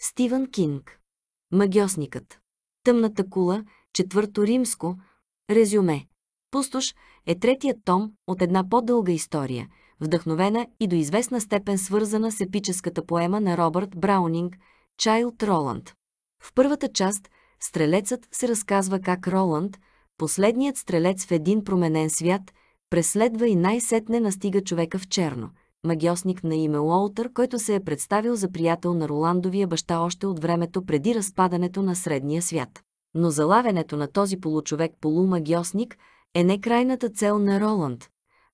Стивън Кинг. Магиосникът. Тъмната кула, четвърто римско, резюме. Пустош е третият том от една по-дълга история, вдъхновена и до известна степен свързана с епическата поема на Робърт Браунинг «Чайлд Роланд». В първата част стрелецът се разказва как Роланд, последният стрелец в един променен свят, преследва и най-сетне настига човека в черно – магиосник на име Уолтър, който се е представил за приятел на Роландовия баща още от времето преди разпадането на Средния свят. Но залавянето на този получовек-полумагиосник е не крайната цел на Роланд,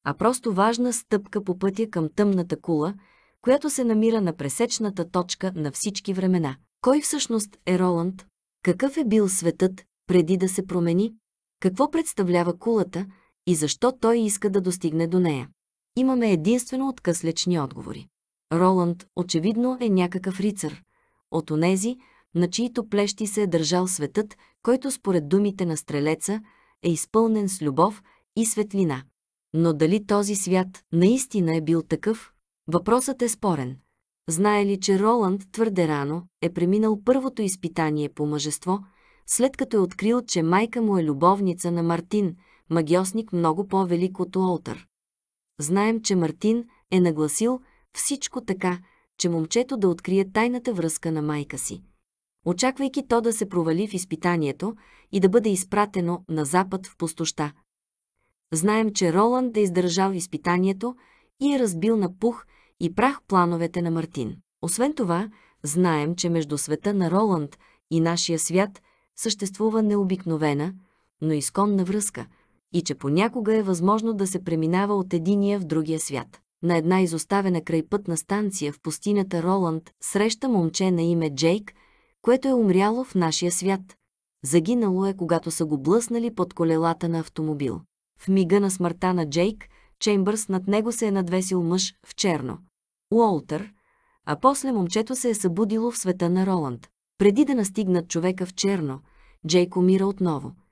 а просто важна стъпка по пътя към тъмната кула, която се намира на пресечната точка на всички времена. Кой всъщност е Роланд? Какъв е бил светът преди да се промени? Какво представлява кулата и защо той иска да достигне до нея? Имаме единствено откъслечни отговори. Роланд очевидно е някакъв рицар, от онези, на чието плещи се е държал светът, който според думите на стрелеца е изпълнен с любов и светлина. Но дали този свят наистина е бил такъв? Въпросът е спорен. Знае ли, че Роланд твърде рано е преминал първото изпитание по мъжество, след като е открил, че майка му е любовница на Мартин, магиосник много по-велик от Уолтър. Знаем, че Мартин е нагласил всичко така, че момчето да открие тайната връзка на майка си. Очаквайки то да се провали в изпитанието и да бъде изпратено на запад в пустоща. Знаем, че Роланд е издържал изпитанието и е разбил на пух и прах плановете на Мартин. Освен това, знаем, че между света на Роланд и нашия свят съществува необикновена, но изконна връзка – и че понякога е възможно да се преминава от единия в другия свят. На една изоставена пътна станция в пустинята Роланд среща момче на име Джейк, което е умряло в нашия свят. Загинало е, когато са го блъснали под колелата на автомобил. В мига на смъртта на Джейк, Чеймбърс над него се е надвесил мъж в черно. Уолтър, а после момчето се е събудило в света на Роланд. Преди да настигнат човека в черно, Джейк умира отново –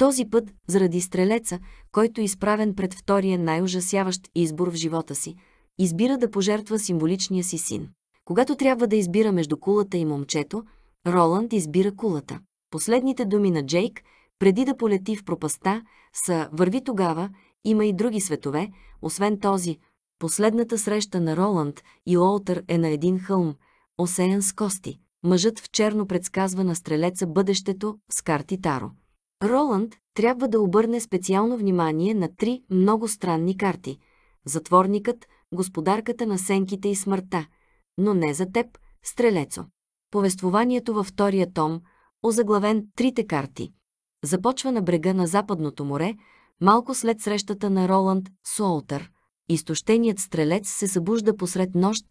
този път, заради стрелеца, който е изправен пред втория най-ужасяващ избор в живота си, избира да пожертва символичния си син. Когато трябва да избира между кулата и момчето, Роланд избира кулата. Последните думи на Джейк, преди да полети в пропаста, са «Върви тогава, има и други светове, освен този». Последната среща на Роланд и Уолтър е на един хълм, осеян с кости. Мъжът в черно предсказва на стрелеца бъдещето с карти Таро. Роланд трябва да обърне специално внимание на три много странни карти – затворникът, господарката на сенките и смъртта, но не за теб, стрелецо. Повествованието във втория том, озаглавен «Трите карти», започва на брега на Западното море, малко след срещата на Роланд с Олтър. Изтощеният стрелец се събужда посред нощ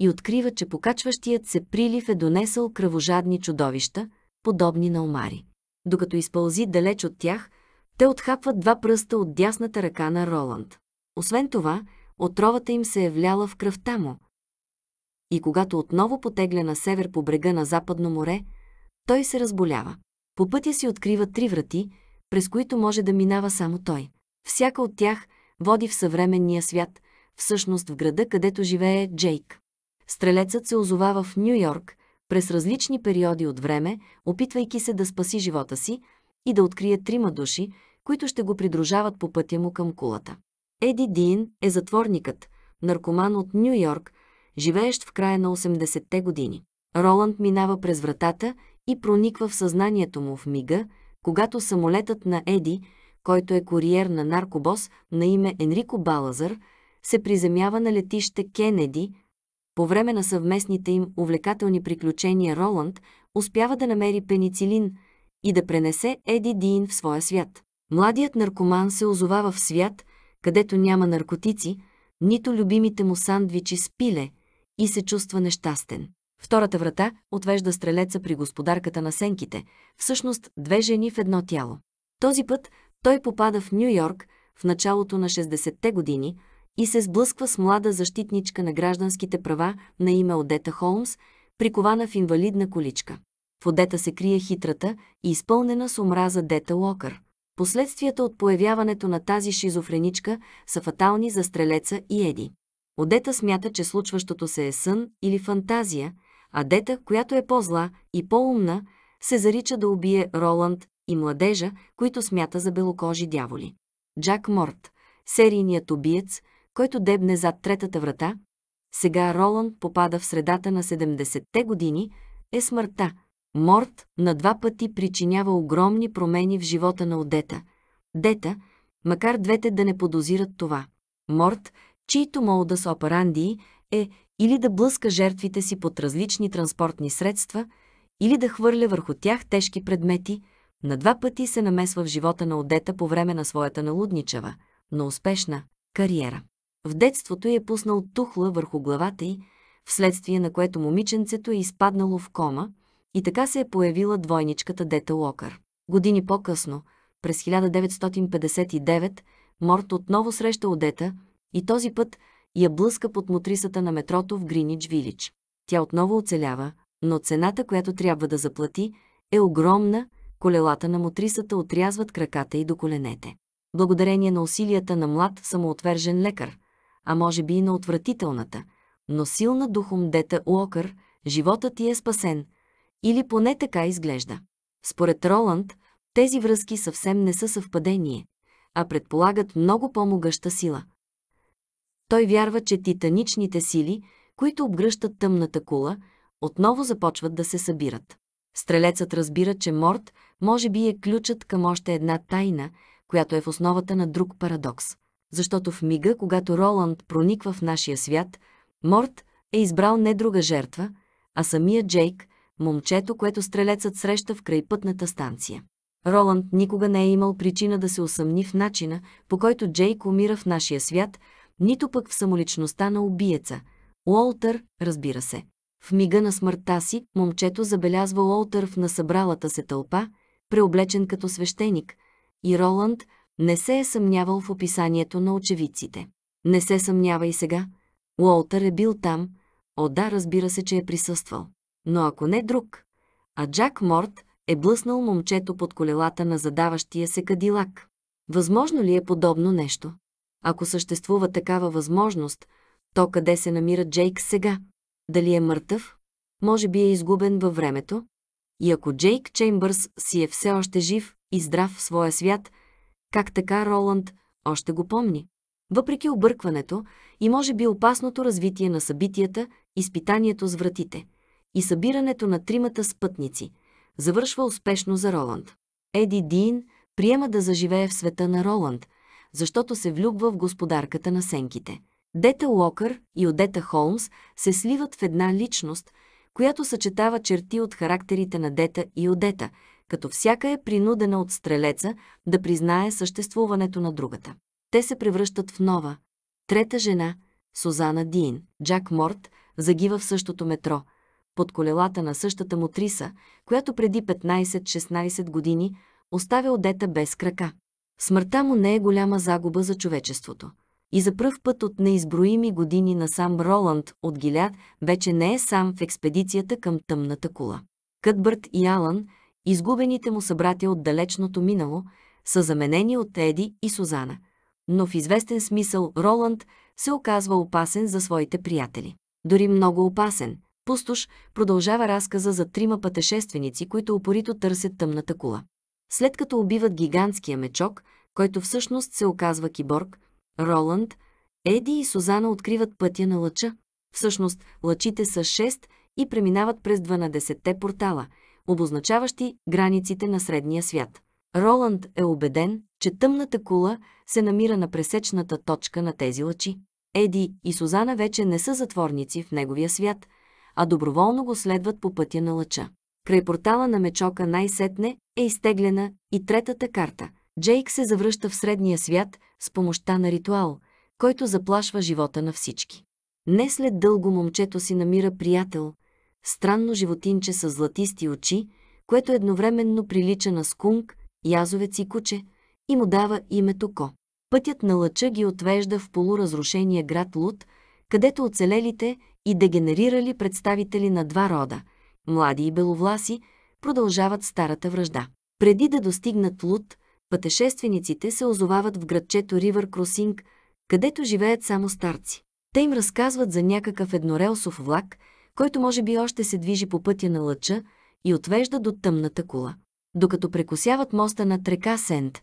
и открива, че покачващият се прилив е донесъл кръвожадни чудовища, подобни на омари докато изпълзи далеч от тях, те отхапват два пръста от дясната ръка на Роланд. Освен това, отровата им се е вляла в кръвта му. И когато отново потегля на север по брега на Западно море, той се разболява. По пътя си открива три врати, през които може да минава само той. Всяка от тях води в съвременния свят, всъщност в града, където живее Джейк. Стрелецът се озовава в Нью-Йорк, през различни периоди от време, опитвайки се да спаси живота си и да открие трима души, които ще го придружават по пътя му към кулата. Еди Дин е затворникът, наркоман от Нью Йорк, живеещ в края на 80-те години. Роланд минава през вратата и прониква в съзнанието му в мига, когато самолетът на Еди, който е куриер на наркобос на име Енрико Балазър, се приземява на летище Кенеди, по време на съвместните им увлекателни приключения Роланд успява да намери пеницилин и да пренесе Еди Дин в своя свят. Младият наркоман се озовава в свят, където няма наркотици, нито любимите му сандвичи с пиле и се чувства нещастен. Втората врата отвежда стрелеца при господарката на сенките, всъщност две жени в едно тяло. Този път той попада в Нью-Йорк в началото на 60-те години – и се сблъсква с млада защитничка на гражданските права на име Одета Холмс, прикована в инвалидна количка. В Одета се крие хитрата и изпълнена с омраза Дета Локър. Последствията от появяването на тази шизофреничка са фатални за стрелеца и Еди. Одета смята, че случващото се е сън или фантазия, а Дета, която е по-зла и по-умна, се зарича да убие Роланд и младежа, които смята за белокожи дяволи. Джак Морт, серийният убиец, който дебне зад третата врата, сега Роланд попада в средата на 70-те години, е смъртта. Морт на два пъти причинява огромни промени в живота на Одета. Дета, макар двете да не подозират това. Морт, чийто молдас операндии е или да блъска жертвите си под различни транспортни средства, или да хвърля върху тях тежки предмети, на два пъти се намесва в живота на Одета по време на своята налудничава, но успешна кариера. В детството й е пуснал тухла върху главата й, вследствие на което момиченцето е изпаднало в кома и така се е появила двойничката Дета Локър. Години по-късно, през 1959, Морт отново среща Одета и този път я блъска под мотрисата на метрото в Гринич Вилич. Тя отново оцелява, но цената, която трябва да заплати, е огромна, колелата на мотрисата отрязват краката й до коленете. Благодарение на усилията на млад самоотвержен лекар, а може би и на отвратителната, но силна духом Дета Уокър, животът ти е спасен. Или поне така изглежда. Според Роланд, тези връзки съвсем не са съвпадение, а предполагат много по-могъща сила. Той вярва, че титаничните сили, които обгръщат тъмната кула, отново започват да се събират. Стрелецът разбира, че Морт може би е ключът към още една тайна, която е в основата на друг парадокс защото в мига, когато Роланд прониква в нашия свят, Морт е избрал не друга жертва, а самия Джейк, момчето, което стрелецът среща в крайпътната станция. Роланд никога не е имал причина да се усъмни в начина, по който Джейк умира в нашия свят, нито пък в самоличността на убиеца. Уолтър, разбира се. В мига на смъртта си, момчето забелязва Уолтър в насъбралата се тълпа, преоблечен като свещеник, и Роланд – не се е съмнявал в описанието на очевидците. Не се съмнява и сега. Уолтър е бил там. О, да, разбира се, че е присъствал. Но ако не друг. А Джак Морт е блъснал момчето под колелата на задаващия се кадилак. Възможно ли е подобно нещо? Ако съществува такава възможност, то къде се намира Джейк сега? Дали е мъртъв? Може би е изгубен във времето? И ако Джейк Чеймбърс си е все още жив и здрав в своя свят, как така Роланд още го помни? Въпреки объркването и може би опасното развитие на събитията, изпитанието с вратите и събирането на тримата спътници завършва успешно за Роланд. Еди Дин приема да заживее в света на Роланд, защото се влюбва в господарката на сенките. Дета Уокър и Одета Холмс се сливат в една личност, която съчетава черти от характерите на Дета и Одета – като всяка е принудена от стрелеца да признае съществуването на другата. Те се превръщат в нова. Трета жена, Сузана Дин, Джак Морт, загива в същото метро, под колелата на същата мутриса, която преди 15-16 години оставя одета без крака. Смъртта му не е голяма загуба за човечеството. И за пръв път от неизброими години на сам Роланд от Гиляд вече не е сам в експедицията към тъмната кула. Кътбърт и Алан, Изгубените му събратя от далечното минало са заменени от Еди и Сузана, но в известен смисъл Роланд се оказва опасен за своите приятели. Дори много опасен. Пустош продължава разказа за трима пътешественици, които упорито търсят тъмната кула. След като убиват гигантския мечок, който всъщност се оказва киборг, Роланд, Еди и Сузана откриват пътя на лъча. Всъщност, лъчите са 6 и преминават през 12-те портала – обозначаващи границите на средния свят. Роланд е убеден, че тъмната кула се намира на пресечната точка на тези лъчи. Еди и Сузана вече не са затворници в неговия свят, а доброволно го следват по пътя на лъча. Край портала на мечока най-сетне е изтеглена и третата карта. Джейк се завръща в средния свят с помощта на ритуал, който заплашва живота на всички. Не след дълго момчето си намира приятел, странно животинче с златисти очи, което едновременно прилича на скунг, язовец и куче, и му дава името Ко. Пътят на лъча ги отвежда в полуразрушения град Лут, където оцелелите и дегенерирали представители на два рода – млади и беловласи, продължават старата връжда. Преди да достигнат Лут, пътешествениците се озовават в градчето Ривър Кросинг, където живеят само старци. Те им разказват за някакъв еднорелсов влак – който може би още се движи по пътя на лъча и отвежда до тъмната кула. Докато прекусяват моста на река Сент,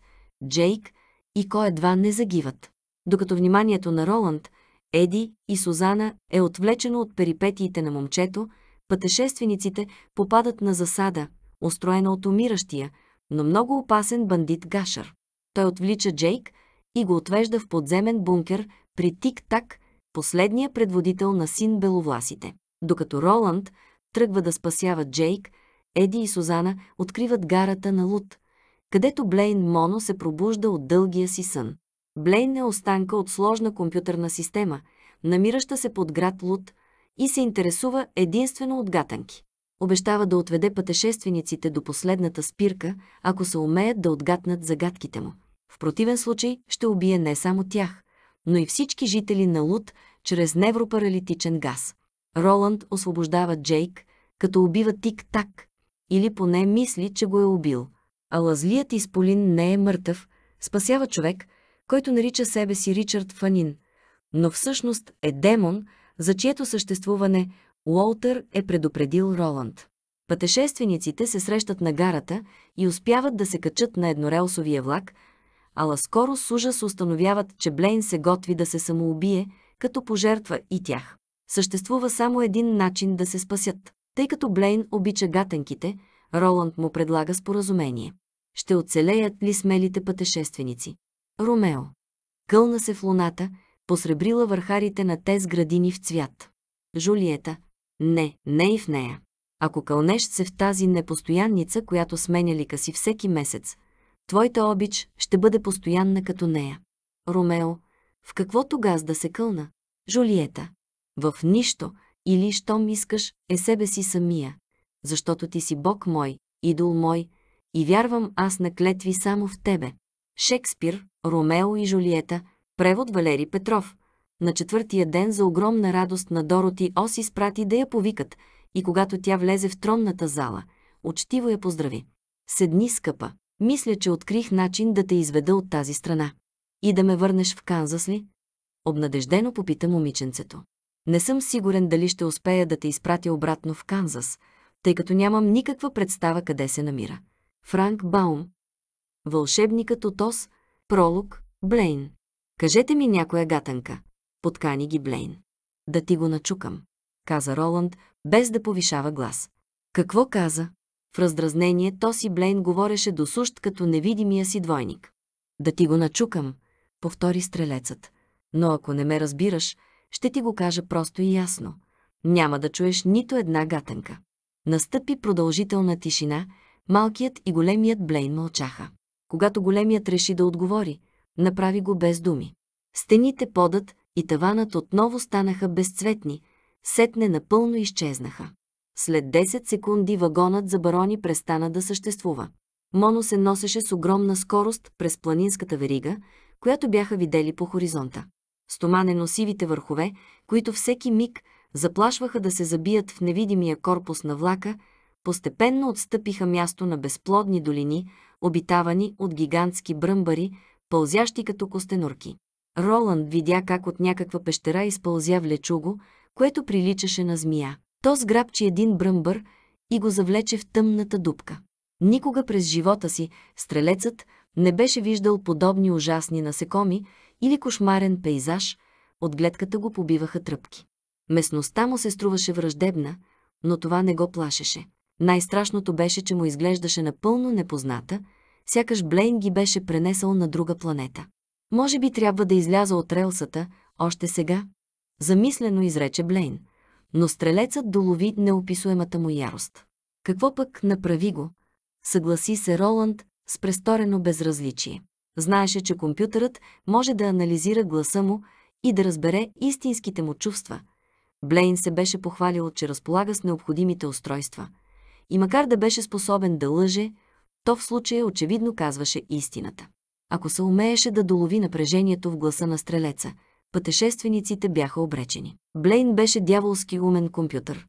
Джейк и кой едва не загиват. Докато вниманието на Роланд, Еди и Сузана е отвлечено от перипетиите на момчето, пътешествениците попадат на засада, устроена от умиращия, но много опасен бандит Гашър. Той отвлича Джейк и го отвежда в подземен бункер при Тик-Так, последния предводител на син беловласите. Докато Роланд тръгва да спасява Джейк, Еди и Сузана откриват гарата на Лут, където Блейн Моно се пробужда от дългия си сън. Блейн е останка от сложна компютърна система, намираща се под град Лут, и се интересува единствено от гатанки. Обещава да отведе пътешествениците до последната спирка, ако се умеят да отгатнат загадките му. В противен случай ще убие не само тях, но и всички жители на Лут чрез невропаралитичен газ. Роланд освобождава Джейк, като убива тик-так, или поне мисли, че го е убил. А лазлият изполин не е мъртъв, спасява човек, който нарича себе си Ричард Фанин, но всъщност е демон, за чието съществуване Уолтър е предупредил Роланд. Пътешествениците се срещат на гарата и успяват да се качат на еднорелсовия влак, ала скоро с ужас установяват, че Блейн се готви да се самоубие, като пожертва и тях. Съществува само един начин да се спасят. Тъй като Блейн обича гатенките, Роланд му предлага споразумение. Ще оцелеят ли смелите пътешественици? Ромео. Кълна се в луната, посребрила върхарите на тез градини в цвят. Жулиета. Не, не и в нея. Ако кълнеш се в тази непостоянница, която сменя лика си всеки месец, твоята обич ще бъде постоянна като нея. Ромео. В какво тогаз да се кълна? Жулиета в нищо, или, щом искаш, е себе си самия, защото ти си Бог мой, идол мой, и вярвам аз на клетви само в тебе. Шекспир, Ромео и Жулиета, превод Валери Петров. На четвъртия ден за огромна радост на Дороти Ос изпрати да я повикат и когато тя влезе в тронната зала, учтиво я поздрави. Седни, скъпа, мисля, че открих начин да те изведа от тази страна. И да ме върнеш в Канзас ли? Обнадеждено попита момиченцето. Не съм сигурен дали ще успея да те изпратя обратно в Канзас, тъй като нямам никаква представа къде се намира. Франк Баум Вълшебникът от Ос, пролог, Блейн. Кажете ми някоя гатанка. Подкани ги Блейн. Да ти го начукам, каза Роланд, без да повишава глас. Какво каза? В раздразнение Тоси Блейн говореше до сущ като невидимия си двойник. Да ти го начукам, повтори стрелецът. Но ако не ме разбираш, ще ти го кажа просто и ясно. Няма да чуеш нито една гатенка. Настъпи продължителна тишина, малкият и големият Блейн мълчаха. Когато големият реши да отговори, направи го без думи. Стените подът и таванът отново станаха безцветни, сетне напълно изчезнаха. След 10 секунди вагонът за барони престана да съществува. Моно се носеше с огромна скорост през планинската верига, която бяха видели по хоризонта стоманено сивите върхове, които всеки миг заплашваха да се забият в невидимия корпус на влака, постепенно отстъпиха място на безплодни долини, обитавани от гигантски бръмбари, пълзящи като костенурки. Роланд видя как от някаква пещера изпълзя лечуго, което приличаше на змия. То сграбчи един бръмбър и го завлече в тъмната дупка. Никога през живота си стрелецът не беше виждал подобни ужасни насекоми, или кошмарен пейзаж, от гледката го побиваха тръпки. Местността му се струваше враждебна, но това не го плашеше. Най-страшното беше, че му изглеждаше напълно непозната, сякаш Блейн ги беше пренесъл на друга планета. Може би трябва да изляза от релсата още сега, замислено изрече Блейн, но стрелецът долови неописуемата му ярост. Какво пък направи го? Съгласи се Роланд с престорено безразличие. Знаеше, че компютърът може да анализира гласа му и да разбере истинските му чувства. Блейн се беше похвалил, че разполага с необходимите устройства. И макар да беше способен да лъже, то в случая очевидно казваше истината. Ако се умееше да долови напрежението в гласа на стрелеца, пътешествениците бяха обречени. Блейн беше дяволски умен компютър,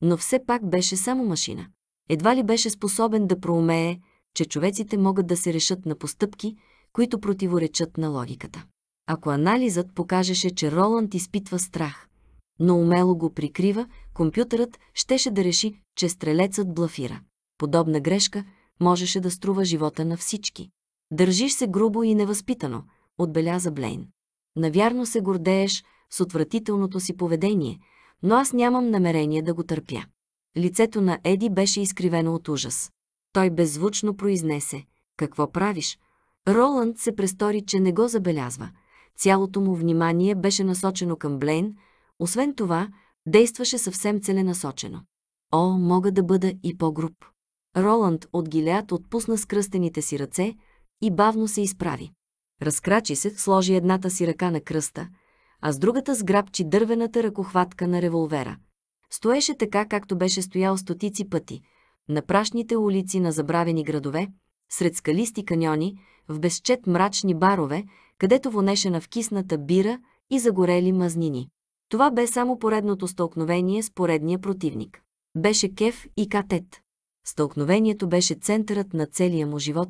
но все пак беше само машина. Едва ли беше способен да проумее, че човеците могат да се решат на постъпки които противоречат на логиката. Ако анализът покажеше, че Роланд изпитва страх, но умело го прикрива, компютърът щеше да реши, че стрелецът блафира. Подобна грешка можеше да струва живота на всички. Държиш се грубо и невъзпитано, отбеляза Блейн. Навярно се гордееш с отвратителното си поведение, но аз нямам намерение да го търпя. Лицето на Еди беше изкривено от ужас. Той беззвучно произнесе. Какво правиш? Роланд се престори, че не го забелязва. Цялото му внимание беше насочено към Блейн, освен това, действаше съвсем целенасочено. О, мога да бъда и по-груп. Роланд от Гилеат отпусна скръстените си ръце и бавно се изправи. Разкрачи се, сложи едната си ръка на кръста, а с другата сграбчи дървената ръкохватка на револвера. Стоеше така, както беше стоял стотици пъти, на прашните улици на забравени градове, сред скалисти каньони, в безчет мрачни барове, където вонеше на вкисната бира и загорели мазнини. Това бе само поредното стълкновение с поредния противник. Беше Кеф и Катет. Стълкновението беше центърът на целия му живот,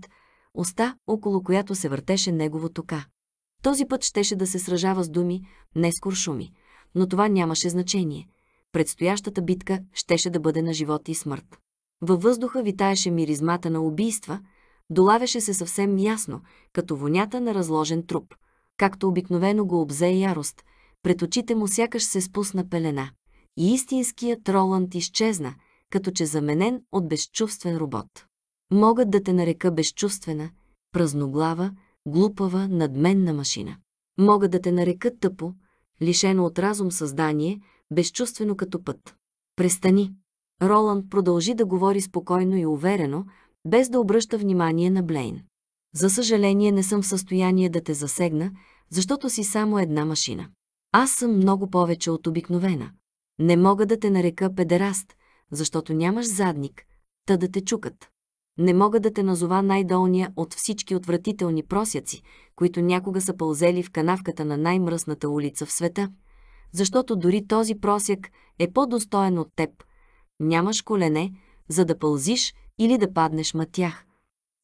оста, около която се въртеше неговото ка. Този път щеше да се сражава с думи, не с куршуми, но това нямаше значение. Предстоящата битка щеше да бъде на живот и смърт. Във въздуха витаеше миризмата на убийства – долавяше се съвсем ясно, като вонята на разложен труп. Както обикновено го обзе ярост, пред очите му сякаш се спусна пелена. И истинският Роланд изчезна, като че заменен от безчувствен робот. Могат да те нарека безчувствена, празноглава, глупава, надменна машина. Могат да те нарека тъпо, лишено от разум създание, безчувствено като път. Престани! Роланд продължи да говори спокойно и уверено, без да обръща внимание на Блейн. За съжаление не съм в състояние да те засегна, защото си само една машина. Аз съм много повече от обикновена. Не мога да те нарека педераст, защото нямаш задник, та да те чукат. Не мога да те назова най-долния от всички отвратителни просяци, които някога са пълзели в канавката на най-мръсната улица в света, защото дори този просяк е по-достоен от теб. Нямаш колене, за да пълзиш или да паднеш матях тях,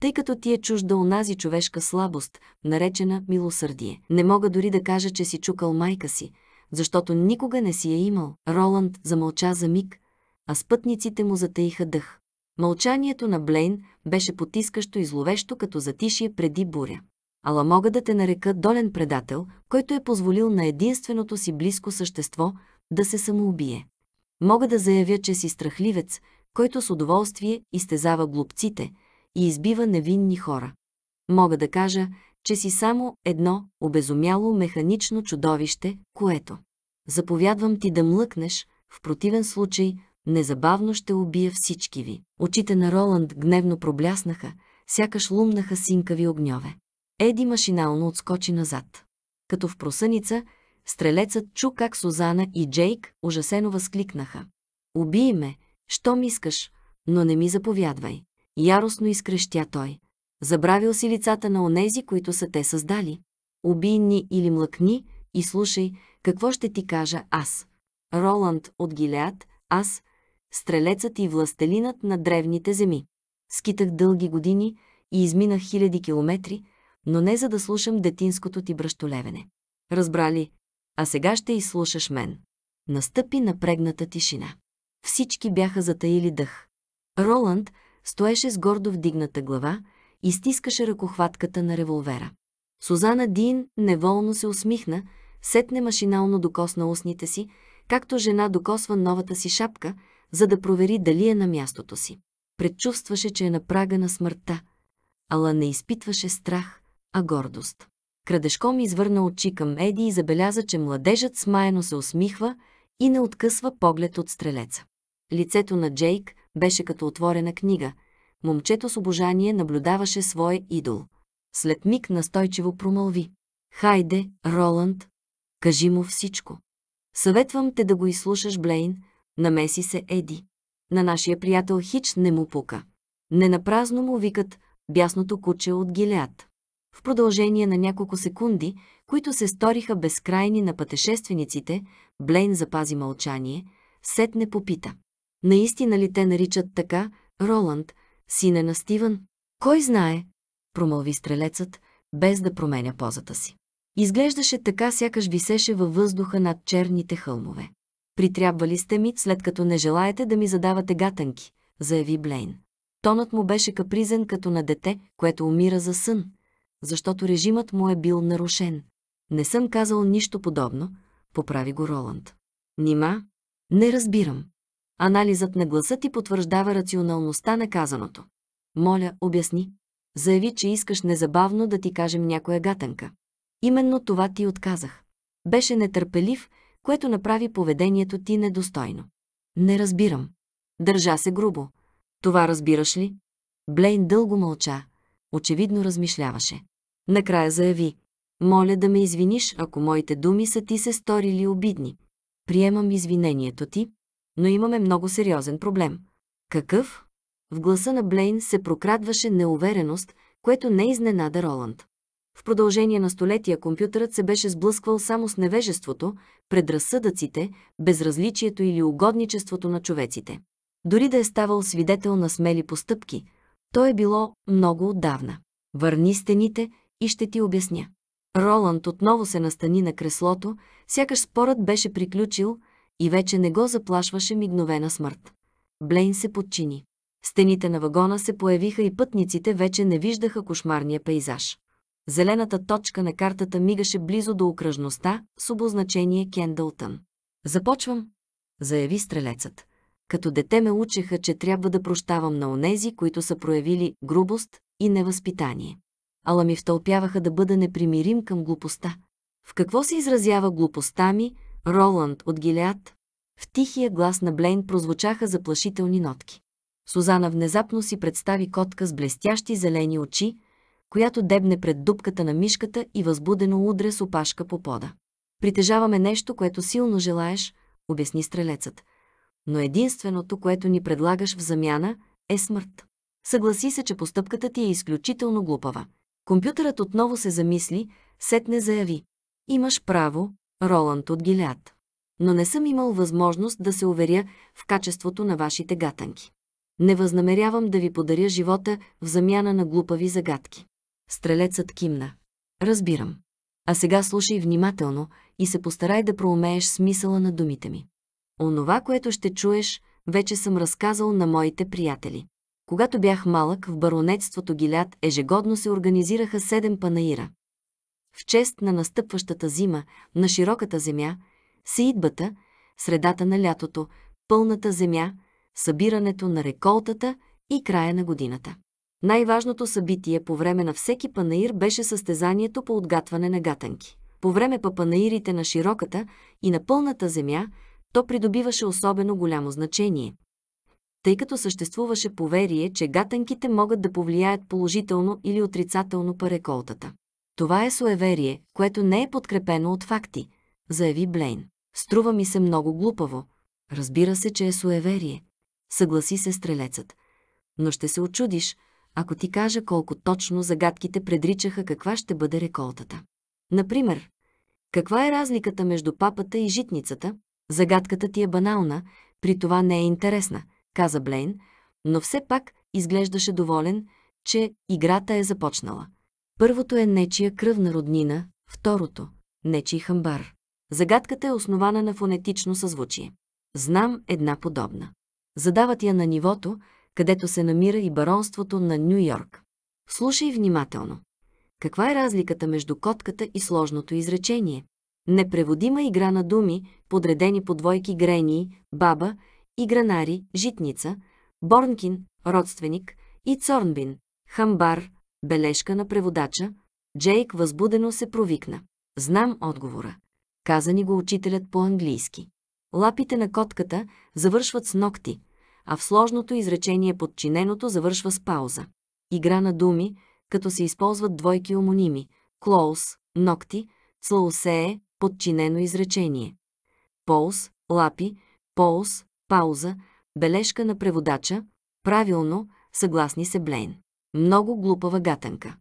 тъй като ти е чужда онази човешка слабост, наречена милосърдие. Не мога дори да кажа, че си чукал майка си, защото никога не си е имал. Роланд замълча за миг, а спътниците му затаиха дъх. Мълчанието на Блейн беше потискащо и зловещо като затишие преди буря. Ала мога да те нарека долен предател, който е позволил на единственото си близко същество да се самоубие. Мога да заявя, че си страхливец, който с удоволствие изтезава глупците и избива невинни хора. Мога да кажа, че си само едно обезумяло механично чудовище, което. Заповядвам ти да млъкнеш, в противен случай незабавно ще убия всички ви. Очите на Роланд гневно пробляснаха, сякаш лумнаха синкави огньове. Еди машинално отскочи назад. Като в просъница, стрелецът чу как Сузана и Джейк ужасено възкликнаха. «Убий ме, щом искаш, но не ми заповядвай. Яростно изкрещя той. Забравил си лицата на онези, които са те създали. Убий ни или млъкни и слушай, какво ще ти кажа аз. Роланд от Гилеат аз, стрелецът и властелинът на древните земи. Скитах дълги години и изминах хиляди километри, но не за да слушам детинското ти бръщолевене. Разбрали, а сега ще изслушаш мен. Настъпи напрегната тишина всички бяха затаили дъх. Роланд стоеше с гордо вдигната глава и стискаше ръкохватката на револвера. Сузана Дин неволно се усмихна, сетне машинално докосна устните си, както жена докосва новата си шапка, за да провери дали е на мястото си. Предчувстваше, че е на прага на смъртта, ала не изпитваше страх, а гордост. Крадешком извърна очи към Еди и забеляза, че младежът смаяно се усмихва и не откъсва поглед от стрелеца. Лицето на Джейк беше като отворена книга. Момчето с обожание наблюдаваше своя идол. След миг настойчиво промълви. Хайде, Роланд, кажи му всичко. Съветвам те да го изслушаш, Блейн, намеси се Еди. На нашия приятел Хич не му пука. Ненапразно му викат бясното куче от Гилеад. В продължение на няколко секунди, които се сториха безкрайни на пътешествениците, Блейн запази мълчание, сет не попита. Наистина ли те наричат така, Роланд, сине на Стивън? Кой знае? Промълви стрелецът, без да променя позата си. Изглеждаше така, сякаш висеше във въздуха над черните хълмове. Притрябвали сте ми, след като не желаете да ми задавате гатанки, заяви Блейн. Тонът му беше капризен като на дете, което умира за сън, защото режимът му е бил нарушен. Не съм казал нищо подобно, поправи го Роланд. Нима? Не разбирам. Анализът на гласа ти потвърждава рационалността на казаното. Моля, обясни. Заяви, че искаш незабавно да ти кажем някоя гатанка. Именно това ти отказах. Беше нетърпелив, което направи поведението ти недостойно. Не разбирам. Държа се грубо. Това разбираш ли? Блейн дълго мълча. Очевидно размишляваше. Накрая заяви. Моля да ме извиниш, ако моите думи са ти се сторили обидни. Приемам извинението ти, но имаме много сериозен проблем. Какъв? В гласа на Блейн се прокрадваше неувереност, което не изненада Роланд. В продължение на столетия компютърът се беше сблъсквал само с невежеството, предразсъдъците, безразличието или угодничеството на човеците. Дори да е ставал свидетел на смели постъпки, то е било много отдавна. Върни стените и ще ти обясня. Роланд отново се настани на креслото, сякаш спорът беше приключил – и вече не го заплашваше мигновена смърт. Блейн се подчини. Стените на вагона се появиха и пътниците вече не виждаха кошмарния пейзаж. Зелената точка на картата мигаше близо до окръжността с обозначение Кендълтън. Започвам, заяви стрелецът. Като дете ме учеха, че трябва да прощавам на онези, които са проявили грубост и невъзпитание. Ала ми втълпяваха да бъда непримирим към глупостта. В какво се изразява глупостта ми, Роланд от Гилеат, в тихия глас на Блейн прозвучаха заплашителни нотки. Сузана внезапно си представи котка с блестящи зелени очи, която дебне пред дупката на мишката и възбудено удре с опашка по пода. Притежаваме нещо, което силно желаеш, обясни стрелецът. Но единственото, което ни предлагаш в замяна, е смърт. Съгласи се, че постъпката ти е изключително глупава. Компютърът отново се замисли, сетне заяви. Имаш право, Роланд от Гилят. Но не съм имал възможност да се уверя в качеството на вашите гатанки. Не възнамерявам да ви подаря живота в замяна на глупави загадки. Стрелецът кимна. Разбирам. А сега слушай внимателно и се постарай да проумееш смисъла на думите ми. Онова, което ще чуеш, вече съм разказал на моите приятели. Когато бях малък, в баронетството Гилят ежегодно се организираха седем панаира в чест на настъпващата зима на широката земя, сеидбата, средата на лятото, пълната земя, събирането на реколтата и края на годината. Най-важното събитие по време на всеки панаир беше състезанието по отгатване на гатанки. По време па панаирите на широката и на пълната земя, то придобиваше особено голямо значение, тъй като съществуваше поверие, че гатанките могат да повлияят положително или отрицателно па реколтата. Това е суеверие, което не е подкрепено от факти, заяви Блейн. Струва ми се много глупаво. Разбира се, че е суеверие. Съгласи се стрелецът. Но ще се очудиш, ако ти кажа колко точно загадките предричаха каква ще бъде реколтата. Например, каква е разликата между папата и житницата? Загадката ти е банална, при това не е интересна, каза Блейн, но все пак изглеждаше доволен, че играта е започнала. Първото е нечия кръвна роднина, второто – нечий хамбар. Загадката е основана на фонетично съзвучие. Знам една подобна. Задават я на нивото, където се намира и баронството на Нью-Йорк. Слушай внимателно. Каква е разликата между котката и сложното изречение? Непреводима игра на думи, подредени по двойки грении, баба, и гранари житница, борнкин, родственик и цорнбин, хамбар, Бележка на преводача. Джейк възбудено се провикна. Знам отговора. Каза ни го учителят по-английски. Лапите на котката завършват с ногти, а в сложното изречение подчиненото завършва с пауза. Игра на думи, като се използват двойки омоними – клоус, ногти, цлаусее, подчинено изречение. Полс, лапи, полс, пауза, бележка на преводача, правилно, съгласни се Блейн. Много глупава гатанка.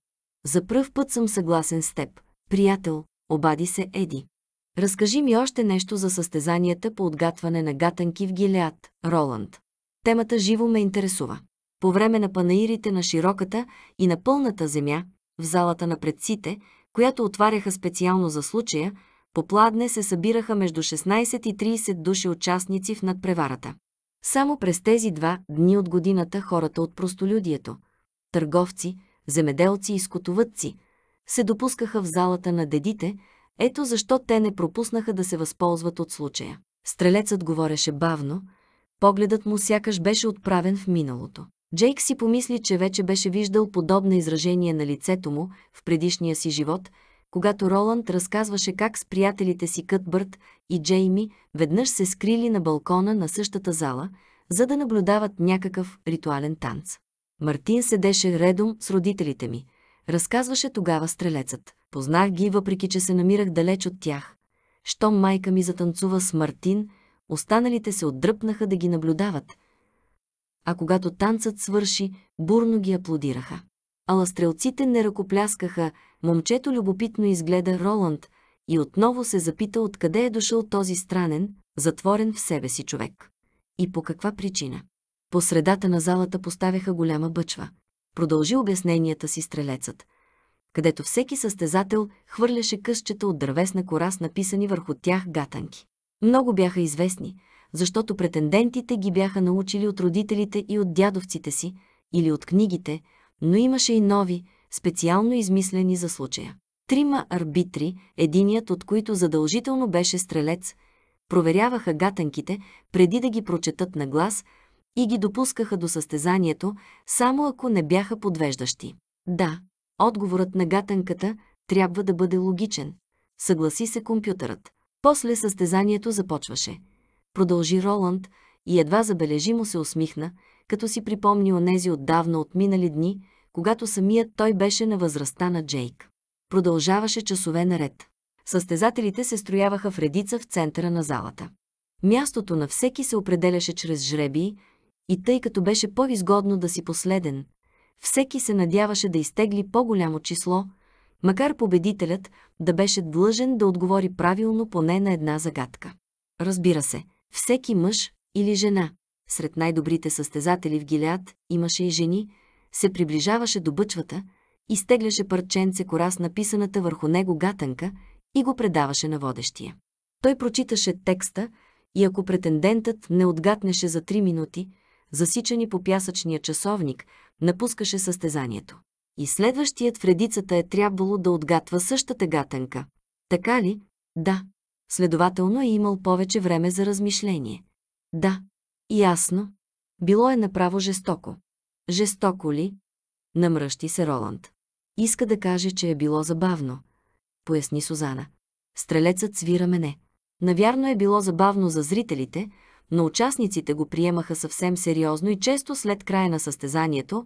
За пръв път съм съгласен с теб. Приятел, обади се Еди. Разкажи ми още нещо за състезанията по отгатване на гатанки в Гилеат, Роланд. Темата живо ме интересува. По време на панаирите на широката и на пълната земя, в залата на предците, която отваряха специално за случая, попладне се събираха между 16 и 30 души участници в надпреварата. Само през тези два дни от годината хората от простолюдието – търговци, земеделци и скотовътци се допускаха в залата на дедите, ето защо те не пропуснаха да се възползват от случая. Стрелецът говореше бавно, погледът му сякаш беше отправен в миналото. Джейк си помисли, че вече беше виждал подобно изражение на лицето му в предишния си живот, когато Роланд разказваше как с приятелите си Кътбърт и Джейми веднъж се скрили на балкона на същата зала, за да наблюдават някакъв ритуален танц. Мартин седеше редом с родителите ми. Разказваше тогава стрелецът. Познах ги, въпреки че се намирах далеч от тях. Щом майка ми затанцува с Мартин, останалите се отдръпнаха да ги наблюдават. А когато танцът свърши, бурно ги аплодираха. Ала стрелците не ръкопляскаха, момчето любопитно изгледа Роланд и отново се запита откъде е дошъл този странен, затворен в себе си човек. И по каква причина? По средата на залата поставяха голяма бъчва. Продължи обясненията си стрелецът, където всеки състезател хвърляше късчета от дървесна кора с написани върху тях гатанки. Много бяха известни, защото претендентите ги бяха научили от родителите и от дядовците си или от книгите, но имаше и нови, специално измислени за случая. Трима арбитри, единият от които задължително беше стрелец, проверяваха гатанките преди да ги прочетат на глас – и ги допускаха до състезанието, само ако не бяха подвеждащи. Да, отговорът на гатанката трябва да бъде логичен. Съгласи се компютърът. После състезанието започваше. Продължи Роланд и едва забележимо се усмихна, като си припомни онези отдавна от минали дни, когато самият той беше на възрастта на Джейк. Продължаваше часове наред. Състезателите се строяваха в редица в центъра на залата. Мястото на всеки се определяше чрез жребии, и тъй като беше по-изгодно да си последен, всеки се надяваше да изтегли по-голямо число, макар победителят да беше длъжен да отговори правилно поне на една загадка. Разбира се, всеки мъж или жена, сред най-добрите състезатели в Гилят имаше и жени, се приближаваше до бъчвата, изтегляше парченце кора с написаната върху него гатанка и го предаваше на водещия. Той прочиташе текста и ако претендентът не отгатнеше за три минути – засичани по пясъчния часовник, напускаше състезанието. И следващият в редицата е трябвало да отгатва същата гатанка. Така ли? Да. Следователно е имал повече време за размишление. Да. Ясно. Било е направо жестоко. Жестоко ли? Намръщи се Роланд. Иска да каже, че е било забавно. Поясни Сузана. Стрелецът свира мене. Навярно е било забавно за зрителите, но участниците го приемаха съвсем сериозно и често след края на състезанието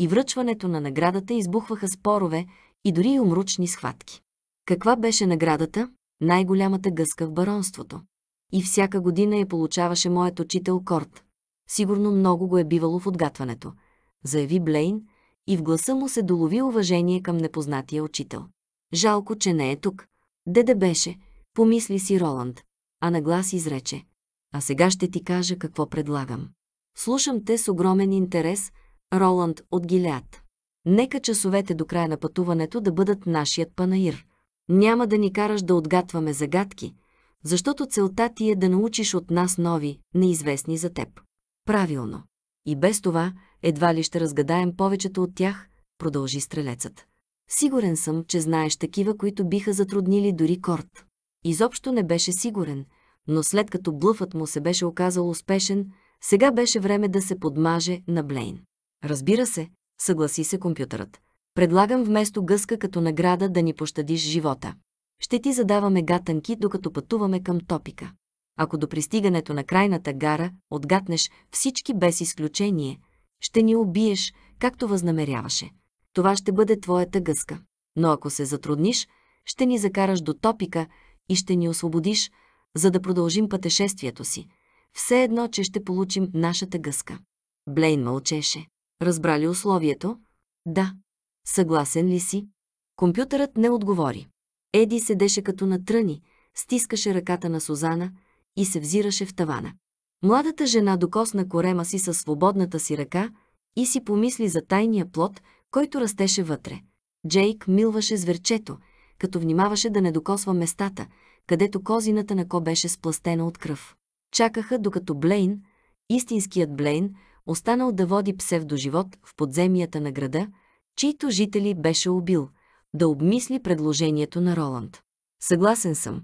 и връчването на наградата избухваха спорове и дори умручни схватки. Каква беше наградата? Най-голямата гъска в баронството. И всяка година я получаваше моят учител Корт. Сигурно много го е бивало в отгатването, заяви Блейн, и в гласа му се долови уважение към непознатия учител. Жалко, че не е тук. Деде беше, помисли си Роланд, а на глас изрече а сега ще ти кажа какво предлагам. Слушам те с огромен интерес, Роланд от Гилят. Нека часовете до края на пътуването да бъдат нашият панаир. Няма да ни караш да отгатваме загадки, защото целта ти е да научиш от нас нови, неизвестни за теб. Правилно. И без това, едва ли ще разгадаем повечето от тях, продължи стрелецът. Сигурен съм, че знаеш такива, които биха затруднили дори Корт. Изобщо не беше сигурен – но след като блъфът му се беше оказал успешен, сега беше време да се подмаже на Блейн. Разбира се, съгласи се компютърът. Предлагам вместо гъска като награда да ни пощадиш живота. Ще ти задаваме гатанки, докато пътуваме към топика. Ако до пристигането на крайната гара отгатнеш всички без изключение, ще ни убиеш, както възнамеряваше. Това ще бъде твоята гъска. Но ако се затрудниш, ще ни закараш до топика и ще ни освободиш, за да продължим пътешествието си. Все едно, че ще получим нашата гъска. Блейн мълчеше. Разбрали условието? Да. Съгласен ли си? Компютърът не отговори. Еди седеше като на тръни, стискаше ръката на Сузана и се взираше в тавана. Младата жена докосна корема си със свободната си ръка и си помисли за тайния плод, който растеше вътре. Джейк милваше зверчето, като внимаваше да не докосва местата, където козината на ко беше спластена от кръв. Чакаха докато Блейн, истинският Блейн, останал да води псевдоживот в подземията на града, чието жители беше убил, да обмисли предложението на Роланд. Съгласен съм.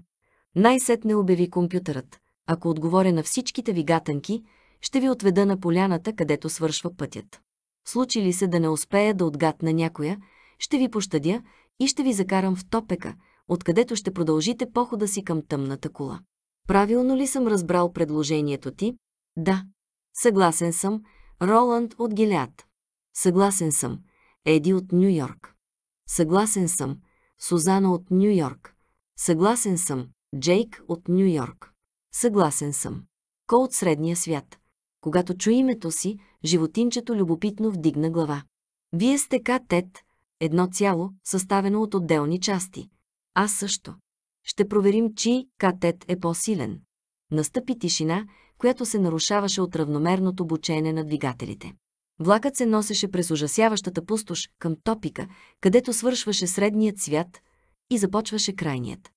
Най-сетне обяви компютърът. Ако отговоря на всичките ви гатанки, ще ви отведа на поляната, където свършва пътят. Случи ли се да не успея да отгатна някоя, ще ви пощадя и ще ви закарам в топека – откъдето ще продължите похода си към тъмната кула. Правилно ли съм разбрал предложението ти? Да. Съгласен съм. Роланд от Гилят. Съгласен съм. Еди от Нью Йорк. Съгласен съм. Сузана от Нью Йорк. Съгласен съм. Джейк от Нью Йорк. Съгласен съм. Ко от средния свят. Когато чу името си, животинчето любопитно вдигна глава. Вие сте катет, едно цяло, съставено от отделни части. Аз също. Ще проверим, чий катет е по-силен. Настъпи тишина, която се нарушаваше от равномерното бучене на двигателите. Влакът се носеше през ужасяващата пустош към топика, където свършваше средният свят и започваше крайният.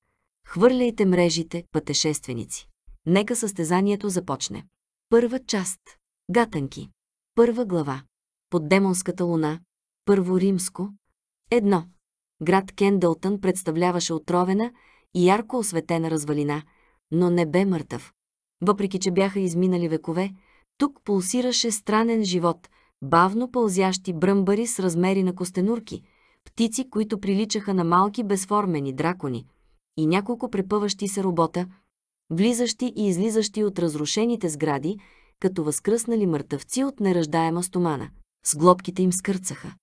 Хвърляйте мрежите, пътешественици. Нека състезанието започне. Първа част. Гатанки. Първа глава. Под демонската луна. Първо римско. Едно. Град Кендълтън представляваше отровена и ярко осветена развалина, но не бе мъртъв. Въпреки, че бяха изминали векове, тук пулсираше странен живот, бавно пълзящи бръмбари с размери на костенурки, птици, които приличаха на малки безформени дракони, и няколко препъващи се робота, влизащи и излизащи от разрушените сгради, като възкръснали мъртъвци от неръждаема стомана. Сглобките им скърцаха,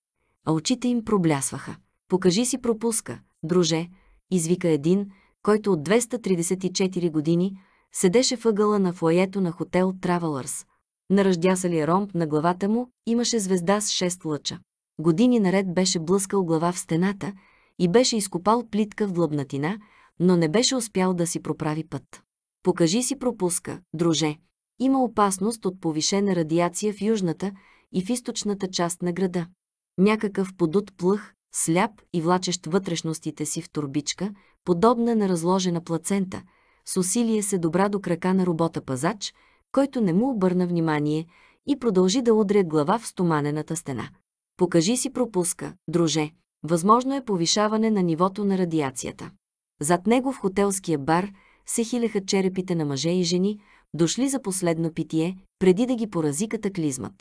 а очите им проблясваха. Покажи си пропуска, друже, извика един, който от 234 години седеше въгъла на флоето на хотел Травелърс. На ръждясалия ромб на главата му имаше звезда с 6 лъча. Години наред беше блъскал глава в стената и беше изкопал плитка в длъбнатина, но не беше успял да си проправи път. Покажи си пропуска, друже. Има опасност от повишена радиация в южната и в източната част на града. Някакъв подут плъх сляп и влачещ вътрешностите си в турбичка, подобна на разложена плацента, с усилие се добра до крака на робота пазач, който не му обърна внимание и продължи да удря глава в стоманената стена. Покажи си пропуска, друже. Възможно е повишаване на нивото на радиацията. Зад него в хотелския бар се хилеха черепите на мъже и жени, дошли за последно питие, преди да ги порази катаклизмат.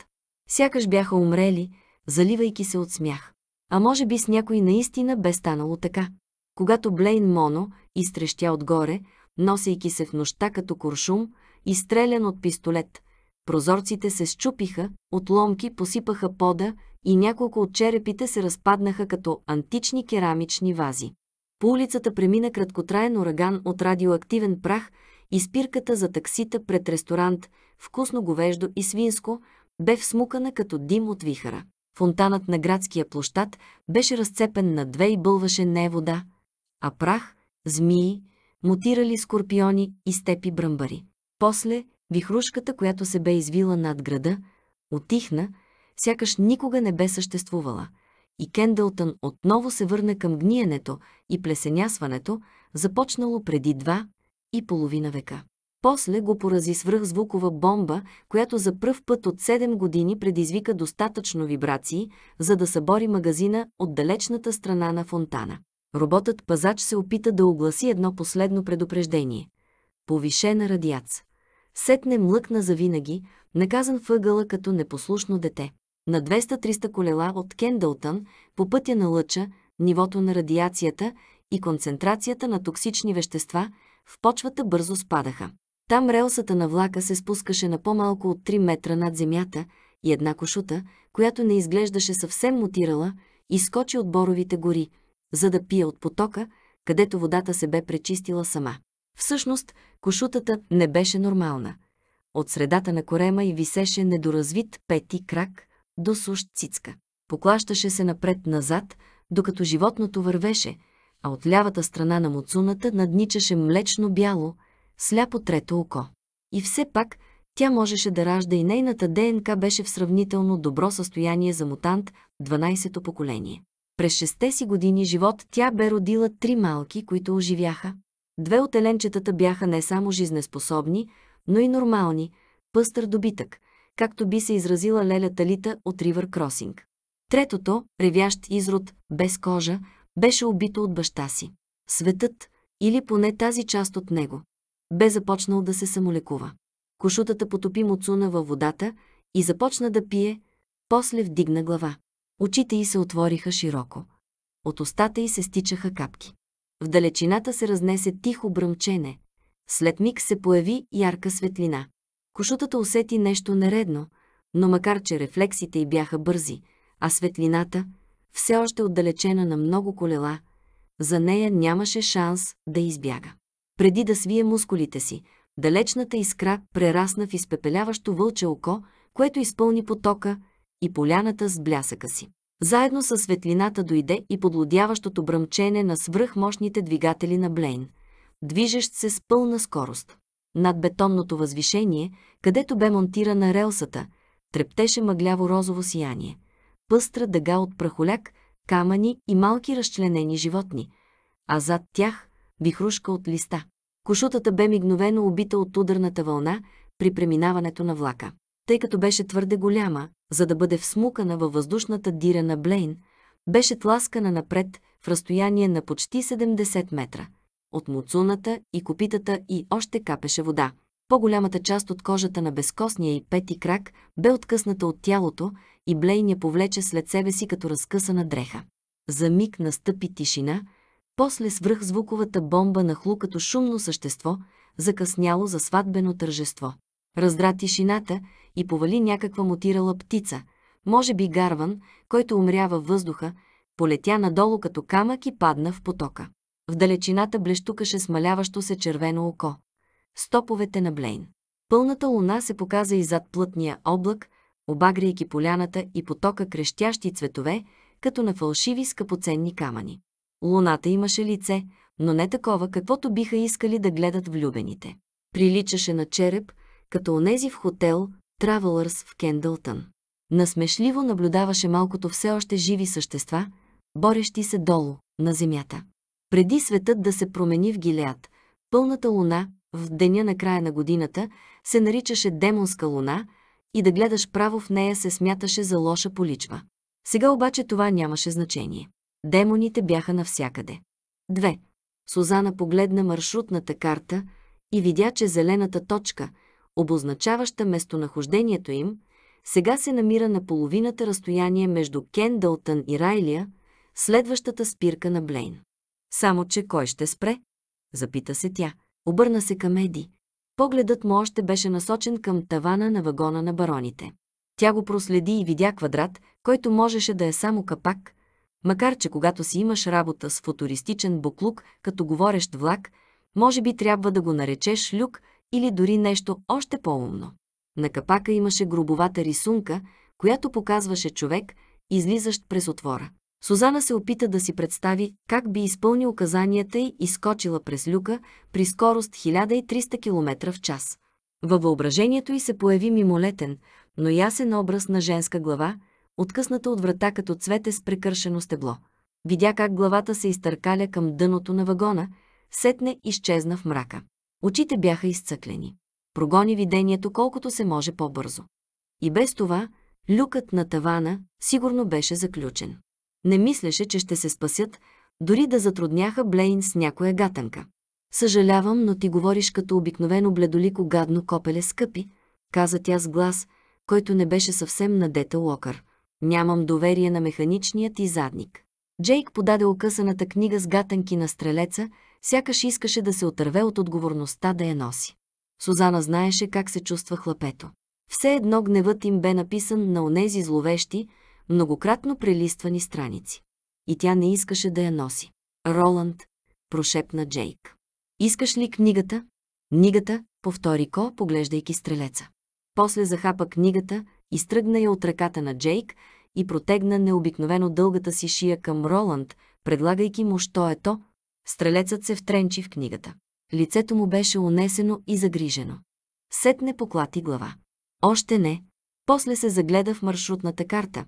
Сякаш бяха умрели, заливайки се от смях. А може би с някой наистина бе станало така. Когато Блейн Моно изтрещя отгоре, носейки се в нощта като куршум, изстрелян от пистолет, прозорците се счупиха, отломки посипаха пода и няколко от черепите се разпаднаха като антични керамични вази. По улицата премина краткотраен ураган от радиоактивен прах и спирката за таксита пред ресторант, вкусно говеждо и свинско, бе всмукана като дим от вихара. Фонтанът на градския площад беше разцепен на две и бълваше не вода, а прах, змии, мутирали скорпиони и степи бръмбари. После вихрушката, която се бе извила над града, отихна, сякаш никога не бе съществувала. И Кендълтън отново се върна към гниенето и плесенясването, започнало преди два и половина века. После го порази свръхзвукова бомба, която за пръв път от 7 години предизвика достатъчно вибрации, за да събори магазина от далечната страна на фонтана. Роботът пазач се опита да огласи едно последно предупреждение. Повишена радиац. Сетне млъкна завинаги, наказан въгъла като непослушно дете. На 200-300 колела от Кендълтън, по пътя на лъча, нивото на радиацията и концентрацията на токсични вещества в почвата бързо спадаха. Там релсата на влака се спускаше на по-малко от 3 метра над земята и една кошута, която не изглеждаше съвсем мутирала, изскочи от боровите гори, за да пие от потока, където водата се бе пречистила сама. Всъщност, кошутата не беше нормална. От средата на корема и висеше недоразвит пети крак до сущ цицка. Поклащаше се напред-назад, докато животното вървеше, а от лявата страна на муцуната надничаше млечно бяло – сляпо трето око. И все пак, тя можеше да ражда и нейната ДНК беше в сравнително добро състояние за мутант 12-то поколение. През 6 си години живот тя бе родила три малки, които оживяха. Две от еленчетата бяха не само жизнеспособни, но и нормални, пъстър добитък, както би се изразила Леля Талита от Ривър Кросинг. Третото, ревящ изрод, без кожа, беше убито от баща си. Светът, или поне тази част от него, бе започнал да се самолекува. Кошутата потопи Моцуна във водата и започна да пие, после вдигна глава. Очите й се отвориха широко. От устата й се стичаха капки. В далечината се разнесе тихо бръмчене. След миг се появи ярка светлина. Кошутата усети нещо нередно, но макар че рефлексите й бяха бързи, а светлината, все още отдалечена на много колела, за нея нямаше шанс да избяга преди да свие мускулите си. Далечната искра прерасна в изпепеляващо вълче око, което изпълни потока и поляната с блясъка си. Заедно с светлината дойде и подлодяващото бръмчене на свръхмощните двигатели на Блейн, движещ се с пълна скорост. Над бетонното възвишение, където бе монтирана релсата, трептеше мъгляво розово сияние. Пъстра дъга от прахоляк, камъни и малки разчленени животни, а зад тях вихрушка от листа. Кошутата бе мигновено убита от ударната вълна при преминаването на влака. Тъй като беше твърде голяма, за да бъде всмукана във въздушната дира на Блейн, беше тласкана напред в разстояние на почти 70 метра. От муцуната и копитата и още капеше вода. По-голямата част от кожата на безкосния и пети крак бе откъсната от тялото и Блейн я повлече след себе си като разкъсана дреха. За миг настъпи тишина – после свръхзвуковата бомба нахлу като шумно същество, закъсняло за сватбено тържество. Раздра тишината и повали някаква мутирала птица, може би гарван, който умрява въздуха, полетя надолу като камък и падна в потока. В далечината блещукаше смаляващо се червено око. Стоповете на Блейн. Пълната луна се показа и зад плътния облак, обагряйки поляната и потока крещящи цветове, като на фалшиви скъпоценни камъни. Луната имаше лице, но не такова, каквото биха искали да гледат влюбените. Приличаше на череп, като онези в хотел Travelers в Кендълтън. Насмешливо наблюдаваше малкото все още живи същества, борещи се долу, на земята. Преди светът да се промени в Гилеад, пълната луна, в деня на края на годината, се наричаше демонска луна и да гледаш право в нея се смяташе за лоша поличба. Сега обаче това нямаше значение. Демоните бяха навсякъде. Две. Сузана погледна маршрутната карта и видя, че зелената точка, обозначаваща местонахождението им, сега се намира на половината разстояние между Кендълтън и Райлия, следващата спирка на Блейн. Само, че кой ще спре? Запита се тя. Обърна се към Еди. Погледът му още беше насочен към тавана на вагона на бароните. Тя го проследи и видя квадрат, който можеше да е само капак, Макар, че когато си имаш работа с футуристичен буклук, като говорещ влак, може би трябва да го наречеш люк или дори нещо още по-умно. На капака имаше грубовата рисунка, която показваше човек, излизащ през отвора. Сузана се опита да си представи как би изпълни указанията й и скочила през люка при скорост 1300 км в час. Във въображението й се появи мимолетен, но ясен образ на женска глава, откъсната от врата като цвете с прекършено стебло. Видя как главата се изтъркаля към дъното на вагона, сетне изчезна в мрака. Очите бяха изцъклени. Прогони видението колкото се може по-бързо. И без това, люкът на тавана сигурно беше заключен. Не мислеше, че ще се спасят, дори да затрудняха Блейн с някоя гатанка. Съжалявам, но ти говориш като обикновено бледолико гадно копеле скъпи, каза тя с глас, който не беше съвсем надета Локър. Нямам доверие на механичният ти задник. Джейк подаде окъсаната книга с гатанки на стрелеца, сякаш искаше да се отърве от отговорността да я носи. Сузана знаеше как се чувства хлапето. Все едно гневът им бе написан на онези зловещи, многократно прелиствани страници. И тя не искаше да я носи. Роланд, прошепна Джейк. Искаш ли книгата? Книгата, повтори Ко, поглеждайки стрелеца. После захапа книгата, изтръгна я от ръката на Джейк и протегна необикновено дългата си шия към Роланд, предлагайки му що е то. Стрелецът се втренчи в книгата. Лицето му беше унесено и загрижено. Сетне поклати глава. Още не. После се загледа в маршрутната карта.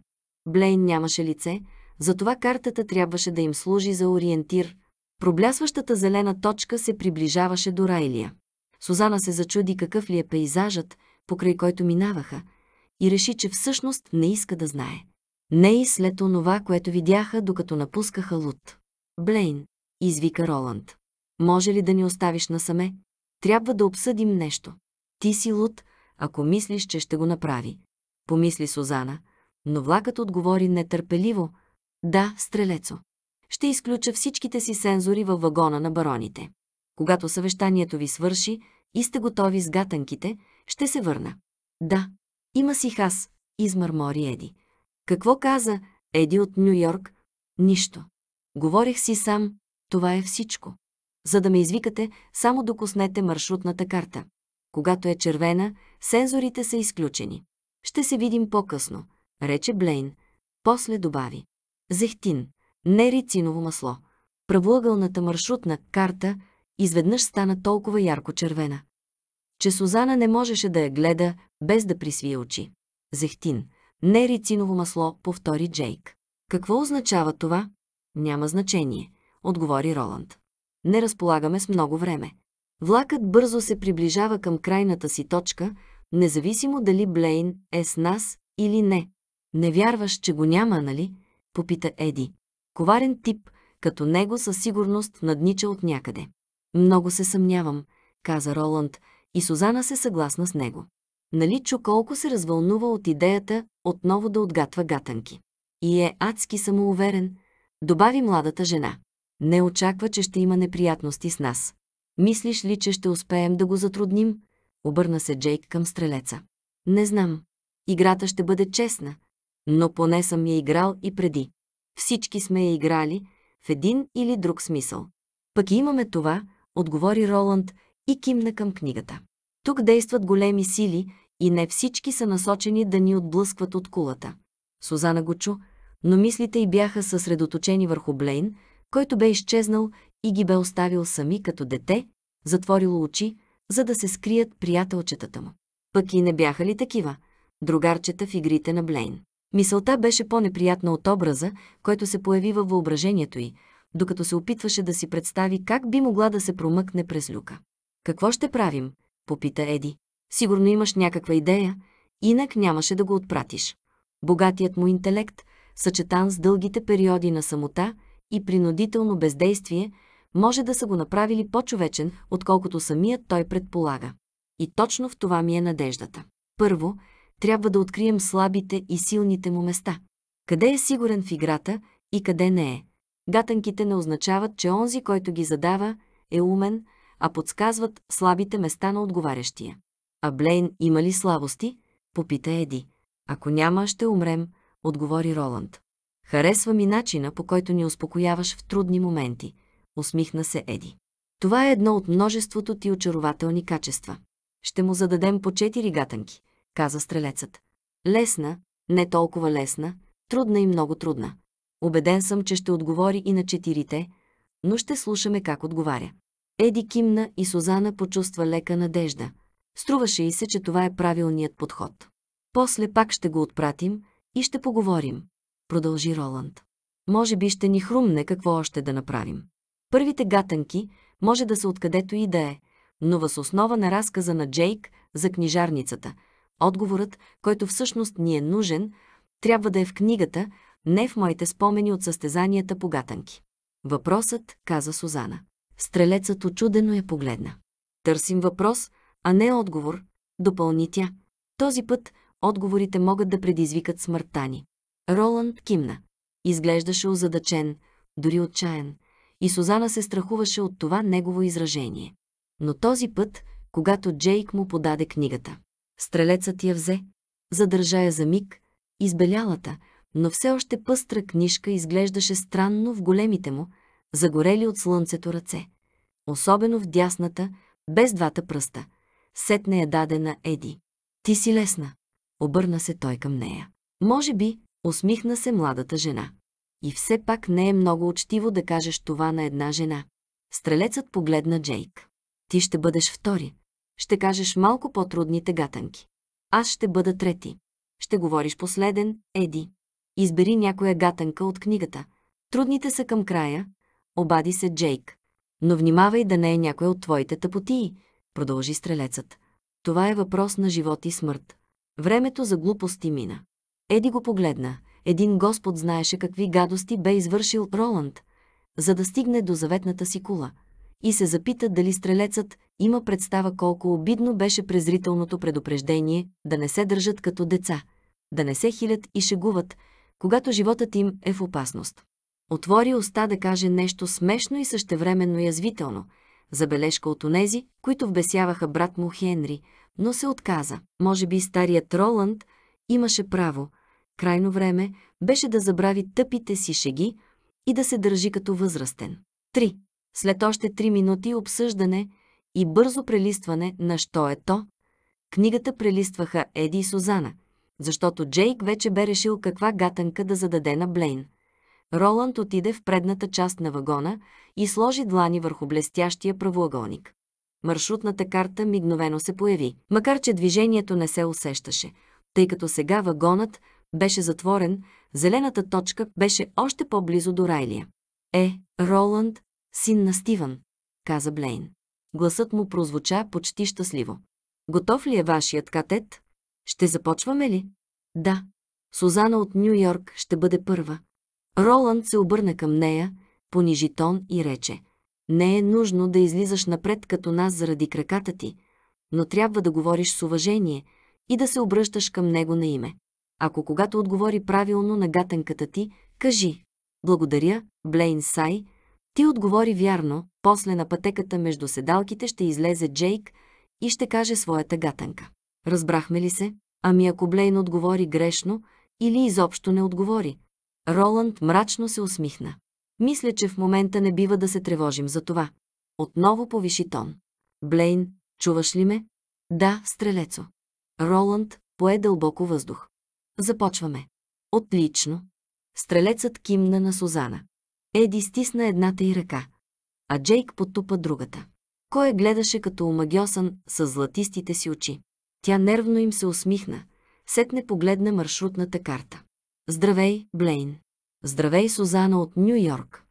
Блейн нямаше лице, затова картата трябваше да им служи за ориентир. Проблясващата зелена точка се приближаваше до Райлия. Сузана се зачуди какъв ли е пейзажът, покрай който минаваха – и реши, че всъщност не иска да знае. Не и след онова, което видяха, докато напускаха Лут. Блейн, извика Роланд. Може ли да ни оставиш насаме? Трябва да обсъдим нещо. Ти си Лут, ако мислиш, че ще го направи. Помисли Сузана, но влакът отговори нетърпеливо. Да, стрелецо. Ще изключа всичките си сензори във вагона на бароните. Когато съвещанието ви свърши и сте готови с гатанките, ще се върна. Да, има си хас, измърмори Еди. Какво каза Еди от Нью Йорк? Нищо. Говорих си сам, това е всичко. За да ме извикате, само докоснете маршрутната карта. Когато е червена, сензорите са изключени. Ще се видим по-късно, рече Блейн. После добави. Зехтин, не рициново масло. Правоъгълната маршрутна карта изведнъж стана толкова ярко червена, че Сузана не можеше да я гледа без да присвие очи. Зехтин, не рециново масло, повтори Джейк. Какво означава това? Няма значение, отговори Роланд. Не разполагаме с много време. Влакът бързо се приближава към крайната си точка, независимо дали Блейн е с нас или не. Не вярваш, че го няма, нали? Попита Еди. Коварен тип, като него със сигурност наднича от някъде. Много се съмнявам, каза Роланд, и Сузана се съгласна с него. Нали чу колко се развълнува от идеята отново да отгатва гатанки. И е адски самоуверен, добави младата жена. Не очаква, че ще има неприятности с нас. Мислиш ли, че ще успеем да го затрудним? Обърна се Джейк към стрелеца. Не знам. Играта ще бъде честна, но поне съм я играл и преди. Всички сме я играли в един или друг смисъл. Пък и имаме това, отговори Роланд и кимна към книгата. Тук действат големи сили, и не всички са насочени да ни отблъскват от кулата. Сузана го чу, но мислите й бяха съсредоточени върху Блейн, който бе изчезнал и ги бе оставил сами като дете, затворило очи, за да се скрият приятелчетата му. Пък и не бяха ли такива, другарчета в игрите на Блейн. Мисълта беше по-неприятна от образа, който се появи във въображението й, докато се опитваше да си представи как би могла да се промъкне през люка. «Какво ще правим?» – попита Еди. Сигурно имаш някаква идея, инак нямаше да го отпратиш. Богатият му интелект, съчетан с дългите периоди на самота и принудително бездействие, може да са го направили по-човечен, отколкото самият той предполага. И точно в това ми е надеждата. Първо, трябва да открием слабите и силните му места. Къде е сигурен в играта и къде не е. Гатанките не означават, че онзи, който ги задава, е умен, а подсказват слабите места на отговарящия. А Блейн има ли слабости? Попита Еди. Ако няма, ще умрем, отговори Роланд. Харесва ми начина, по който ни успокояваш в трудни моменти. Усмихна се Еди. Това е едно от множеството ти очарователни качества. Ще му зададем по четири гатанки, каза стрелецът. Лесна, не толкова лесна, трудна и много трудна. Обеден съм, че ще отговори и на четирите, но ще слушаме как отговаря. Еди кимна и Сузана почувства лека надежда. Струваше и се, че това е правилният подход. После пак ще го отпратим и ще поговорим, продължи Роланд. Може би ще ни хрумне какво още да направим. Първите гатанки може да са откъдето и да е, но въз основа на разказа на Джейк за книжарницата. Отговорът, който всъщност ни е нужен, трябва да е в книгата, не в моите спомени от състезанията по гатанки. Въпросът, каза Сузана. Стрелецът очудено я погледна. Търсим въпрос, а не отговор, допълни тя. Този път отговорите могат да предизвикат смъртта ни. Роланд кимна. Изглеждаше озадачен, дори отчаян, и Сузана се страхуваше от това негово изражение. Но този път, когато Джейк му подаде книгата, стрелецът я взе, задържа я за миг, избелялата, но все още пъстра книжка изглеждаше странно в големите му, загорели от слънцето ръце. Особено в дясната, без двата пръста – сетне я е даде на Еди. Ти си лесна. Обърна се той към нея. Може би, усмихна се младата жена. И все пак не е много учтиво да кажеш това на една жена. Стрелецът погледна Джейк. Ти ще бъдеш втори. Ще кажеш малко по-трудните гатанки. Аз ще бъда трети. Ще говориш последен, Еди. Избери някоя гатанка от книгата. Трудните са към края. Обади се Джейк. Но внимавай да не е някоя от твоите тъпотии, продължи стрелецът. Това е въпрос на живот и смърт. Времето за глупости мина. Еди го погледна. Един Господ знаеше какви гадости бе извършил Роланд, за да стигне до заветната си кула. И се запита дали стрелецът има представа колко обидно беше презрителното предупреждение да не се държат като деца, да не се хилят и шегуват, когато животът им е в опасност. Отвори уста да каже нещо смешно и същевременно язвително – забележка от онези, които вбесяваха брат му Хенри, но се отказа. Може би старият Роланд имаше право. Крайно време беше да забрави тъпите си шеги и да се държи като възрастен. 3. След още три минути обсъждане и бързо прелистване на «Що е то?», книгата прелистваха Еди и Сузана, защото Джейк вече бе решил каква гатанка да зададе на Блейн. Роланд отиде в предната част на вагона и сложи длани върху блестящия правоъгълник. Маршрутната карта мигновено се появи, макар че движението не се усещаше, тъй като сега вагонът беше затворен, зелената точка беше още по-близо до Райлия. Е, Роланд, син на Стивън, каза Блейн. Гласът му прозвуча почти щастливо. Готов ли е вашият катет? Ще започваме ли? Да. Сузана от Нью Йорк ще бъде първа. Роланд се обърна към нея, понижи тон и рече. Не е нужно да излизаш напред като нас заради краката ти, но трябва да говориш с уважение и да се обръщаш към него на име. Ако когато отговори правилно на гатанката ти, кажи «Благодаря, Блейн Сай», ти отговори вярно, после на пътеката между седалките ще излезе Джейк и ще каже своята гатанка. Разбрахме ли се? Ами ако Блейн отговори грешно или изобщо не отговори, Роланд мрачно се усмихна. Мисля, че в момента не бива да се тревожим за това. Отново повиши тон. Блейн, чуваш ли ме? Да, стрелецо. Роланд пое дълбоко въздух. Започваме. Отлично. Стрелецът кимна на Сузана. Еди стисна едната й ръка, а Джейк потупа другата. Кой я гледаше като омагьосан с златистите си очи. Тя нервно им се усмихна, сетне погледна маршрутната карта. Здравей, Блейн! Здравей, Сузана от Нью Йорк!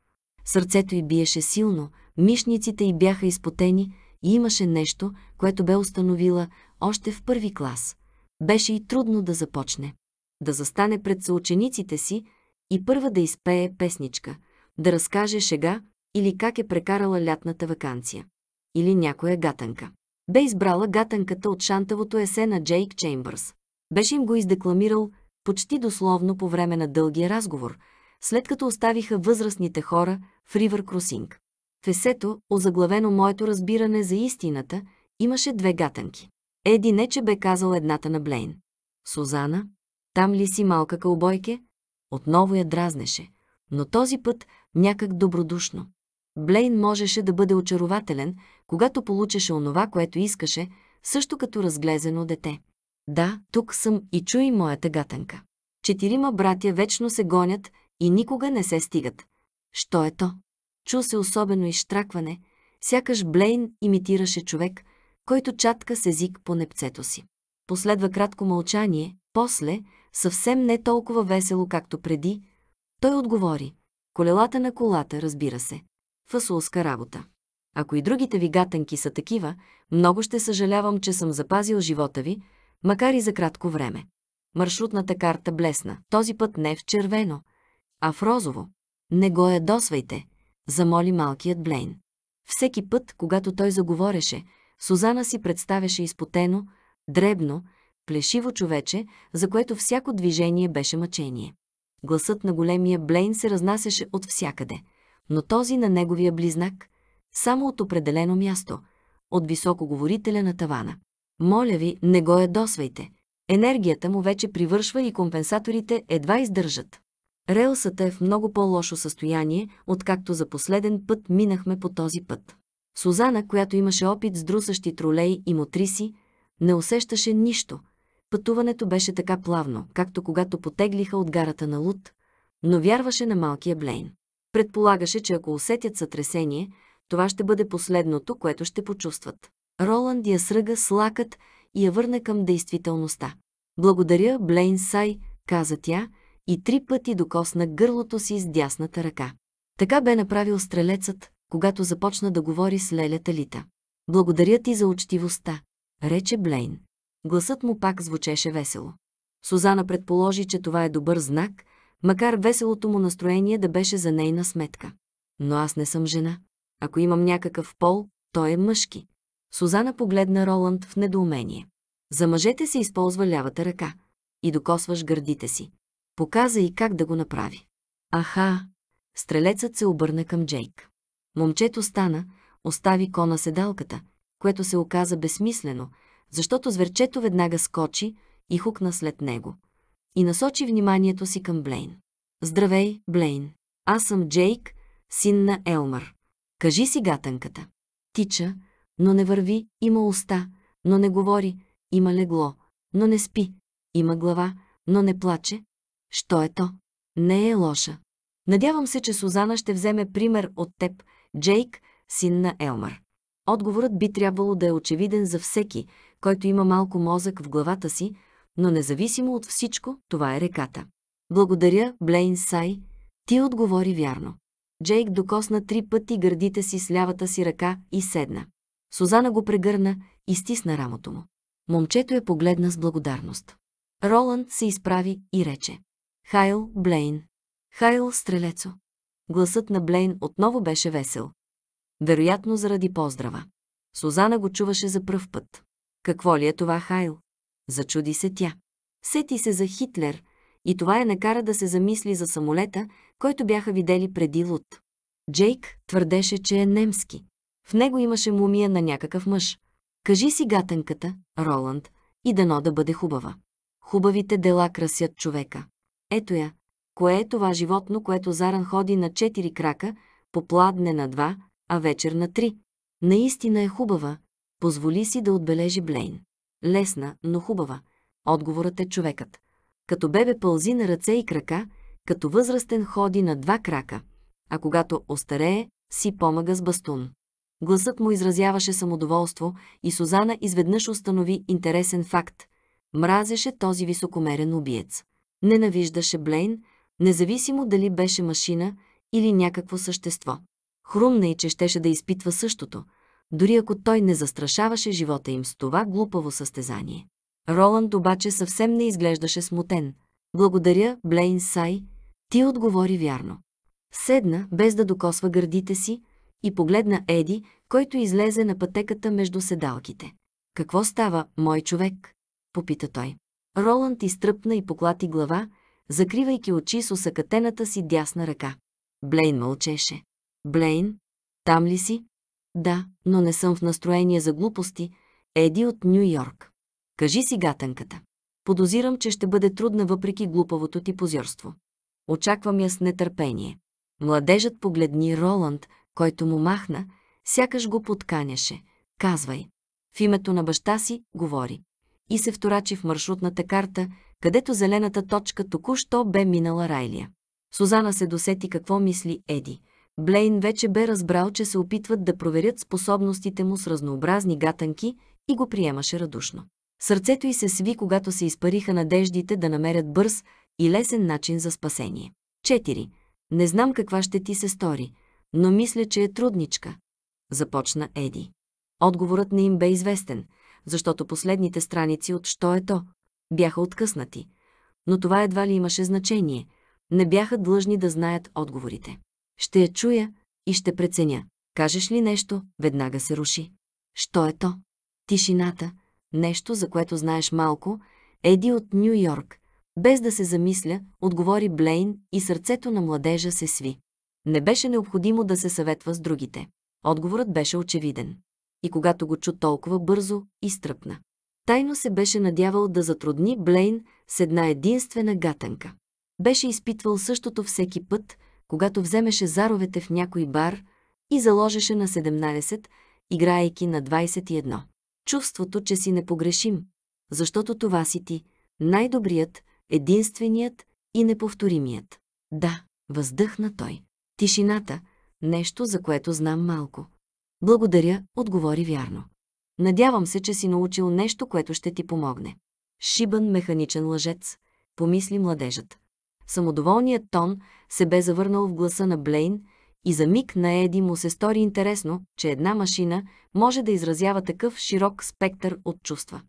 Сърцето й биеше силно, мишниците й бяха изпотени и имаше нещо, което бе установила още в първи клас. Беше и трудно да започне. Да застане пред съучениците си и първа да изпее песничка, да разкаже шега или как е прекарала лятната вакансия. Или някоя гатанка. Бе избрала гатанката от шантавото есе на Джейк Чеймбърс. Беше им го издекламирал почти дословно по време на дългия разговор, след като оставиха възрастните хора в Ривър Кросинг. В есето, озаглавено моето разбиране за истината, имаше две гатанки. Еди не че бе казал едната на Блейн. Сузана, там ли си малка кълбойке? Отново я дразнеше, но този път някак добродушно. Блейн можеше да бъде очарователен, когато получеше онова, което искаше, също като разглезено дете. Да, тук съм и чуй моята гатанка. Четирима братя вечно се гонят и никога не се стигат. Що е то? Чу се особено изштракване, сякаш Блейн имитираше човек, който чатка с език по непцето си. Последва кратко мълчание, после, съвсем не толкова весело както преди, той отговори. Колелата на колата, разбира се. Фасулска работа. Ако и другите ви гатанки са такива, много ще съжалявам, че съм запазил живота ви, макар и за кратко време. Маршрутната карта блесна, този път не в червено, а в розово. Не го ядосвайте, замоли малкият Блейн. Всеки път, когато той заговореше, Сузана си представяше изпотено, дребно, плешиво човече, за което всяко движение беше мъчение. Гласът на големия Блейн се разнасяше от всякъде, но този на неговия близнак – само от определено място, от високоговорителя на тавана. Моля ви, не го ядосвайте. Енергията му вече привършва и компенсаторите едва издържат. Релсът е в много по-лошо състояние, откакто за последен път минахме по този път. Сузана, която имаше опит с друсащи тролей и мотриси, не усещаше нищо. Пътуването беше така плавно, както когато потеглиха от гарата на Лут, но вярваше на малкия Блейн. Предполагаше, че ако усетят сътресение, това ще бъде последното, което ще почувстват. Роланд я сръга с лакът и я върна към действителността. Благодаря, Блейн Сай, каза тя и три пъти докосна гърлото си с дясната ръка. Така бе направил стрелецът, когато започна да говори с лелята Лита. Благодаря ти за учтивостта, рече Блейн. Гласът му пак звучеше весело. Сузана предположи, че това е добър знак, макар веселото му настроение да беше за нейна сметка. Но аз не съм жена. Ако имам някакъв пол, той е мъжки. Сузана погледна Роланд в недоумение. За мъжете се използва лявата ръка и докосваш гърдите си. Показа и как да го направи. Аха! Стрелецът се обърна към Джейк. Момчето стана, остави кона седалката, което се оказа безсмислено, защото зверчето веднага скочи и хукна след него. И насочи вниманието си към Блейн. Здравей, Блейн. Аз съм Джейк, син на Елмър. Кажи си гатанката. Тича, но не върви, има уста, но не говори, има легло, но не спи, има глава, но не плаче. Що е то? Не е лоша. Надявам се, че Сузана ще вземе пример от теб, Джейк, син на Елмар. Отговорът би трябвало да е очевиден за всеки, който има малко мозък в главата си, но независимо от всичко, това е реката. Благодаря, Блейн Сай, ти отговори вярно. Джейк докосна три пъти гърдите си с лявата си ръка и седна. Сузана го прегърна и стисна рамото му. Момчето я погледна с благодарност. Роланд се изправи и рече. Хайл Блейн. Хайл Стрелецо. Гласът на Блейн отново беше весел. Вероятно заради поздрава. Сузана го чуваше за пръв път. Какво ли е това, Хайл? Зачуди се тя. Сети се за Хитлер и това я накара да се замисли за самолета, който бяха видели преди Лут. Джейк твърдеше, че е немски. В него имаше мумия на някакъв мъж. Кажи си гатенката, Роланд, и дано да бъде хубава. Хубавите дела красят човека. Ето я, кое е това животно, което заран ходи на четири крака, попладне на два, а вечер на три. Наистина е хубава, позволи си да отбележи Блейн. Лесна, но хубава. Отговорът е човекът. Като бебе пълзи на ръце и крака, като възрастен ходи на два крака, а когато остарее, си помага с бастун. Гласът му изразяваше самодоволство и Сузана изведнъж установи интересен факт. Мразеше този високомерен убиец. Ненавиждаше Блейн, независимо дали беше машина или някакво същество. Хрумна и че щеше да изпитва същото, дори ако той не застрашаваше живота им с това глупаво състезание. Роланд обаче съвсем не изглеждаше смутен. Благодаря, Блейн Сай, ти отговори вярно. Седна, без да докосва гърдите си, и погледна Еди, който излезе на пътеката между седалките. «Какво става, мой човек?» – попита той. Роланд изтръпна и поклати глава, закривайки очи с усъкатената си дясна ръка. Блейн мълчеше. «Блейн, там ли си?» «Да, но не съм в настроение за глупости. Еди от Нью Йорк. Кажи си гатанката. Подозирам, че ще бъде трудна въпреки глупавото ти позорство. Очаквам я с нетърпение». Младежът погледни Роланд – който му махна, сякаш го подканяше. Казвай. В името на баща си говори. И се вторачи в маршрутната карта, където зелената точка току-що бе минала Райлия. Сузана се досети какво мисли Еди. Блейн вече бе разбрал, че се опитват да проверят способностите му с разнообразни гатанки и го приемаше радушно. Сърцето й се сви, когато се изпариха надеждите да намерят бърз и лесен начин за спасение. 4. Не знам каква ще ти се стори, но мисля, че е трудничка, започна Еди. Отговорът не им бе известен, защото последните страници от «Що е то?» бяха откъснати, но това едва ли имаше значение. Не бяха длъжни да знаят отговорите. Ще я чуя и ще преценя. Кажеш ли нещо, веднага се руши. Що е то? Тишината, нещо, за което знаеш малко, Еди от Нью Йорк. Без да се замисля, отговори Блейн и сърцето на младежа се сви. Не беше необходимо да се съветва с другите. Отговорът беше очевиден. И когато го чу толкова бързо, изтръпна. Тайно се беше надявал да затрудни Блейн с една единствена гатанка. Беше изпитвал същото всеки път, когато вземеше заровете в някой бар и заложеше на 17, играйки на 21. Чувството, че си непогрешим, защото това си ти, най-добрият, единственият и неповторимият. Да, въздъхна той. Тишината – нещо, за което знам малко. Благодаря, отговори вярно. Надявам се, че си научил нещо, което ще ти помогне. Шибан механичен лъжец, помисли младежът. Самодоволният тон се бе завърнал в гласа на Блейн и за миг на Еди му се стори интересно, че една машина може да изразява такъв широк спектър от чувства.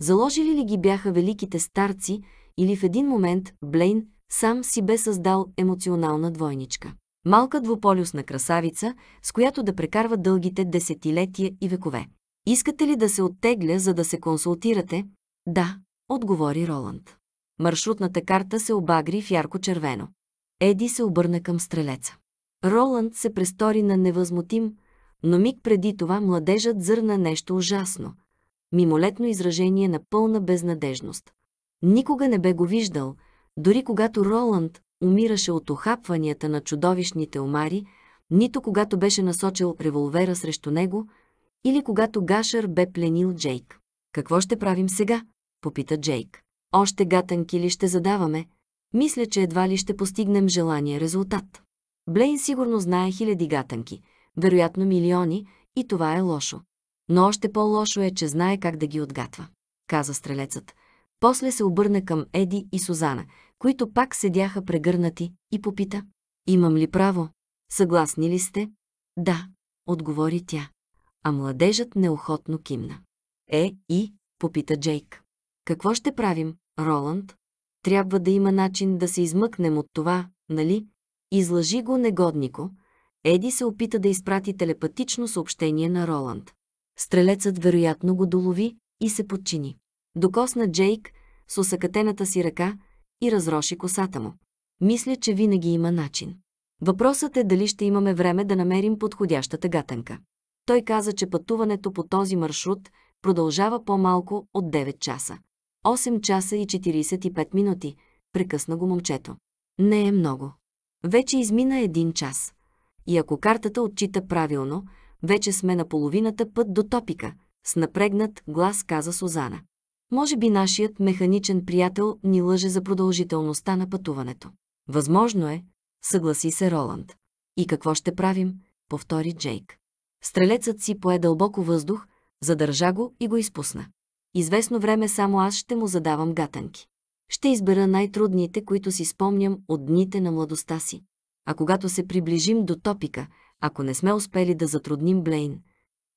Заложили ли ги бяха великите старци или в един момент Блейн сам си бе създал емоционална двойничка? малка двуполюсна красавица, с която да прекарва дългите десетилетия и векове. Искате ли да се оттегля, за да се консултирате? Да, отговори Роланд. Маршрутната карта се обагри в ярко-червено. Еди се обърна към стрелеца. Роланд се престори на невъзмутим, но миг преди това младежът зърна нещо ужасно. Мимолетно изражение на пълна безнадежност. Никога не бе го виждал, дори когато Роланд, умираше от охапванията на чудовищните омари, нито когато беше насочил револвера срещу него, или когато Гашър бе пленил Джейк. «Какво ще правим сега?» – попита Джейк. «Още гатанки ли ще задаваме? Мисля, че едва ли ще постигнем желания резултат. Блейн сигурно знае хиляди гатанки, вероятно милиони, и това е лошо. Но още по-лошо е, че знае как да ги отгатва», каза стрелецът. После се обърна към Еди и Сузана – които пак седяха прегърнати, и попита. Имам ли право? Съгласни ли сте? Да, отговори тя. А младежът неохотно кимна. Е, и, попита Джейк. Какво ще правим, Роланд? Трябва да има начин да се измъкнем от това, нали? Излъжи го негоднико. Еди се опита да изпрати телепатично съобщение на Роланд. Стрелецът вероятно го долови и се подчини. Докосна Джейк с осъкатената си ръка и разроши косата му. Мисля, че винаги има начин. Въпросът е дали ще имаме време да намерим подходящата гатанка. Той каза, че пътуването по този маршрут продължава по-малко от 9 часа. 8 часа и 45 минути, прекъсна го момчето. Не е много. Вече измина един час. И ако картата отчита правилно, вече сме на половината път до топика, с напрегнат глас каза Сузана. Може би нашият механичен приятел ни лъже за продължителността на пътуването. Възможно е, съгласи се Роланд. И какво ще правим? повтори Джейк. Стрелецът си пое дълбоко въздух, задържа го и го изпусна. Известно време само аз ще му задавам гатанки. Ще избера най-трудните, които си спомням от дните на младостта си. А когато се приближим до топика, ако не сме успели да затрудним Блейн,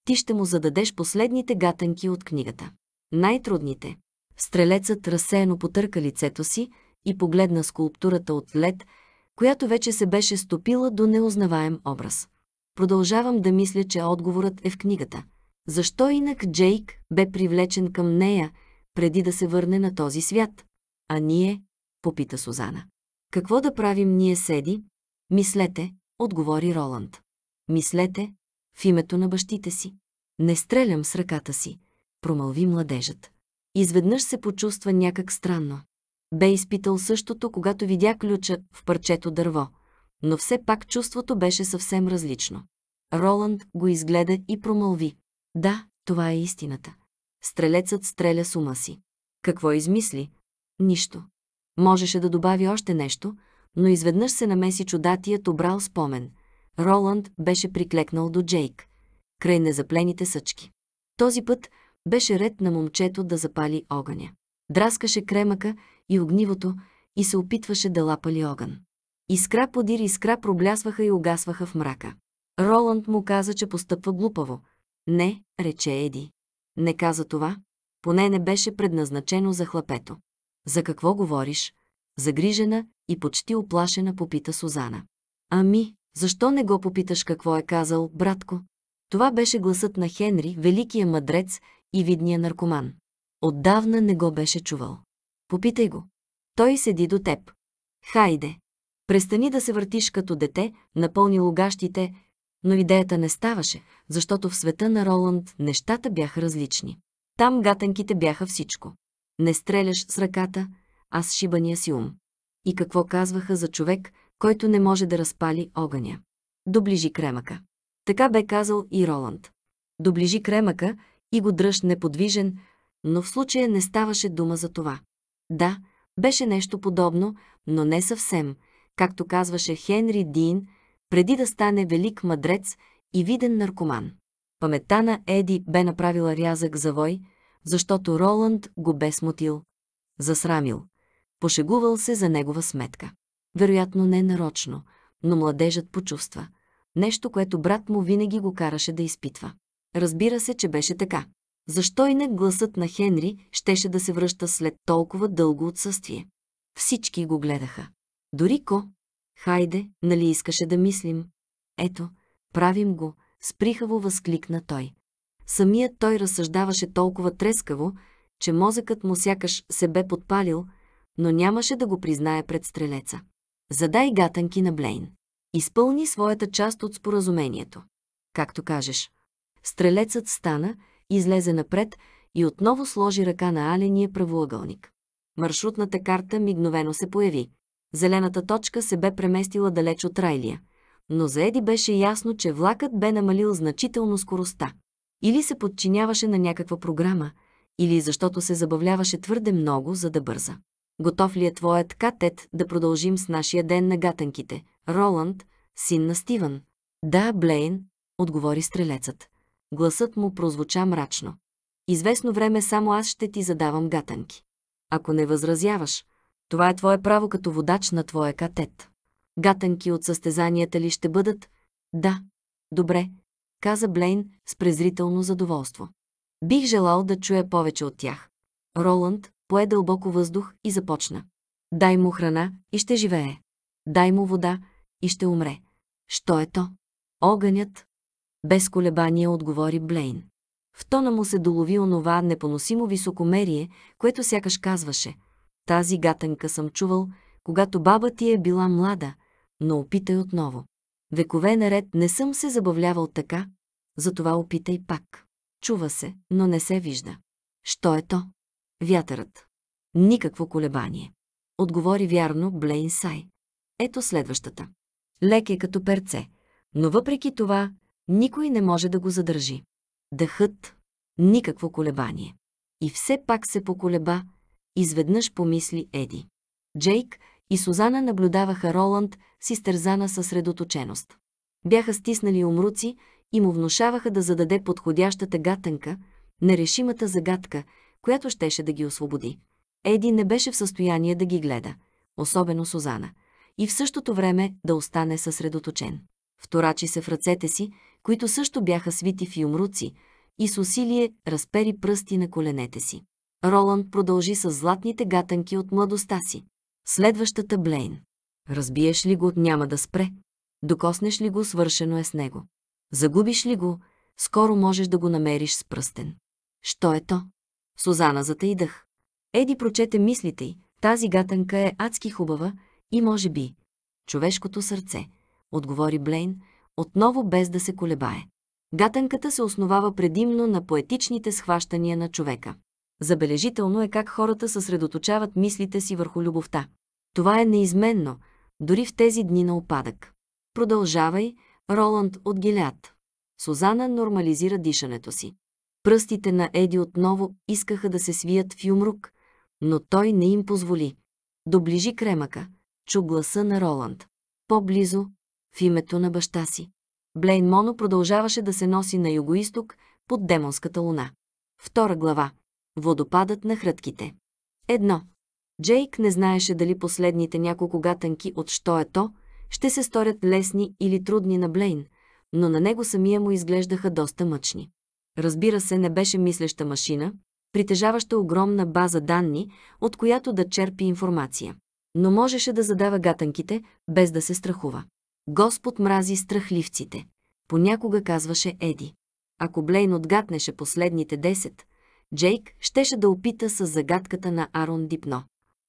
ти ще му зададеш последните гатанки от книгата. Най-трудните. Стрелецът разсеяно потърка лицето си и погледна скулптурата от лед, която вече се беше стопила до неузнаваем образ. Продължавам да мисля, че отговорът е в книгата. Защо инак Джейк бе привлечен към нея, преди да се върне на този свят? А ние? Попита Сузана. Какво да правим ние седи? Мислете, отговори Роланд. Мислете в името на бащите си. Не стрелям с ръката си промълви младежът. Изведнъж се почувства някак странно. Бе изпитал същото, когато видя ключа в парчето дърво, но все пак чувството беше съвсем различно. Роланд го изгледа и промълви. Да, това е истината. Стрелецът стреля с ума си. Какво измисли? Нищо. Можеше да добави още нещо, но изведнъж се намеси чудатият обрал спомен. Роланд беше приклекнал до Джейк, край незаплените съчки. Този път беше ред на момчето да запали огъня. Драскаше кремъка и огнивото и се опитваше да лапали огън. Искра подир искра проблясваха и угасваха в мрака. Роланд му каза, че постъпва глупаво. Не, рече Еди. Не каза това. Поне не беше предназначено за хлапето. За какво говориш? Загрижена и почти оплашена попита Сузана. Ами, защо не го попиташ какво е казал, братко? Това беше гласът на Хенри, великия мъдрец и видния наркоман. Отдавна не го беше чувал. Попитай го. Той седи до теб. Хайде! Престани да се въртиш като дете, напълни лугащите, но идеята не ставаше, защото в света на Роланд нещата бяха различни. Там гатанките бяха всичко. Не стреляш с ръката, а с шибания си ум. И какво казваха за човек, който не може да разпали огъня? Доближи кремъка. Така бе казал и Роланд. Доближи кремъка и го дръж неподвижен, но в случая не ставаше дума за това. Да, беше нещо подобно, но не съвсем, както казваше Хенри Дин, преди да стане велик мъдрец и виден наркоман. Паметта на Еди бе направила рязък завой, защото Роланд го бе смутил, засрамил, пошегувал се за негова сметка. Вероятно не нарочно, но младежът почувства. Нещо, което брат му винаги го караше да изпитва. Разбира се, че беше така. Защо и не гласът на Хенри щеше да се връща след толкова дълго отсъствие? Всички го гледаха. Дори Ко. Хайде, нали искаше да мислим? Ето, правим го, сприхаво възкликна той. Самият той разсъждаваше толкова трескаво, че мозъкът му сякаш се бе подпалил, но нямаше да го признае пред стрелеца. Задай гатанки на Блейн. Изпълни своята част от споразумението. Както кажеш, Стрелецът стана, излезе напред и отново сложи ръка на аления правоъгълник. Маршрутната карта мигновено се появи. Зелената точка се бе преместила далеч от Райлия, но за Еди беше ясно, че влакът бе намалил значително скоростта. Или се подчиняваше на някаква програма, или защото се забавляваше твърде много, за да бърза. Готов ли е твоят катет да продължим с нашия ден на гатанките? Роланд, син на Стивън. Да, Блейн, отговори стрелецът. Гласът му прозвуча мрачно. Известно време само аз ще ти задавам гатанки. Ако не възразяваш, това е твое право като водач на твоя катет. Гатанки от състезанията ли ще бъдат? Да. Добре, каза Блейн с презрително задоволство. Бих желал да чуя повече от тях. Роланд пое дълбоко въздух и започна. Дай му храна и ще живее. Дай му вода и ще умре. Що е то? Огънят, без колебание отговори Блейн. В тона му се долови онова непоносимо високомерие, което сякаш казваше. Тази гатанка съм чувал, когато баба ти е била млада, но опитай отново. Векове наред не съм се забавлявал така, затова опитай пак. Чува се, но не се вижда. Що е то? Вятърът. Никакво колебание. Отговори вярно Блейн Сай. Ето следващата. Лек е като перце, но въпреки това никой не може да го задържи. Дъхът – никакво колебание. И все пак се поколеба, изведнъж помисли Еди. Джейк и Сузана наблюдаваха Роланд с изтързана съсредоточеност. Бяха стиснали умруци и му внушаваха да зададе подходящата гатанка, нерешимата загадка, която щеше да ги освободи. Еди не беше в състояние да ги гледа, особено Сузана, и в същото време да остане съсредоточен. Вторачи се в ръцете си които също бяха свити в юмруци, и с усилие разпери пръсти на коленете си. Роланд продължи с златните гатанки от младостта си. Следващата Блейн. Разбиеш ли го, няма да спре. Докоснеш ли го, свършено е с него. Загубиш ли го, скоро можеш да го намериш с пръстен. Що е то? Сузана дъх. Еди прочете мислите й. Тази гатанка е адски хубава и, може би, човешкото сърце, отговори Блейн, отново без да се колебае. Гатанката се основава предимно на поетичните схващания на човека. Забележително е как хората съсредоточават мислите си върху любовта. Това е неизменно, дори в тези дни на опадък. Продължавай, Роланд от Гилят. Сузана нормализира дишането си. Пръстите на Еди отново искаха да се свият в юмрук, но той не им позволи. Доближи кремъка, чу гласа на Роланд. По-близо, в името на баща си. Блейн Моно продължаваше да се носи на югоисток под демонската луна. Втора глава. Водопадът на хрътките. Едно. Джейк не знаеше дали последните няколко гатанки от «Що е то?» ще се сторят лесни или трудни на Блейн, но на него самия му изглеждаха доста мъчни. Разбира се, не беше мислеща машина, притежаваща огромна база данни, от която да черпи информация. Но можеше да задава гатанките, без да се страхува. Господ мрази страхливците, понякога казваше Еди. Ако Блейн отгатнеше последните 10, Джейк щеше да опита с загадката на Арон Дипно.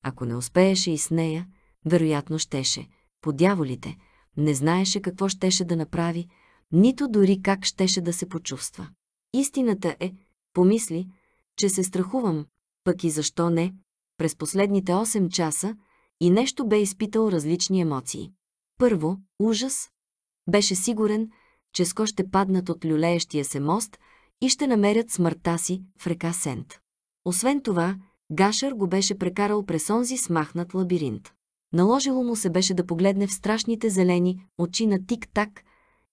Ако не успееше и с нея, вероятно щеше. По дяволите, не знаеше какво щеше да направи, нито дори как щеше да се почувства. Истината е, помисли, че се страхувам, пък и защо не, през последните 8 часа и нещо бе изпитал различни емоции. Първо, ужас. Беше сигурен, че ско ще паднат от люлеещия се мост и ще намерят смъртта си в река Сент. Освен това, Гашър го беше прекарал през онзи смахнат лабиринт. Наложило му се беше да погледне в страшните зелени очи на тик-так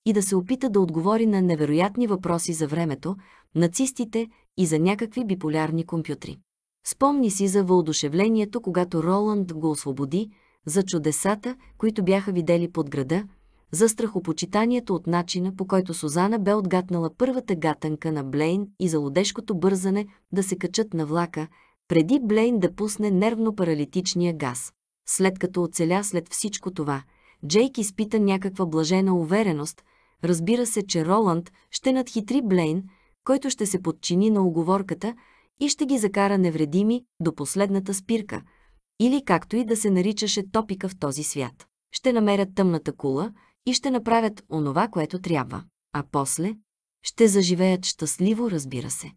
и да се опита да отговори на невероятни въпроси за времето, нацистите и за някакви биполярни компютри. Спомни си за въодушевлението, когато Роланд го освободи, за чудесата, които бяха видели под града, за страхопочитанието от начина, по който Сузана бе отгатнала първата гатанка на Блейн и за лодешкото бързане да се качат на влака, преди Блейн да пусне нервно-паралитичния газ. След като оцеля след всичко това, Джейк изпита някаква блажена увереност, разбира се, че Роланд ще надхитри Блейн, който ще се подчини на оговорката и ще ги закара невредими до последната спирка – или както и да се наричаше топика в този свят. Ще намерят тъмната кула и ще направят онова, което трябва. А после ще заживеят щастливо, разбира се.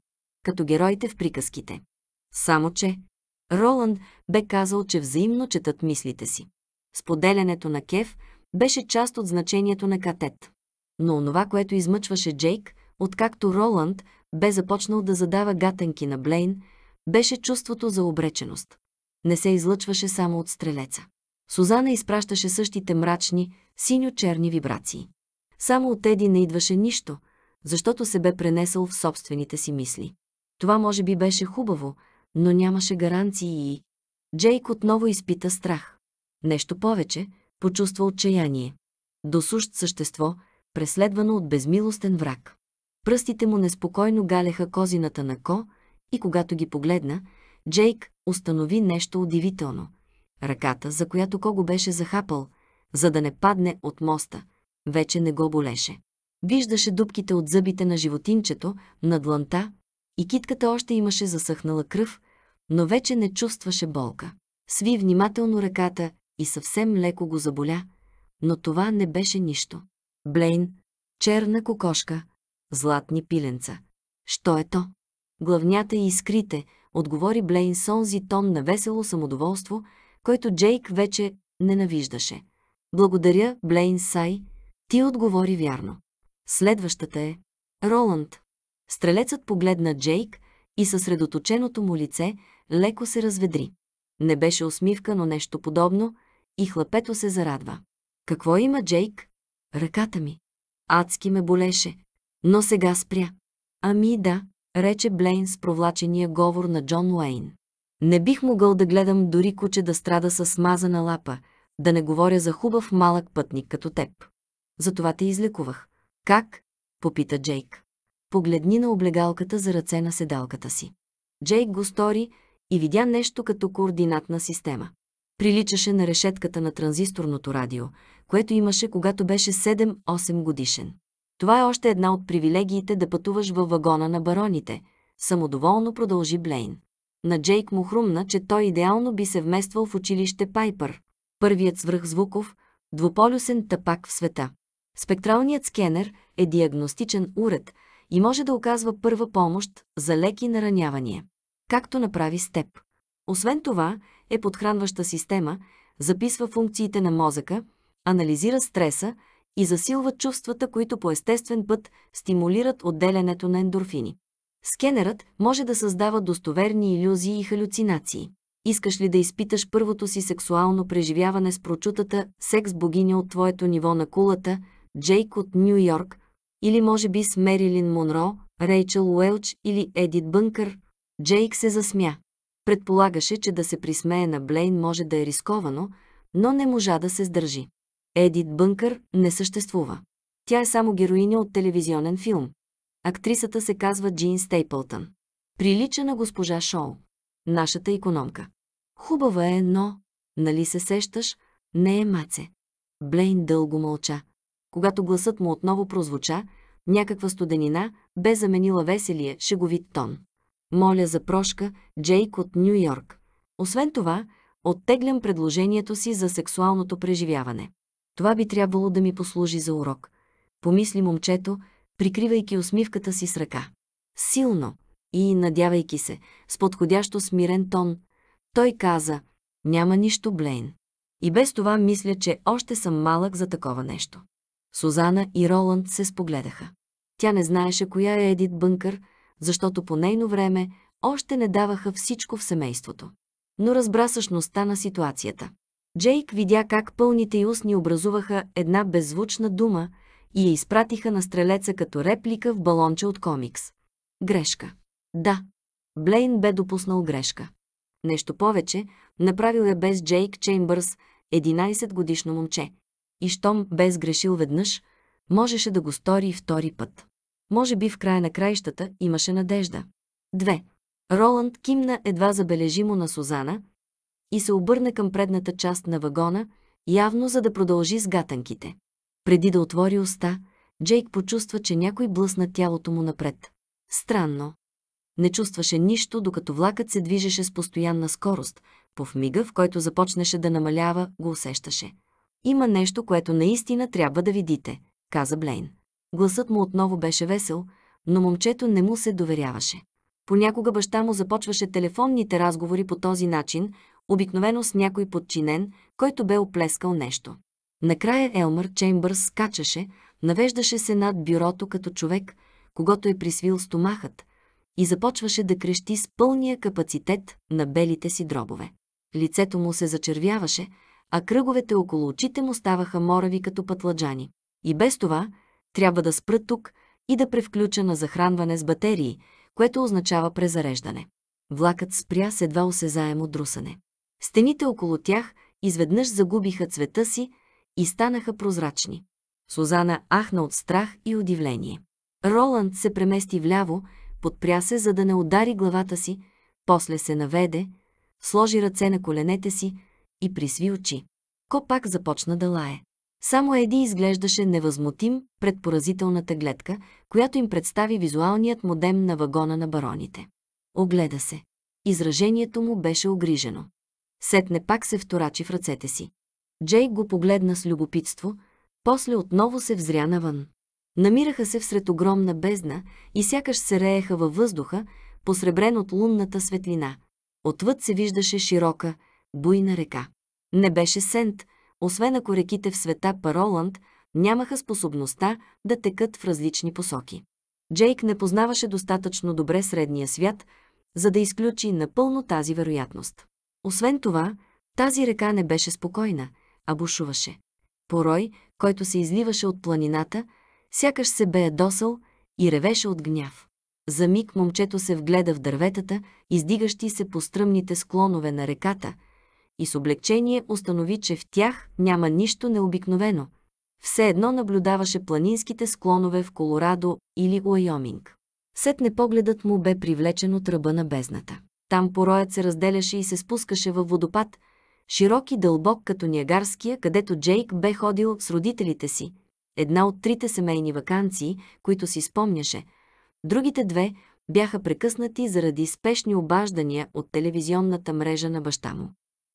Като героите в приказките. Само, че Роланд бе казал, че взаимно четат мислите си. Споделянето на Кев беше част от значението на катет. Но онова, което измъчваше Джейк, откакто Роланд бе започнал да задава гатанки на Блейн, беше чувството за обреченост не се излъчваше само от стрелеца. Сузана изпращаше същите мрачни, синьо-черни вибрации. Само от Теди не идваше нищо, защото се бе пренесъл в собствените си мисли. Това може би беше хубаво, но нямаше гаранции и... Джейк отново изпита страх. Нещо повече, почувства отчаяние. Досущ същество, преследвано от безмилостен враг. Пръстите му неспокойно галеха козината на Ко и когато ги погледна, Джейк установи нещо удивително. Ръката, за която Кого беше захапал, за да не падне от моста, вече не го болеше. Виждаше дубките от зъбите на животинчето, на дланта, и китката още имаше засъхнала кръв, но вече не чувстваше болка. Сви внимателно ръката и съвсем леко го заболя, но това не беше нищо. Блейн, черна кокошка, златни пиленца. Що е то? Главнята и искрите, отговори Блейн с онзи тон на весело самодоволство, който Джейк вече ненавиждаше. Благодаря, Блейн Сай, ти отговори вярно. Следващата е Роланд. Стрелецът погледна Джейк и съсредоточеното му лице леко се разведри. Не беше усмивка, но нещо подобно, и хлапето се зарадва. Какво има, Джейк? Ръката ми. Адски ме болеше, но сега спря. Ами да, рече Блейн с провлачения говор на Джон Уейн. Не бих могъл да гледам дори куче да страда с смазана лапа, да не говоря за хубав малък пътник като теб. Затова те излекувах. Как? попита Джейк. Погледни на облегалката за ръце на седалката си. Джейк го стори и видя нещо като координатна система. Приличаше на решетката на транзисторното радио, което имаше когато беше 7-8 годишен. Това е още една от привилегиите да пътуваш във вагона на бароните, самодоволно продължи Блейн. На Джейк му хрумна, че той идеално би се вмествал в училище Пайпър, първият свръхзвуков, двуполюсен тапак в света. Спектралният скенер е диагностичен уред и може да оказва първа помощ за леки наранявания, както направи степ. Освен това, е подхранваща система, записва функциите на мозъка, анализира стреса, и засилват чувствата, които по естествен път стимулират отделянето на ендорфини. Скенерът може да създава достоверни иллюзии и халюцинации. Искаш ли да изпиташ първото си сексуално преживяване с прочутата секс-богиня от твоето ниво на кулата, Джейк от Нью Йорк, или може би с Мерилин Монро, Рейчел Уелч или Едит Бънкър, Джейк се засмя. Предполагаше, че да се присмее на Блейн може да е рисковано, но не можа да се сдържи. Едит Бънкър не съществува. Тя е само героиня от телевизионен филм. Актрисата се казва Джин Стейпълтън. Прилича на госпожа Шоу, нашата икономка. Хубава е, но, нали се сещаш, не е маце. Блейн дълго мълча. Когато гласът му отново прозвуча, някаква студенина бе заменила веселия, шеговит тон. Моля за прошка, Джейк от Нью Йорк. Освен това, оттеглям предложението си за сексуалното преживяване. Това би трябвало да ми послужи за урок. Помисли момчето, прикривайки усмивката си с ръка. Силно и, надявайки се, с подходящо смирен тон, той каза «Няма нищо, Блейн». И без това мисля, че още съм малък за такова нещо. Сузана и Роланд се спогледаха. Тя не знаеше коя е Едит Бънкър, защото по нейно време още не даваха всичко в семейството. Но разбра същността на ситуацията. Джейк видя как пълните й устни образуваха една беззвучна дума и я изпратиха на стрелеца като реплика в балонче от комикс. Грешка. Да. Блейн бе допуснал грешка. Нещо повече, направил я без Джейк Чеймбърс, 11-годишно момче. И щом бе сгрешил веднъж, можеше да го стори и втори път. Може би в края на краищата имаше надежда. 2. Роланд кимна едва забележимо на Сузана – и се обърна към предната част на вагона, явно за да продължи с гатанките. Преди да отвори уста, Джейк почувства, че някой блъсна тялото му напред. Странно. Не чувстваше нищо, докато влакът се движеше с постоянна скорост. По вмига, в който започнаше да намалява, го усещаше. Има нещо, което наистина трябва да видите, каза Блейн. Гласът му отново беше весел, но момчето не му се доверяваше. Понякога баща му започваше телефонните разговори по този начин, обикновено с някой подчинен, който бе оплескал нещо. Накрая Елмър Чеймбърс скачаше, навеждаше се над бюрото като човек, когато е присвил стомахът, и започваше да крещи с пълния капацитет на белите си дробове. Лицето му се зачервяваше, а кръговете около очите му ставаха морави като пътладжани. И без това трябва да спра тук и да превключа на захранване с батерии, което означава презареждане. Влакът спря с едва осезаемо друсане. Стените около тях изведнъж загубиха цвета си и станаха прозрачни. Сузана ахна от страх и удивление. Роланд се премести вляво, подпря се, за да не удари главата си, после се наведе, сложи ръце на коленете си и присви очи. Ко пак започна да лае. Само Еди изглеждаше невъзмутим пред поразителната гледка, която им представи визуалният модем на вагона на бароните. Огледа се. Изражението му беше огрижено. Сетне пак се вторачи в ръцете си. Джей го погледна с любопитство, после отново се взря навън. Намираха се всред огромна бездна и сякаш се рееха във въздуха, посребрен от лунната светлина. Отвъд се виждаше широка, буйна река. Не беше сент, освен ако реките в света Пароланд нямаха способността да текат в различни посоки. Джейк не познаваше достатъчно добре средния свят, за да изключи напълно тази вероятност. Освен това, тази река не беше спокойна, а бушуваше. Порой, който се изливаше от планината, сякаш се бе досъл и ревеше от гняв. За миг момчето се вгледа в дърветата, издигащи се по стръмните склонове на реката, и с облегчение установи, че в тях няма нищо необикновено. Все едно наблюдаваше планинските склонове в Колорадо или Уайоминг. Сетне погледът му бе привлечен от ръба на бездната. Там пороят се разделяше и се спускаше във водопад, широк и дълбок като Ниагарския, където Джейк бе ходил с родителите си. Една от трите семейни вакансии, които си спомняше. Другите две бяха прекъснати заради спешни обаждания от телевизионната мрежа на баща му.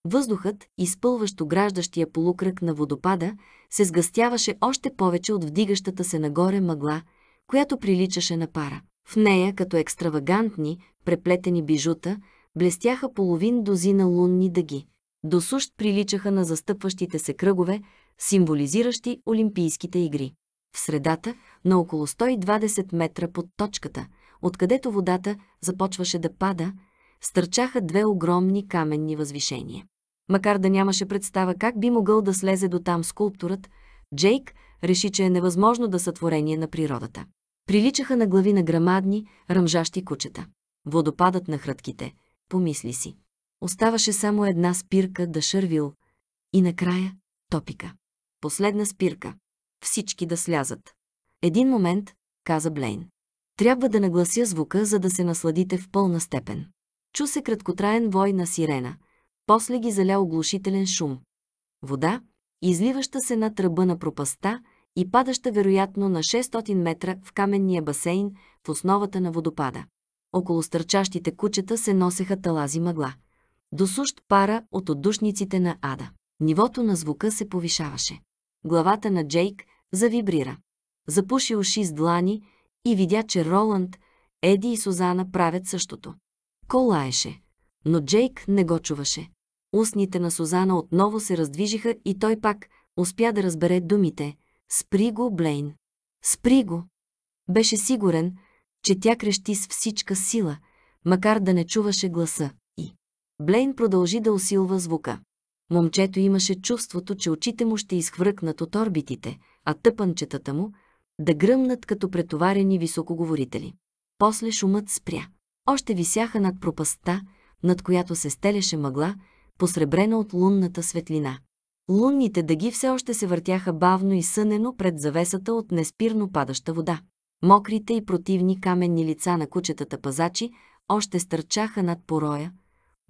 Въздухът, изпълващо граждащия полукръг на водопада, се сгъстяваше още повече от вдигащата се нагоре мъгла, която приличаше на пара. В нея, като екстравагантни, преплетени бижута, блестяха половин дозина лунни дъги. До сущ приличаха на застъпващите се кръгове, символизиращи Олимпийските игри. В средата, на около 120 метра под точката, откъдето водата започваше да пада, стърчаха две огромни каменни възвишения. Макар да нямаше представа как би могъл да слезе до там скулптурът, Джейк реши, че е невъзможно да сътворение на природата приличаха на глави на грамадни, ръмжащи кучета. Водопадът на хрътките, помисли си. Оставаше само една спирка да шървил и накрая топика. Последна спирка. Всички да слязат. Един момент, каза Блейн. Трябва да наглася звука, за да се насладите в пълна степен. Чу се краткотраен вой на сирена. После ги заля оглушителен шум. Вода, изливаща се над ръба на пропаста, и падаща вероятно на 600 метра в каменния басейн в основата на водопада. Около стърчащите кучета се носеха талази мъгла. До сущ пара от отдушниците на ада. Нивото на звука се повишаваше. Главата на Джейк завибрира. Запуши уши с длани и видя, че Роланд, Еди и Сузана правят същото. Колаеше, но Джейк не го чуваше. Устните на Сузана отново се раздвижиха и той пак успя да разбере думите – Спри го, Блейн. Спри го. Беше сигурен, че тя крещи с всичка сила, макар да не чуваше гласа. И Блейн продължи да усилва звука. Момчето имаше чувството, че очите му ще изхвъркнат от орбитите, а тъпанчетата му да гръмнат като претоварени високоговорители. После шумът спря. Още висяха над пропастта, над която се стелеше мъгла, посребрена от лунната светлина. Лунните дъги все още се въртяха бавно и сънено пред завесата от неспирно падаща вода. Мокрите и противни каменни лица на кучетата пазачи още стърчаха над пороя,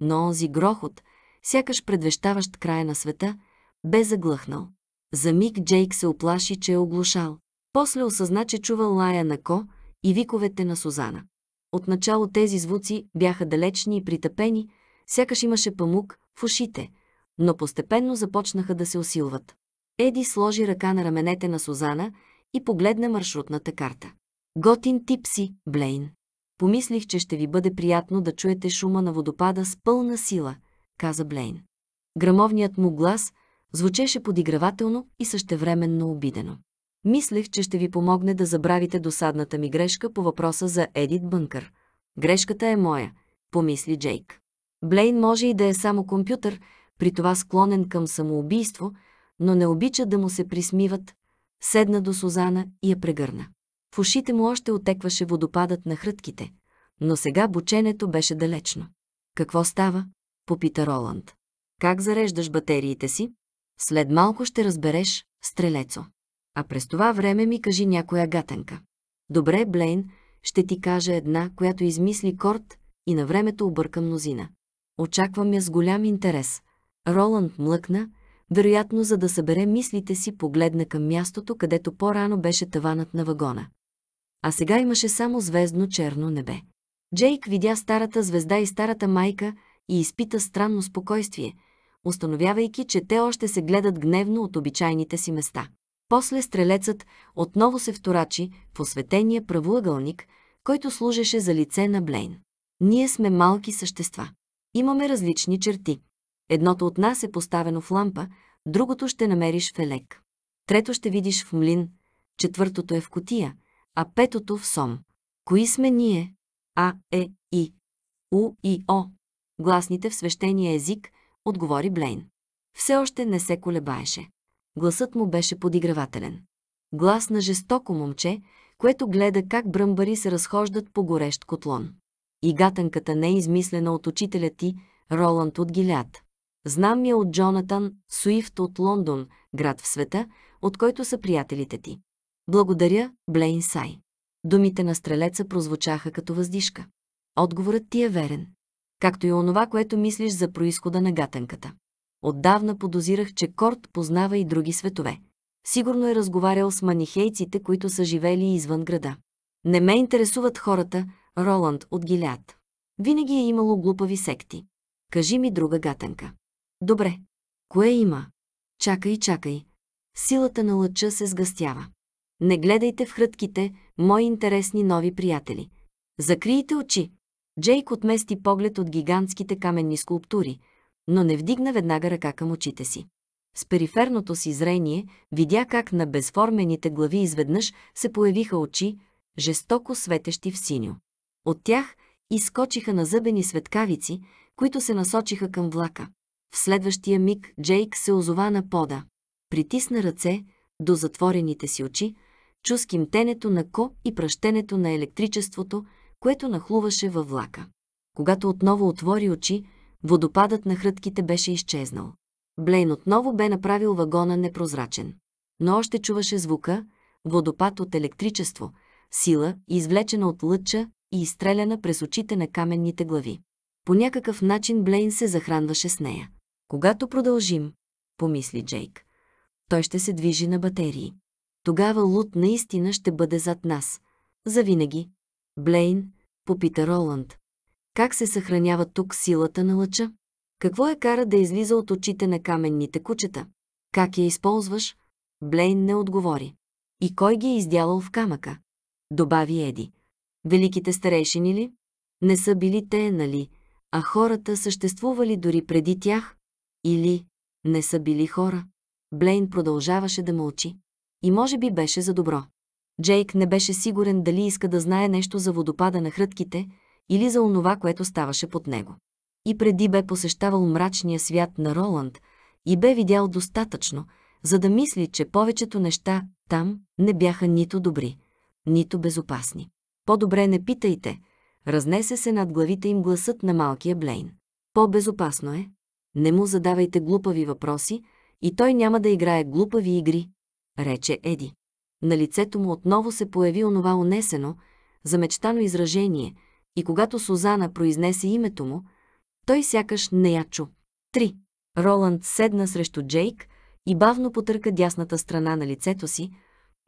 но онзи грохот, сякаш предвещаващ края на света, бе заглъхнал. За миг Джейк се оплаши, че е оглушал. После осъзна, че чува лая на Ко и виковете на Сузана. Отначало тези звуци бяха далечни и притъпени, сякаш имаше памук в ушите, но постепенно започнаха да се усилват. Еди сложи ръка на раменете на Сузана и погледна маршрутната карта. Готин тип си, Блейн. Помислих, че ще ви бъде приятно да чуете шума на водопада с пълна сила, каза Блейн. Грамовният му глас звучеше подигравателно и същевременно обидено. Мислех, че ще ви помогне да забравите досадната ми грешка по въпроса за Едит Бънкър. Грешката е моя, помисли Джейк. Блейн може и да е само компютър, при това склонен към самоубийство, но не обича да му се присмиват, седна до Сузана и я прегърна. В ушите му още отекваше водопадът на хрътките, но сега бученето беше далечно. Какво става? попита Роланд. Как зареждаш батериите си? След малко ще разбереш, стрелецо. А през това време ми кажи някоя гатенка. Добре, Блейн, ще ти кажа една, която измисли Корт и на времето обърка мнозина. Очаквам я с голям интерес, Роланд млъкна, вероятно за да събере мислите си, погледна към мястото, където по-рано беше таванът на вагона. А сега имаше само звездно черно небе. Джейк видя старата звезда и старата майка и изпита странно спокойствие, установявайки, че те още се гледат гневно от обичайните си места. После стрелецът отново се вторачи в осветения правоъгълник, който служеше за лице на Блейн. Ние сме малки същества. Имаме различни черти. Едното от нас е поставено в лампа, другото ще намериш в елек. Трето ще видиш в млин, четвъртото е в котия, а петото в сом. Кои сме ние? А, Е, И, У и О. Гласните в свещения език, отговори Блейн. Все още не се колебаеше. Гласът му беше подигравателен. Глас на жестоко момче, което гледа как бръмбари се разхождат по горещ котлон. И гатанката не е измислена от учителя ти, Роланд от Гилят. Знам я от Джонатан Суифт от Лондон, град в света, от който са приятелите ти. Благодаря, Блейн Сай. Думите на стрелеца прозвучаха като въздишка. Отговорът ти е верен. Както и онова, което мислиш за происхода на гатанката. Отдавна подозирах, че Корт познава и други светове. Сигурно е разговарял с манихейците, които са живели извън града. Не ме интересуват хората, Роланд от Гилят. Винаги е имало глупави секти. Кажи ми друга гатанка. Добре. Кое има? Чакай, чакай. Силата на лъча се сгъстява. Не гледайте в хрътките, мои интересни нови приятели. Закриете очи. Джейк отмести поглед от гигантските каменни скулптури, но не вдигна веднага ръка към очите си. С периферното си зрение видя как на безформените глави изведнъж се появиха очи, жестоко светещи в синьо. От тях изкочиха на зъбени светкавици, които се насочиха към влака. В следващия миг Джейк се озова на пода. Притисна ръце до затворените си очи, чу скимтенето на ко и пръщенето на електричеството, което нахлуваше във влака. Когато отново отвори очи, водопадът на хрътките беше изчезнал. Блейн отново бе направил вагона непрозрачен. Но още чуваше звука, водопад от електричество, сила, извлечена от лъча и изстреляна през очите на каменните глави. По някакъв начин Блейн се захранваше с нея. Когато продължим, помисли Джейк, той ще се движи на батерии. Тогава Лут наистина ще бъде зад нас. Завинаги. Блейн, попита Роланд. Как се съхранява тук силата на лъча? Какво е кара да излиза от очите на каменните кучета? Как я използваш? Блейн не отговори. И кой ги е издялал в камъка? Добави Еди. Великите старейшини ли? Не са били те, нали? А хората съществували дори преди тях? Или не са били хора. Блейн продължаваше да мълчи. И може би беше за добро. Джейк не беше сигурен дали иска да знае нещо за водопада на хрътките или за онова, което ставаше под него. И преди бе посещавал мрачния свят на Роланд и бе видял достатъчно, за да мисли, че повечето неща там не бяха нито добри, нито безопасни. По-добре не питайте, разнесе се над главите им гласът на малкия Блейн. По-безопасно е, не му задавайте глупави въпроси и той няма да играе глупави игри, рече Еди. На лицето му отново се появи онова унесено, замечтано изражение и когато Сузана произнесе името му, той сякаш не я чу. 3. Роланд седна срещу Джейк и бавно потърка дясната страна на лицето си,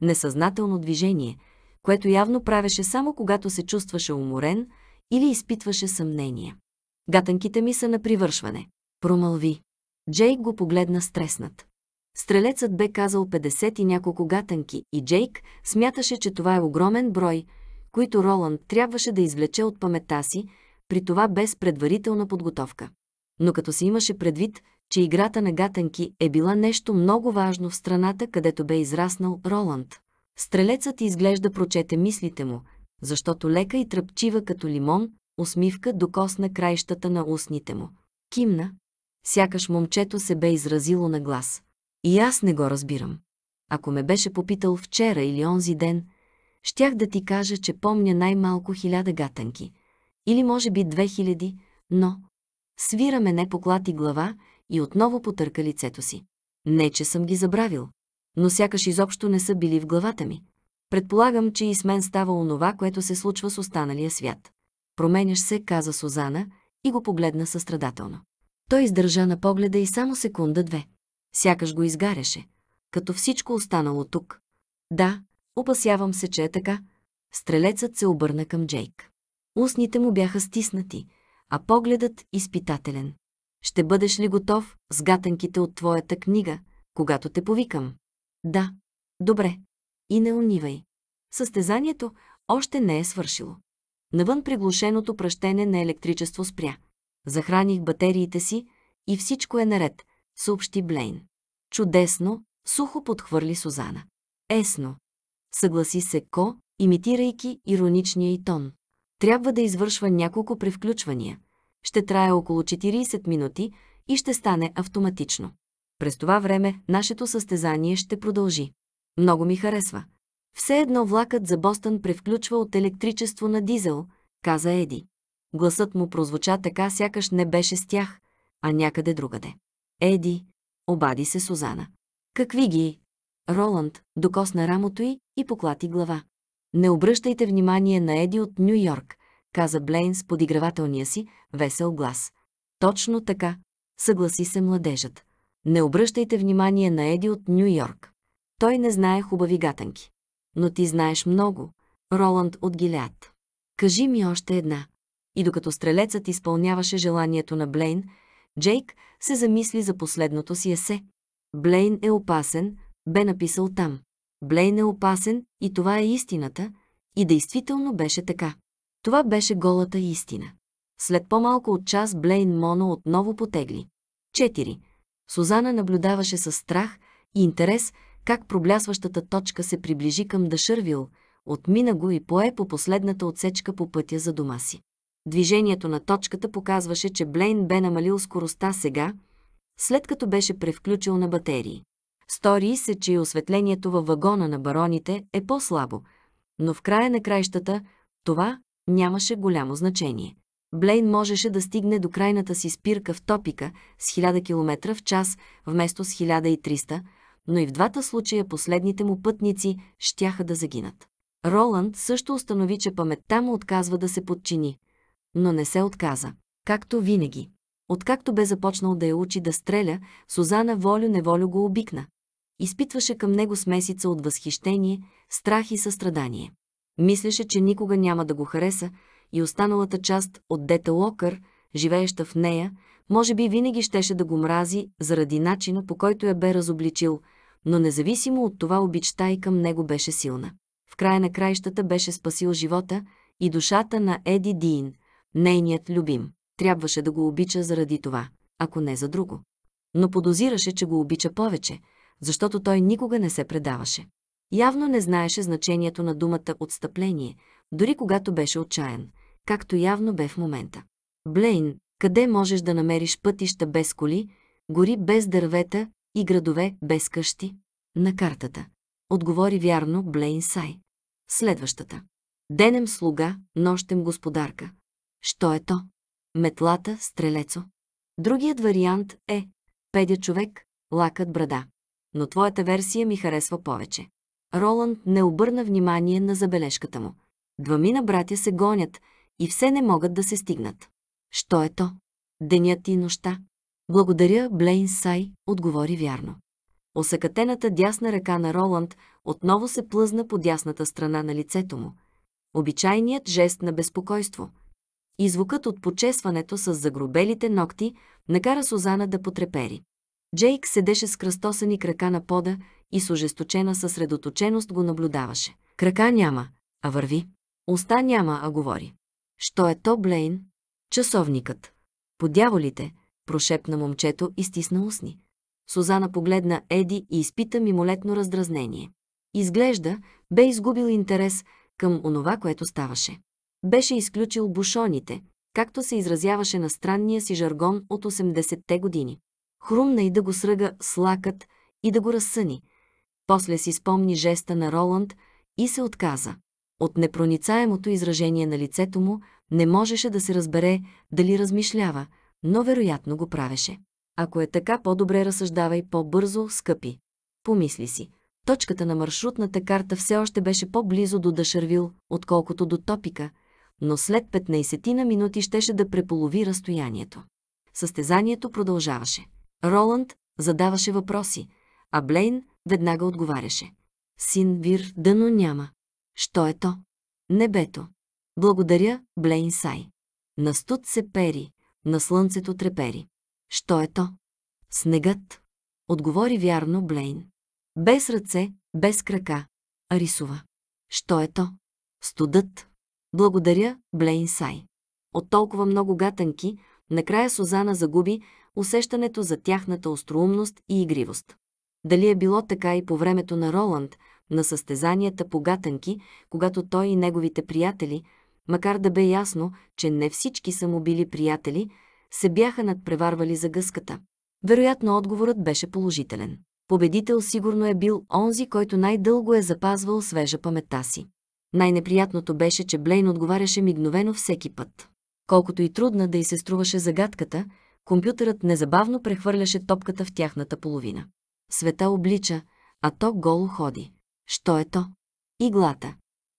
несъзнателно движение, което явно правеше само когато се чувстваше уморен или изпитваше съмнение. Гатанките ми са на привършване промълви. Джейк го погледна стреснат. Стрелецът бе казал 50 и няколко гатанки и Джейк смяташе, че това е огромен брой, които Роланд трябваше да извлече от паметта си, при това без предварителна подготовка. Но като се имаше предвид, че играта на гатанки е била нещо много важно в страната, където бе израснал Роланд. Стрелецът изглежда прочете мислите му, защото лека и тръпчива като лимон, усмивка докосна краищата на устните му. Кимна, сякаш момчето се бе изразило на глас. И аз не го разбирам. Ако ме беше попитал вчера или онзи ден, щях да ти кажа, че помня най-малко хиляда гатанки. Или може би две хиляди, но... Свираме не поклати глава и отново потърка лицето си. Не, че съм ги забравил, но сякаш изобщо не са били в главата ми. Предполагам, че и с мен става онова, което се случва с останалия свят. Променяш се, каза Сузана и го погледна състрадателно. Той издържа на погледа и само секунда-две. Сякаш го изгаряше, като всичко останало тук. Да, опасявам се, че е така. Стрелецът се обърна към Джейк. Устните му бяха стиснати, а погледът изпитателен. Ще бъдеш ли готов с гатанките от твоята книга, когато те повикам? Да. Добре. И не унивай. Състезанието още не е свършило. Навън приглушеното пръщене на електричество спря. Захраних батериите си и всичко е наред, съобщи Блейн. Чудесно, сухо подхвърли Сузана. Есно. Съгласи се Ко, имитирайки ироничния и тон. Трябва да извършва няколко превключвания. Ще трае около 40 минути и ще стане автоматично. През това време нашето състезание ще продължи. Много ми харесва. Все едно влакът за Бостън превключва от електричество на дизел, каза Еди. Гласът му прозвуча така, сякаш не беше с тях, а някъде другаде. Еди, обади се Сузана. Какви ги? Роланд докосна рамото й и поклати глава. Не обръщайте внимание на Еди от Нью Йорк, каза Блейн с подигравателния си, весел глас. Точно така, съгласи се младежът. Не обръщайте внимание на Еди от Нью Йорк. Той не знае хубави гатанки. Но ти знаеш много, Роланд от Гилят. Кажи ми още една. И докато стрелецът изпълняваше желанието на Блейн, Джейк се замисли за последното си есе. Блейн е опасен, бе написал там. Блейн е опасен и това е истината, и действително беше така. Това беше голата истина. След по-малко от час Блейн Моно отново потегли. 4. Сузана наблюдаваше с страх и интерес как проблясващата точка се приближи към Дашървил, отмина го и пое по последната отсечка по пътя за дома си. Движението на точката показваше, че Блейн бе намалил скоростта сега, след като беше превключил на батерии. Стори се, че и осветлението във вагона на бароните е по-слабо, но в края на краищата това нямаше голямо значение. Блейн можеше да стигне до крайната си спирка в топика с 1000 км в час вместо с 1300, но и в двата случая последните му пътници щяха да загинат. Роланд също установи, че паметта му отказва да се подчини – но не се отказа. Както винаги. Откакто бе започнал да я учи да стреля, Сузана волю-неволю го обикна. Изпитваше към него смесица от възхищение, страх и състрадание. Мислеше, че никога няма да го хареса и останалата част от Дета Локър, живееща в нея, може би винаги щеше да го мрази заради начина, по който я бе разобличил, но независимо от това обичта и към него беше силна. В края на краищата беше спасил живота и душата на Еди Дин, нейният любим. Трябваше да го обича заради това, ако не за друго. Но подозираше, че го обича повече, защото той никога не се предаваше. Явно не знаеше значението на думата «отстъпление», дори когато беше отчаян, както явно бе в момента. Блейн, къде можеш да намериш пътища без коли, гори без дървета и градове без къщи? На картата. Отговори вярно Блейн Сай. Следващата. Денем слуга, нощем господарка. Що е то? Метлата, стрелецо. Другият вариант е педя човек, лакът брада. Но твоята версия ми харесва повече. Роланд не обърна внимание на забележката му. Двамина братя се гонят и все не могат да се стигнат. Що е то? Денят и нощта. Благодаря, Блейн Сай, отговори вярно. Осъкатената дясна ръка на Роланд отново се плъзна по дясната страна на лицето му. Обичайният жест на безпокойство – и звукът от почесването с загробелите ногти накара Сузана да потрепери. Джейк седеше с кръстосани крака на пода и с ожесточена съсредоточеност го наблюдаваше. Крака няма, а върви. Уста няма, а говори. Що е то, Блейн? Часовникът. Подяволите, прошепна момчето и стисна устни. Сузана погледна Еди и изпита мимолетно раздразнение. Изглежда, бе изгубил интерес към онова, което ставаше. Беше изключил бушоните, както се изразяваше на странния си жаргон от 80-те години. Хрумна и да го сръга с лакът и да го разсъни. После си спомни жеста на Роланд и се отказа. От непроницаемото изражение на лицето му не можеше да се разбере дали размишлява, но вероятно го правеше. Ако е така, по-добре разсъждавай по-бързо, скъпи. Помисли си. Точката на маршрутната карта все още беше по-близо до Дашървил, отколкото до Топика, но след 15 на минути щеше да преполови разстоянието. Състезанието продължаваше. Роланд задаваше въпроси, а Блейн веднага отговаряше. Син Вир дъно няма. Що е то? Небето. Благодаря, Блейн Сай. На студ се пери, на слънцето трепери. Що е то? Снегът. Отговори вярно Блейн. Без ръце, без крака. Рисува. Що е то? Студът. Благодаря, Блейн Сай. От толкова много гатанки, накрая Сузана загуби усещането за тяхната остроумност и игривост. Дали е било така и по времето на Роланд, на състезанията по гатанки, когато той и неговите приятели, макар да бе ясно, че не всички са му били приятели, се бяха надпреварвали за гъската. Вероятно отговорът беше положителен. Победител сигурно е бил онзи, който най-дълго е запазвал свежа паметта си. Най-неприятното беше, че Блейн отговаряше мигновено всеки път. Колкото и трудна да й се струваше загадката, компютърът незабавно прехвърляше топката в тяхната половина. Света облича, а то голо ходи. Що е то? Иглата.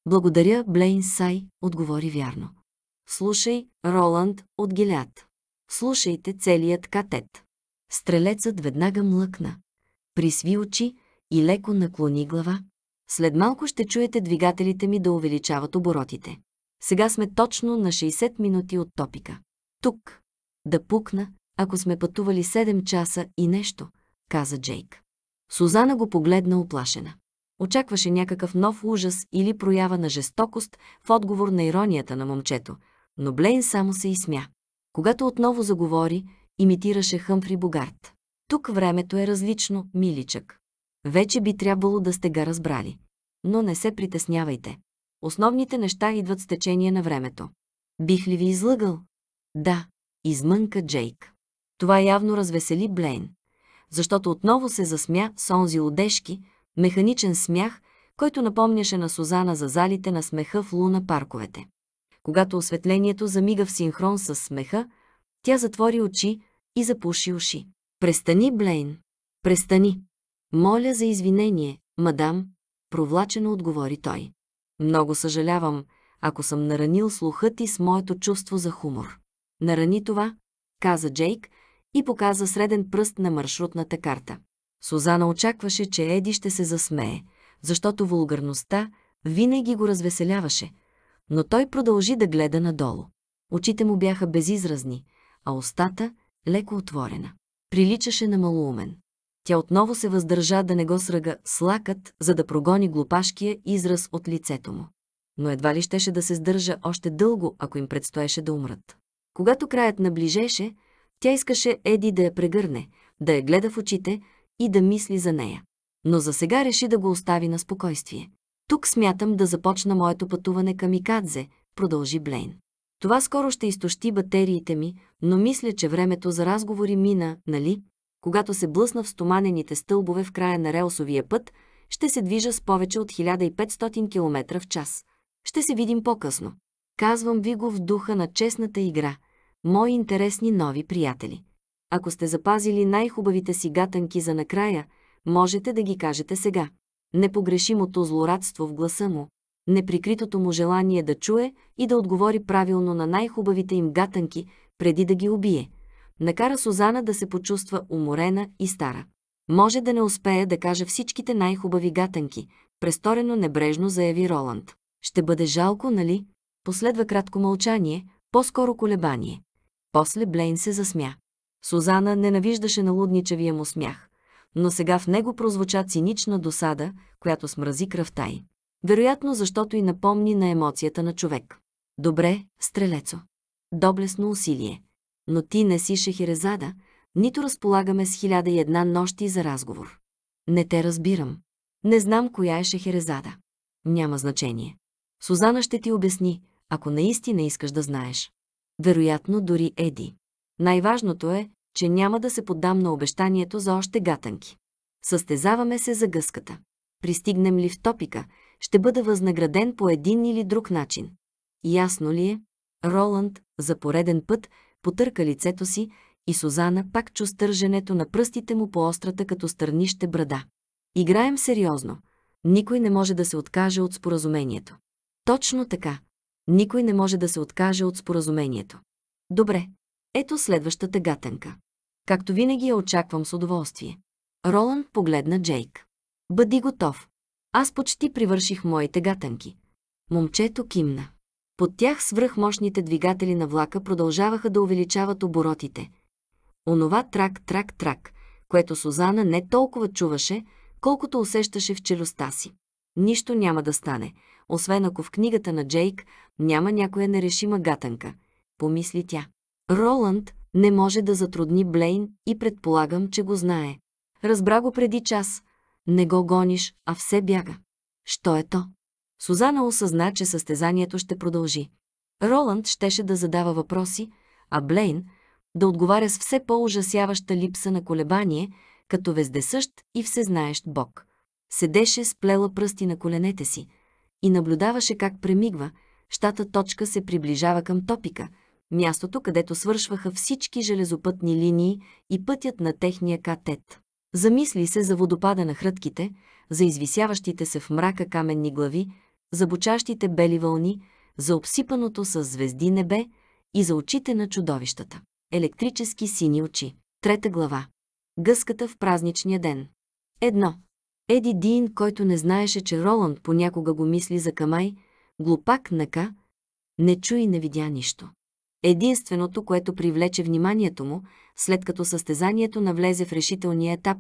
Благодаря, Блейн Сай, отговори вярно. Слушай, Роланд от Гилят. Слушайте целият катет. Стрелецът веднага млъкна. Присви очи и леко наклони глава. След малко ще чуете двигателите ми да увеличават оборотите. Сега сме точно на 60 минути от топика. Тук. Да пукна, ако сме пътували 7 часа и нещо, каза Джейк. Сузана го погледна оплашена. Очакваше някакъв нов ужас или проява на жестокост в отговор на иронията на момчето, но Блейн само се изсмя. Когато отново заговори, имитираше Хъмфри Богард. Тук времето е различно, миличък. Вече би трябвало да сте га разбрали. Но не се притеснявайте. Основните неща идват с течение на времето. Бих ли ви излъгал? Да, измънка Джейк. Това явно развесели Блейн, защото отново се засмя с онзи одежки, механичен смях, който напомняше на Сузана за залите на смеха в луна парковете. Когато осветлението замига в синхрон с смеха, тя затвори очи и запуши уши. Престани, Блейн! Престани! Моля за извинение, мадам, провлачено отговори той. Много съжалявам, ако съм наранил слухът ти с моето чувство за хумор. Нарани това, каза Джейк и показа среден пръст на маршрутната карта. Сузана очакваше, че Еди ще се засмее, защото вулгарността винаги го развеселяваше, но той продължи да гледа надолу. Очите му бяха безизразни, а устата леко отворена. Приличаше на малоумен тя отново се въздържа да не го сръга с лакът, за да прогони глупашкия израз от лицето му. Но едва ли щеше да се сдържа още дълго, ако им предстоеше да умрат. Когато краят наближеше, тя искаше Еди да я прегърне, да я гледа в очите и да мисли за нея. Но за сега реши да го остави на спокойствие. Тук смятам да започна моето пътуване към Икадзе, продължи Блейн. Това скоро ще изтощи батериите ми, но мисля, че времето за разговори мина, нали? когато се блъсна в стоманените стълбове в края на релсовия път, ще се движа с повече от 1500 км в час. Ще се видим по-късно. Казвам ви го в духа на честната игра. Мои интересни нови приятели. Ако сте запазили най-хубавите си гатанки за накрая, можете да ги кажете сега. Непогрешимото злорадство в гласа му, неприкритото му желание да чуе и да отговори правилно на най-хубавите им гатанки, преди да ги убие – накара Сузана да се почувства уморена и стара. Може да не успее да каже всичките най-хубави гатанки, престорено небрежно заяви Роланд. Ще бъде жалко, нали? Последва кратко мълчание, по-скоро колебание. После Блейн се засмя. Сузана ненавиждаше лудничавия му смях, но сега в него прозвуча цинична досада, която смрази кръвта й. Вероятно, защото и напомни на емоцията на човек. Добре, стрелецо. Доблесно усилие но ти не си Шехерезада, нито разполагаме с хиляда и една нощи за разговор. Не те разбирам. Не знам коя е Шехерезада. Няма значение. Сузана ще ти обясни, ако наистина искаш да знаеш. Вероятно дори Еди. Най-важното е, че няма да се поддам на обещанието за още гатанки. Състезаваме се за гъската. Пристигнем ли в топика, ще бъда възнаграден по един или друг начин. Ясно ли е? Роланд за пореден път потърка лицето си и Сузана пак чу стърженето на пръстите му по острата като стърнище брада. Играем сериозно. Никой не може да се откаже от споразумението. Точно така. Никой не може да се откаже от споразумението. Добре. Ето следващата гатенка. Както винаги я очаквам с удоволствие. Роланд погледна Джейк. Бъди готов. Аз почти привърших моите гатанки. Момчето кимна. Под тях свръхмощните двигатели на влака продължаваха да увеличават оборотите. Онова трак-трак-трак, което Сузана не толкова чуваше, колкото усещаше в челюстта си. Нищо няма да стане, освен ако в книгата на Джейк няма някоя нерешима гатанка, помисли тя. Роланд не може да затрудни Блейн и предполагам, че го знае. Разбра го преди час. Не го гониш, а все бяга. Що е то? Сузана осъзна, че състезанието ще продължи. Роланд щеше да задава въпроси, а Блейн да отговаря с все по-ужасяваща липса на колебание, като вездесъщ и всезнаещ бог. Седеше с плела пръсти на коленете си и наблюдаваше как премигва, щата точка се приближава към топика, мястото, където свършваха всички железопътни линии и пътят на техния катет. Замисли се за водопада на хрътките, за извисяващите се в мрака каменни глави, за бучащите бели вълни, за обсипаното с звезди небе и за очите на чудовищата. Електрически сини очи. Трета глава. Гъската в празничния ден. Едно. Еди Дин, който не знаеше, че Роланд понякога го мисли за Камай, глупак нака, не чу и не видя нищо. Единственото, което привлече вниманието му, след като състезанието навлезе в решителния етап,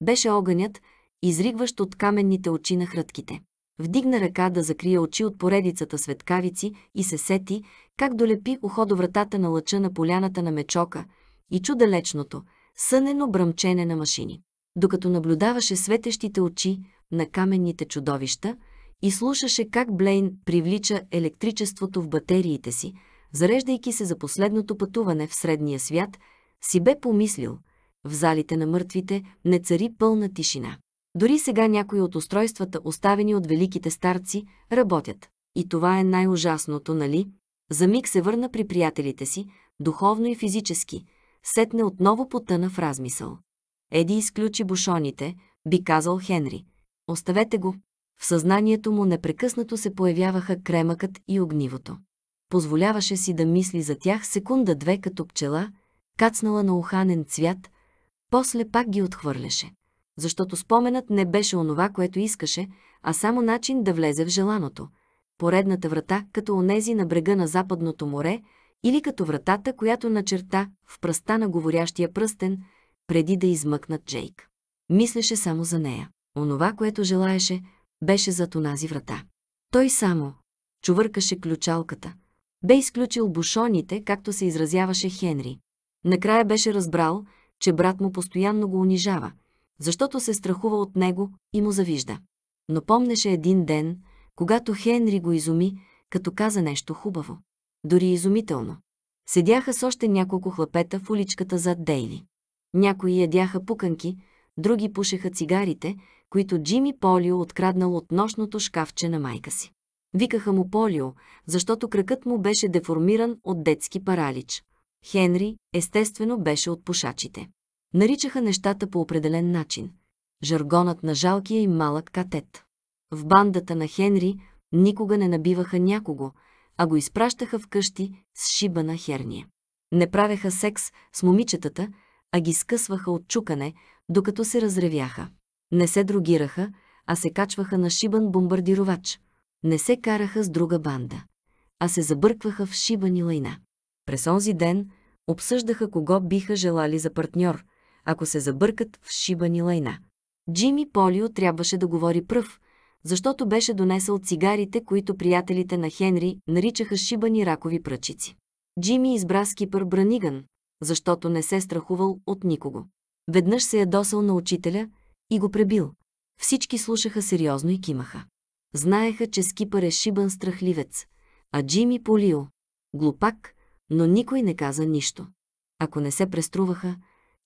беше огънят, изригващ от каменните очи на хрътките вдигна ръка да закрие очи от поредицата светкавици и се сети, как долепи ухо до вратата на лъча на поляната на мечока и чу далечното, сънено бръмчене на машини. Докато наблюдаваше светещите очи на каменните чудовища и слушаше как Блейн привлича електричеството в батериите си, зареждайки се за последното пътуване в средния свят, си бе помислил, в залите на мъртвите не цари пълна тишина. Дори сега някои от устройствата, оставени от великите старци, работят. И това е най-ужасното, нали? За миг се върна при приятелите си, духовно и физически. Сетне отново потъна в размисъл. Еди изключи бушоните, би казал Хенри. Оставете го. В съзнанието му непрекъснато се появяваха кремъкът и огнивото. Позволяваше си да мисли за тях секунда-две като пчела, кацнала на уханен цвят, после пак ги отхвърляше защото споменът не беше онова, което искаше, а само начин да влезе в желаното. Поредната врата, като онези на брега на Западното море, или като вратата, която начерта в пръста на говорящия пръстен, преди да измъкнат Джейк. Мислеше само за нея. Онова, което желаеше, беше зад онази врата. Той само чувъркаше ключалката. Бе изключил бушоните, както се изразяваше Хенри. Накрая беше разбрал, че брат му постоянно го унижава – защото се страхува от него и му завижда. Но помнеше един ден, когато Хенри го изуми, като каза нещо хубаво. Дори изумително. Седяха с още няколко хлапета в уличката зад Дейли. Някои ядяха пуканки, други пушеха цигарите, които Джими Полио откраднал от нощното шкафче на майка си. Викаха му Полио, защото кракът му беше деформиран от детски паралич. Хенри, естествено, беше от пушачите. Наричаха нещата по определен начин. Жаргонът на жалкия и малък катет. В бандата на Хенри никога не набиваха някого, а го изпращаха в къщи с на херния. Не правеха секс с момичетата, а ги скъсваха от чукане, докато се разревяха. Не се другираха, а се качваха на шибан бомбардировач. Не се караха с друга банда, а се забъркваха в шибани лайна. През онзи ден обсъждаха кого биха желали за партньор, ако се забъркат в шибани лайна. Джими Полио трябваше да говори пръв, защото беше донесъл цигарите, които приятелите на Хенри наричаха шибани ракови пръчици. Джими избра скипър Браниган, защото не се страхувал от никого. Веднъж се ядосал е на учителя и го пребил. Всички слушаха сериозно и кимаха. Знаеха, че скипър е шибан страхливец, а Джими Полио – глупак, но никой не каза нищо. Ако не се преструваха,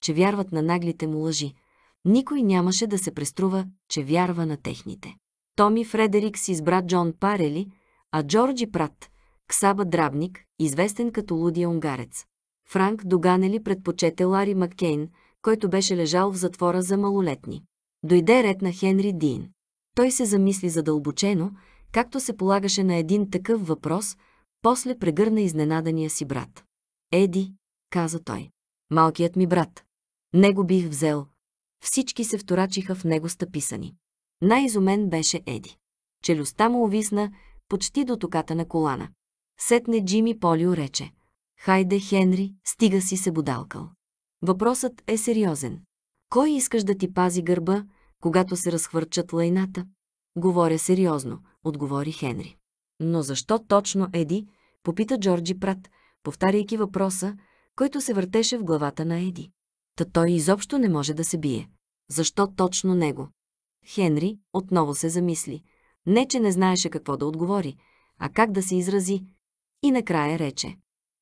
че вярват на наглите му лъжи. Никой нямаше да се преструва, че вярва на техните. Томи Фредерикс избра Джон Парели, а Джорджи Прат, Ксаба Драбник, известен като лудия унгарец. Франк Доганели предпочете Лари Маккейн, който беше лежал в затвора за малолетни. Дойде ред на Хенри Дин. Той се замисли задълбочено, както се полагаше на един такъв въпрос, после прегърна изненадания си брат. «Еди», каза той. «Малкият ми брат. Него бих взел. Всички се вторачиха в него стъписани. Най-изумен беше Еди. Челюстта му овисна почти до токата на колана. Сетне Джими Полио рече. Хайде, Хенри, стига си се будалкал. Въпросът е сериозен. Кой искаш да ти пази гърба, когато се разхвърчат лайната? Говоря сериозно, отговори Хенри. Но защо точно Еди? Попита Джорджи Прат, повтаряйки въпроса, който се въртеше в главата на Еди та той изобщо не може да се бие. Защо точно него? Хенри отново се замисли. Не, че не знаеше какво да отговори, а как да се изрази. И накрая рече.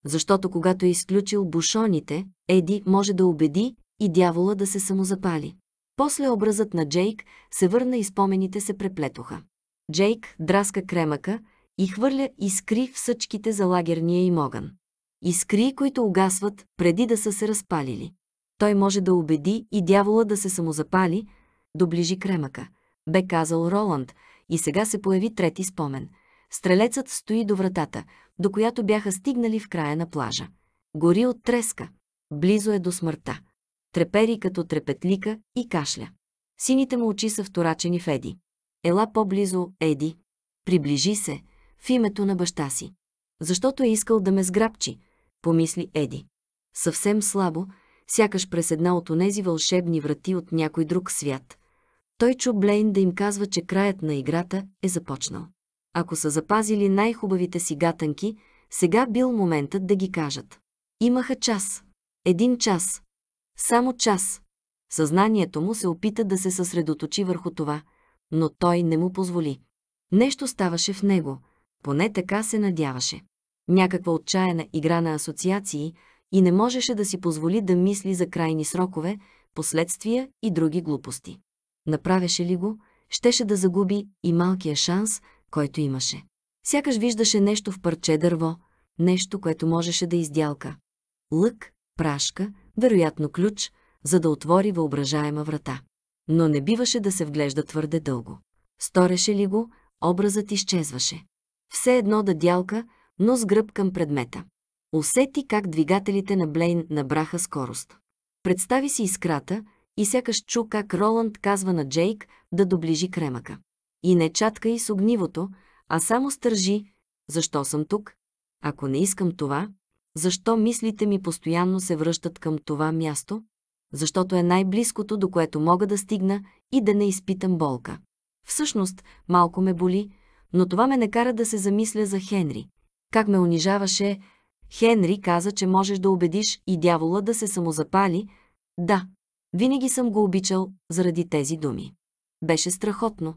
Защото когато е изключил бушоните, Еди може да убеди и дявола да се самозапали. После образът на Джейк се върна и спомените се преплетоха. Джейк драска кремъка и хвърля искри в съчките за лагерния им огън. Искри, които угасват преди да са се разпалили. Той може да убеди и дявола да се самозапали, доближи кремъка, бе казал Роланд, и сега се появи трети спомен. Стрелецът стои до вратата, до която бяха стигнали в края на плажа. Гори от треска. Близо е до смъртта. Трепери като трепетлика и кашля. Сините му очи са вторачени в Еди. Ела по-близо, Еди. Приближи се, в името на баща си. Защото е искал да ме сграбчи, помисли Еди. Съвсем слабо, сякаш през една от онези вълшебни врати от някой друг свят. Той чу Блейн да им казва, че краят на играта е започнал. Ако са запазили най-хубавите си гатанки, сега бил моментът да ги кажат. Имаха час. Един час. Само час. Съзнанието му се опита да се съсредоточи върху това, но той не му позволи. Нещо ставаше в него, поне така се надяваше. Някаква отчаяна игра на асоциации – и не можеше да си позволи да мисли за крайни срокове, последствия и други глупости. Направеше ли го, щеше да загуби и малкия шанс, който имаше. Сякаш виждаше нещо в парче дърво, нещо, което можеше да издялка. Лък, прашка, вероятно ключ, за да отвори въображаема врата. Но не биваше да се вглежда твърде дълго. Стореше ли го, образът изчезваше. Все едно да дялка, но с гръб към предмета. Усети как двигателите на Блейн набраха скорост. Представи си искрата и сякаш чу как Роланд казва на Джейк да доближи кремъка. И не чаткай с огнивото, а само стържи «Защо съм тук? Ако не искам това, защо мислите ми постоянно се връщат към това място? Защото е най-близкото, до което мога да стигна и да не изпитам болка. Всъщност, малко ме боли, но това ме накара да се замисля за Хенри. Как ме унижаваше, Хенри каза, че можеш да убедиш и дявола да се самозапали. Да, винаги съм го обичал заради тези думи. Беше страхотно.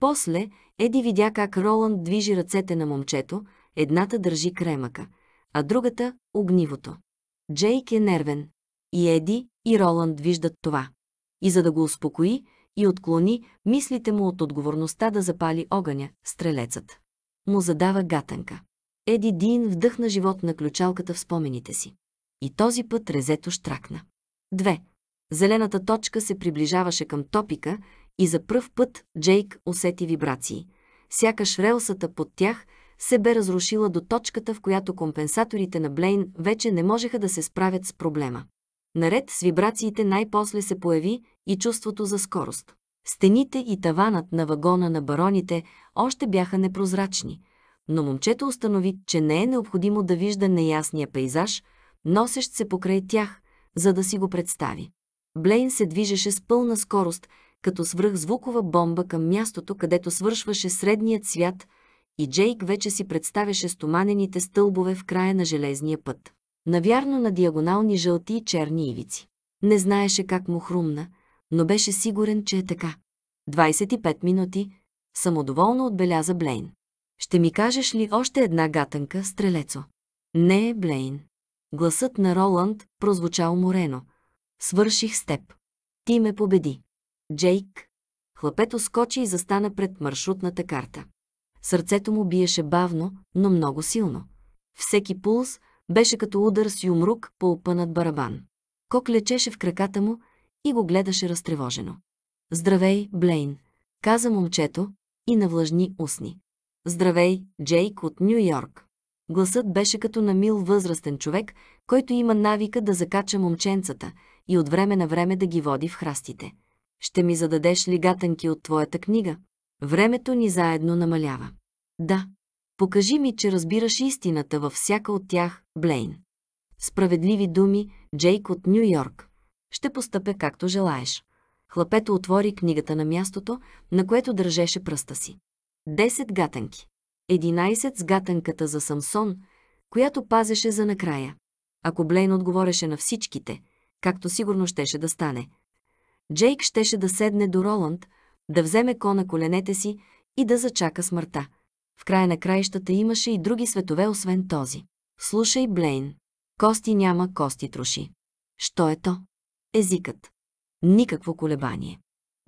После Еди видя как Роланд движи ръцете на момчето, едната държи кремъка, а другата – огнивото. Джейк е нервен. И Еди, и Роланд виждат това. И за да го успокои и отклони мислите му от отговорността да запали огъня, стрелецът. Му задава гатанка. Еди Дин вдъхна живот на ключалката в спомените си. И този път резето штракна. Две. Зелената точка се приближаваше към топика и за пръв път Джейк усети вибрации. Сякаш релсата под тях се бе разрушила до точката, в която компенсаторите на Блейн вече не можеха да се справят с проблема. Наред с вибрациите най-после се появи и чувството за скорост. Стените и таванът на вагона на бароните още бяха непрозрачни – но момчето установи, че не е необходимо да вижда неясния пейзаж, носещ се покрай тях, за да си го представи. Блейн се движеше с пълна скорост, като свръхзвукова бомба към мястото, където свършваше средният свят, и Джейк вече си представяше стоманените стълбове в края на железния път. Навярно на диагонални жълти и черни ивици. Не знаеше как му хрумна, но беше сигурен, че е така. 25 минути, самодоволно отбеляза Блейн. Ще ми кажеш ли още една гатанка, стрелецо? Не е Блейн. Гласът на Роланд прозвучал морено. Свърших с теб. Ти ме победи. Джейк. Хлапето скочи и застана пред маршрутната карта. Сърцето му биеше бавно, но много силно. Всеки пулс беше като удар с юмрук по опънат барабан. Кок лечеше в краката му и го гледаше разтревожено. Здравей, Блейн, каза момчето и навлажни устни. Здравей, Джейк от Нью Йорк. Гласът беше като на мил възрастен човек, който има навика да закача момченцата и от време на време да ги води в храстите. Ще ми зададеш ли гатанки от твоята книга? Времето ни заедно намалява. Да. Покажи ми, че разбираш истината във всяка от тях, Блейн. Справедливи думи, Джейк от Нью Йорк. Ще постъпя както желаеш. Хлапето отвори книгата на мястото, на което държеше пръста си. 10 гатанки. 11 с гатанката за Самсон, която пазеше за накрая. Ако Блейн отговореше на всичките, както сигурно щеше да стане, Джейк щеше да седне до Роланд, да вземе ко на коленете си и да зачака смъртта. В края на краищата имаше и други светове, освен този. Слушай, Блейн. Кости няма, кости троши. Що е то? Езикът. Никакво колебание.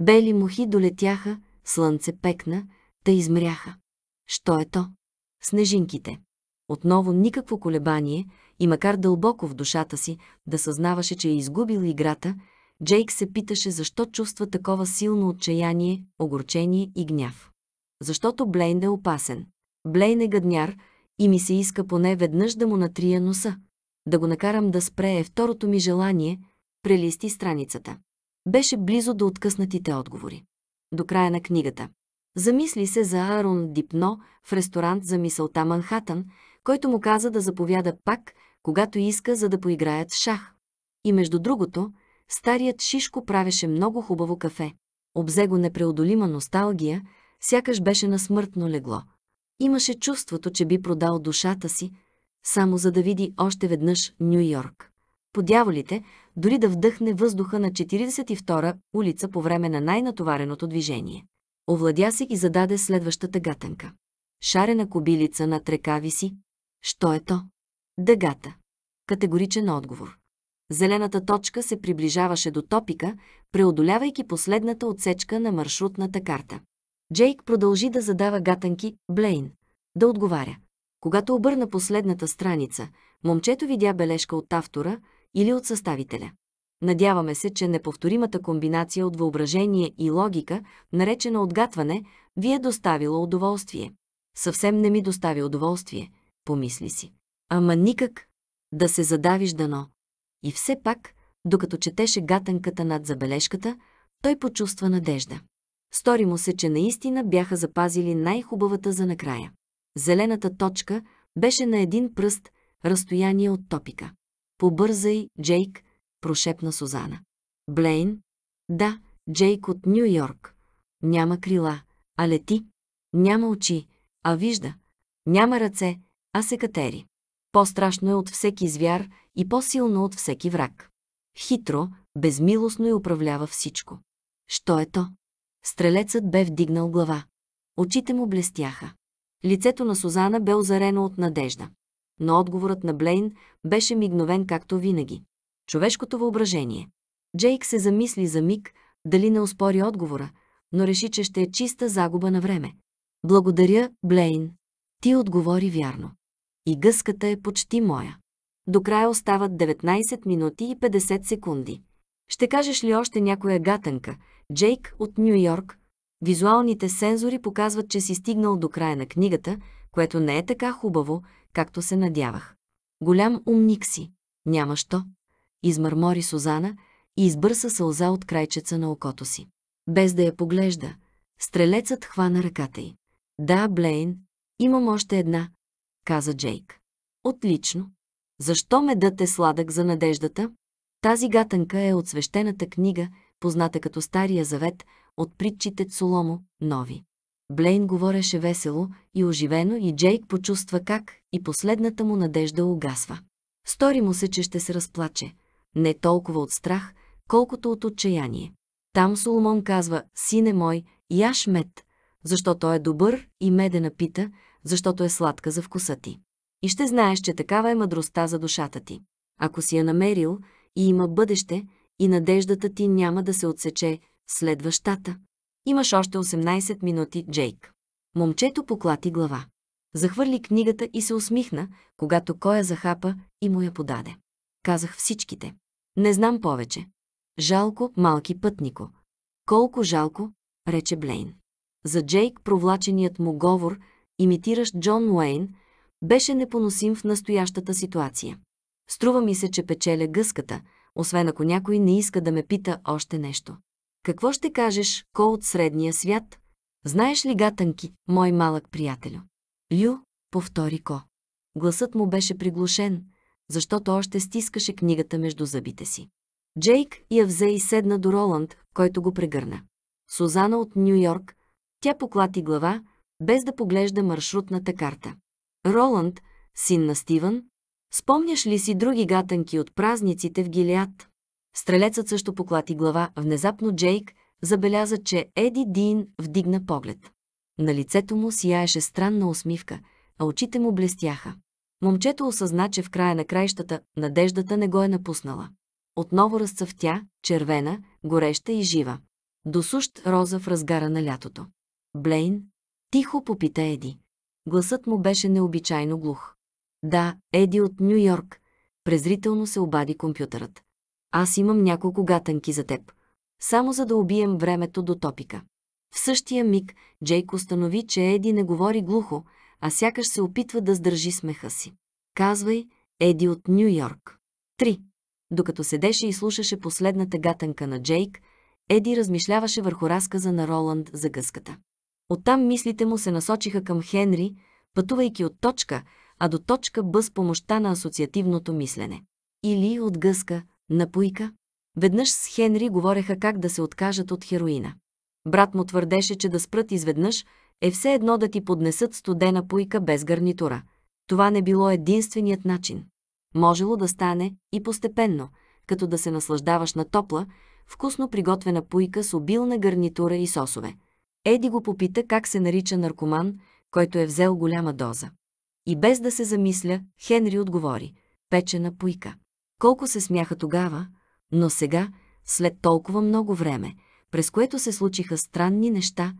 Бели мухи долетяха, слънце пекна, Та измряха. Що е то? Снежинките. Отново никакво колебание и макар дълбоко в душата си да съзнаваше, че е изгубил играта, Джейк се питаше защо чувства такова силно отчаяние, огорчение и гняв. Защото Блейн е опасен. Блейн е гадняр и ми се иска поне веднъж да му натрия носа. Да го накарам да спре е второто ми желание, прелисти страницата. Беше близо до откъснатите отговори. До края на книгата. Замисли се за Арон Дипно в ресторант за мисълта Манхатън, който му каза да заповяда пак, когато иска, за да поиграят шах. И между другото, старият Шишко правеше много хубаво кафе. Обзе го непреодолима носталгия, сякаш беше на смъртно легло. Имаше чувството, че би продал душата си, само за да види още веднъж Нью-Йорк. По дяволите, дори да вдъхне въздуха на 42-а улица по време на най-натовареното движение. Овладя се и зададе следващата гатанка. Шарена кобилица над река виси. Що е то? Дъгата. Категоричен отговор. Зелената точка се приближаваше до топика, преодолявайки последната отсечка на маршрутната карта. Джейк продължи да задава гатанки Блейн. Да отговаря. Когато обърна последната страница, момчето видя бележка от автора или от съставителя. Надяваме се, че неповторимата комбинация от въображение и логика, наречена отгатване, ви е доставила удоволствие. Съвсем не ми достави удоволствие, помисли си. Ама никак да се задавиш дано. И все пак, докато четеше гатанката над забележката, той почувства надежда. Стори му се, че наистина бяха запазили най-хубавата за накрая. Зелената точка беше на един пръст разстояние от топика. Побързай, Джейк, прошепна Сузана. Блейн? Да, Джейк от Нью Йорк. Няма крила, а лети. Няма очи, а вижда. Няма ръце, а се катери. По-страшно е от всеки звяр и по-силно от всеки враг. Хитро, безмилостно и управлява всичко. Що е то? Стрелецът бе вдигнал глава. Очите му блестяха. Лицето на Сузана бе озарено от надежда. Но отговорът на Блейн беше мигновен както винаги човешкото въображение. Джейк се замисли за миг, дали не успори отговора, но реши, че ще е чиста загуба на време. Благодаря, Блейн. Ти отговори вярно. И гъската е почти моя. До края остават 19 минути и 50 секунди. Ще кажеш ли още някоя гатанка? Джейк от Нью Йорк. Визуалните сензори показват, че си стигнал до края на книгата, което не е така хубаво, както се надявах. Голям умник си. Няма що измърмори Сузана и избърса сълза от крайчеца на окото си. Без да я поглежда, стрелецът хвана ръката й. Да, Блейн, имам още една, каза Джейк. Отлично. Защо медът е сладък за надеждата? Тази гатанка е от свещената книга, позната като Стария завет, от притчите Цоломо, нови. Блейн говореше весело и оживено и Джейк почувства как и последната му надежда угасва. Стори му се, че ще се разплаче, не толкова от страх, колкото от отчаяние. Там Соломон казва, сине мой, яш мед, защото е добър и медена пита, защото е сладка за вкуса ти. И ще знаеш, че такава е мъдростта за душата ти. Ако си я намерил и има бъдеще, и надеждата ти няма да се отсече след бащата. Имаш още 18 минути, Джейк. Момчето поклати глава. Захвърли книгата и се усмихна, когато кой я захапа и му я подаде. Казах всичките. Не знам повече. Жалко, малки пътнико. Колко жалко, рече Блейн. За Джейк провлаченият му говор, имитиращ Джон Уейн, беше непоносим в настоящата ситуация. Струва ми се, че печеля гъската, освен ако някой не иска да ме пита още нещо. Какво ще кажеш, ко от средния свят? Знаеш ли гатанки, мой малък приятелю? Лю, повтори ко. Гласът му беше приглушен, защото още стискаше книгата между зъбите си. Джейк я взе и седна до Роланд, който го прегърна. Сузана от Нью Йорк, тя поклати глава, без да поглежда маршрутната карта. Роланд, син на Стивън, спомняш ли си други гатанки от празниците в Гилиад? Стрелецът също поклати глава. Внезапно Джейк забеляза, че Еди Дин вдигна поглед. На лицето му сияеше странна усмивка, а очите му блестяха. Момчето осъзна, че в края на краищата надеждата не го е напуснала. Отново разцъфтя, червена, гореща и жива. До сущ роза в разгара на лятото. Блейн, тихо попита Еди. Гласът му беше необичайно глух. Да, Еди от Нью Йорк. Презрително се обади компютърът. Аз имам няколко гатанки за теб. Само за да убием времето до топика. В същия миг Джейк установи, че Еди не говори глухо, а сякаш се опитва да сдържи смеха си. Казвай, Еди от Нью Йорк. 3. Докато седеше и слушаше последната гатанка на Джейк, Еди размишляваше върху разказа на Роланд за гъската. Оттам мислите му се насочиха към Хенри, пътувайки от точка А до точка Б с помощта на асоциативното мислене. Или от гъска, напойка. Веднъж с Хенри говореха как да се откажат от хероина. Брат му твърдеше, че да спрат изведнъж, е все едно да ти поднесат студена пуйка без гарнитура. Това не било единственият начин. Можело да стане и постепенно, като да се наслаждаваш на топла, вкусно приготвена пуйка с обилна гарнитура и сосове. Еди го попита как се нарича наркоман, който е взел голяма доза. И без да се замисля, Хенри отговори – печена пуйка. Колко се смяха тогава, но сега, след толкова много време, през което се случиха странни неща,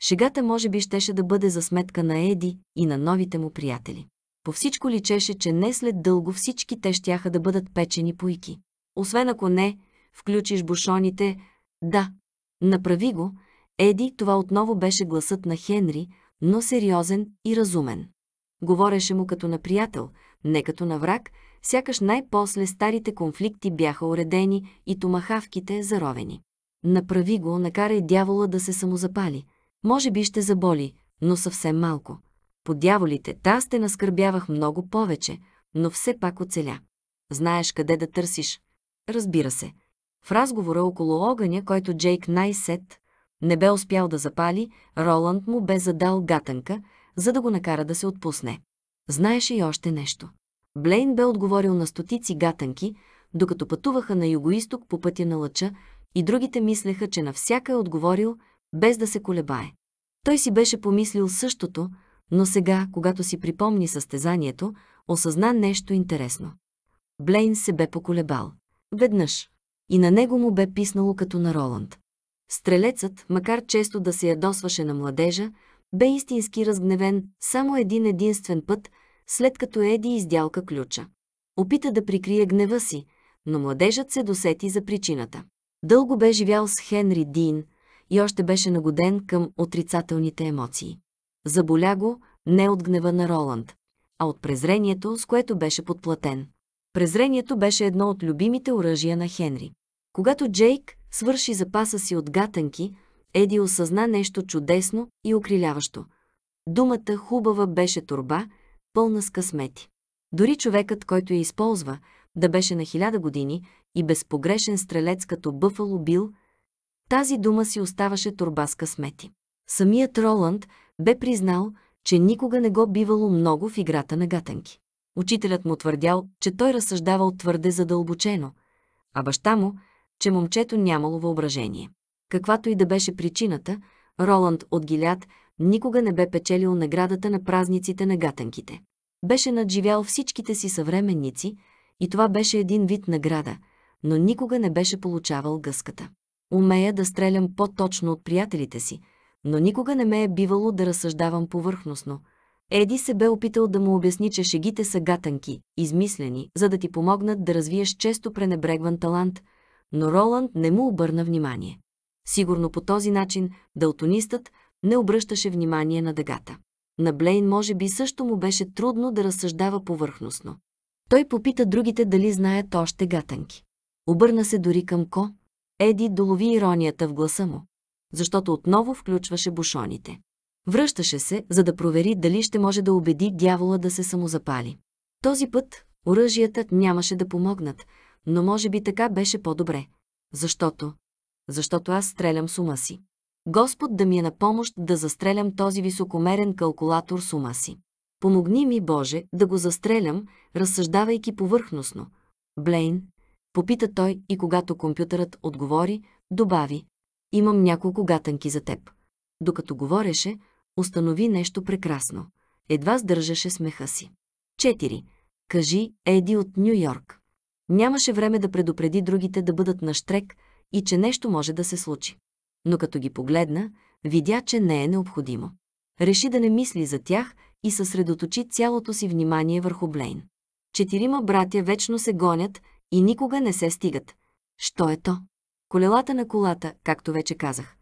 Шегата може би щеше да бъде за сметка на Еди и на новите му приятели. По всичко личеше, че не след дълго всички те щяха да бъдат печени пуйки. Освен ако не, включиш бушоните, да, направи го, Еди, това отново беше гласът на Хенри, но сериозен и разумен. Говореше му като на приятел, не като на враг, сякаш най-после старите конфликти бяха уредени и томахавките заровени. Направи го, накарай дявола да се самозапали – може би ще заболи, но съвсем малко. По дяволите, та сте наскърбявах много повече, но все пак оцеля. Знаеш къде да търсиш. Разбира се. В разговора около огъня, който Джейк най-сет не бе успял да запали, Роланд му бе задал гатанка, за да го накара да се отпусне. Знаеше и още нещо. Блейн бе отговорил на стотици гатанки, докато пътуваха на юго по пътя на лъча и другите мислеха, че на всяка е отговорил без да се колебае. Той си беше помислил същото, но сега, когато си припомни състезанието, осъзна нещо интересно. Блейн се бе поколебал. Веднъж. И на него му бе писнало като на Роланд. Стрелецът, макар често да се ядосваше на младежа, бе истински разгневен само един единствен път, след като Еди издялка ключа. Опита да прикрие гнева си, но младежът се досети за причината. Дълго бе живял с Хенри Дин, и още беше нагоден към отрицателните емоции. Заболя го не от гнева на Роланд, а от презрението, с което беше подплатен. Презрението беше едно от любимите оръжия на Хенри. Когато Джейк свърши запаса си от гатанки, Еди осъзна нещо чудесно и окриляващо. Думата хубава беше турба, пълна с късмети. Дори човекът, който я използва, да беше на хиляда години и безпогрешен стрелец като Бъфало Бил, тази дума си оставаше турба с късмети. Самият Роланд бе признал, че никога не го бивало много в играта на гатанки. Учителят му твърдял, че той разсъждавал твърде задълбочено, а баща му, че момчето нямало въображение. Каквато и да беше причината, Роланд от Гилят никога не бе печелил наградата на празниците на гатанките. Беше надживял всичките си съвременници и това беше един вид награда, но никога не беше получавал гъската. Умея да стрелям по-точно от приятелите си, но никога не ме е бивало да разсъждавам повърхностно. Еди се бе опитал да му обясни, че шегите са гатанки, измислени, за да ти помогнат да развиеш често пренебрегван талант, но Роланд не му обърна внимание. Сигурно по този начин далтонистът не обръщаше внимание на дъгата. На Блейн може би също му беше трудно да разсъждава повърхностно. Той попита другите дали знаят още гатанки. Обърна се дори към Ко, Еди долови иронията в гласа му, защото отново включваше бушоните. Връщаше се, за да провери дали ще може да убеди дявола да се самозапали. Този път оръжията нямаше да помогнат, но може би така беше по-добре. Защото? Защото аз стрелям с ума си. Господ да ми е на помощ да застрелям този високомерен калкулатор с ума си. Помогни ми, Боже, да го застрелям, разсъждавайки повърхностно. Блейн, Попита той и когато компютърът отговори, добави «Имам няколко гатанки за теб». Докато говореше, установи нещо прекрасно. Едва сдържаше смеха си. 4. Кажи Еди от Нью Йорк. Нямаше време да предупреди другите да бъдат на штрек и че нещо може да се случи. Но като ги погледна, видя, че не е необходимо. Реши да не мисли за тях и съсредоточи цялото си внимание върху Блейн. Четирима братя вечно се гонят и никога не се стигат. Що е то? Колелата на колата, както вече казах.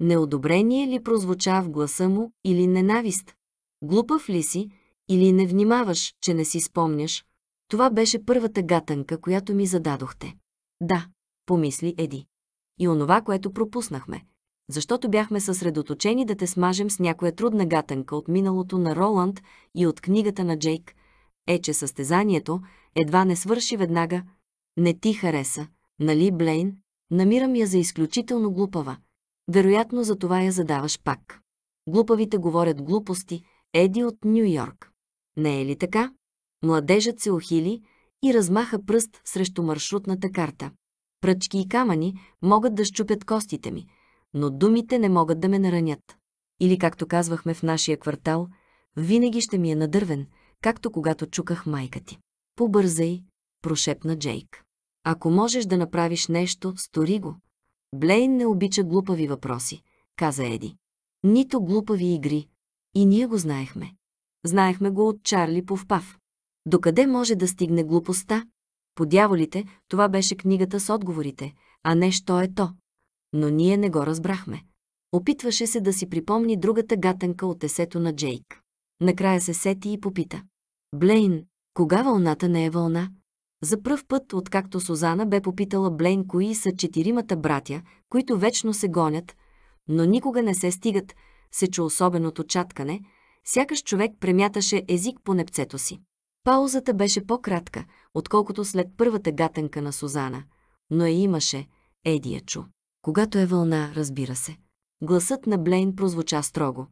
Неодобрение ли прозвуча в гласа му или ненавист? Глупав ли си или не внимаваш, че не си спомняш? Това беше първата гатанка, която ми зададохте. Да, помисли Еди. И онова, което пропуснахме. Защото бяхме съсредоточени да те смажем с някоя трудна гатанка от миналото на Роланд и от книгата на Джейк, е, че състезанието едва не свърши веднага, не ти хареса, нали, Блейн? Намирам я за изключително глупава. Вероятно за това я задаваш пак. Глупавите говорят глупости, Еди от Нью Йорк. Не е ли така? Младежът се охили и размаха пръст срещу маршрутната карта. Пръчки и камъни могат да щупят костите ми, но думите не могат да ме наранят. Или, както казвахме в нашия квартал, винаги ще ми е надървен, както когато чуках майка ти. Побързай, прошепна Джейк. Ако можеш да направиш нещо, стори го. Блейн не обича глупави въпроси, каза Еди. Нито глупави игри. И ние го знаехме. Знаехме го от Чарли Повпав. Докъде може да стигне глупостта? По дяволите, това беше книгата с отговорите, а не що е то. Но ние не го разбрахме. Опитваше се да си припомни другата гатанка от есето на Джейк. Накрая се сети и попита. Блейн, кога вълната не е вълна? За пръв път, откакто Сузана бе попитала Блейн кои са четиримата братя, които вечно се гонят, но никога не се стигат, се чу особеното чаткане, сякаш човек премяташе език по непцето си. Паузата беше по-кратка, отколкото след първата гатенка на Сузана, но я имаше, Едия чу. Когато е вълна, разбира се. Гласът на Блейн прозвуча строго.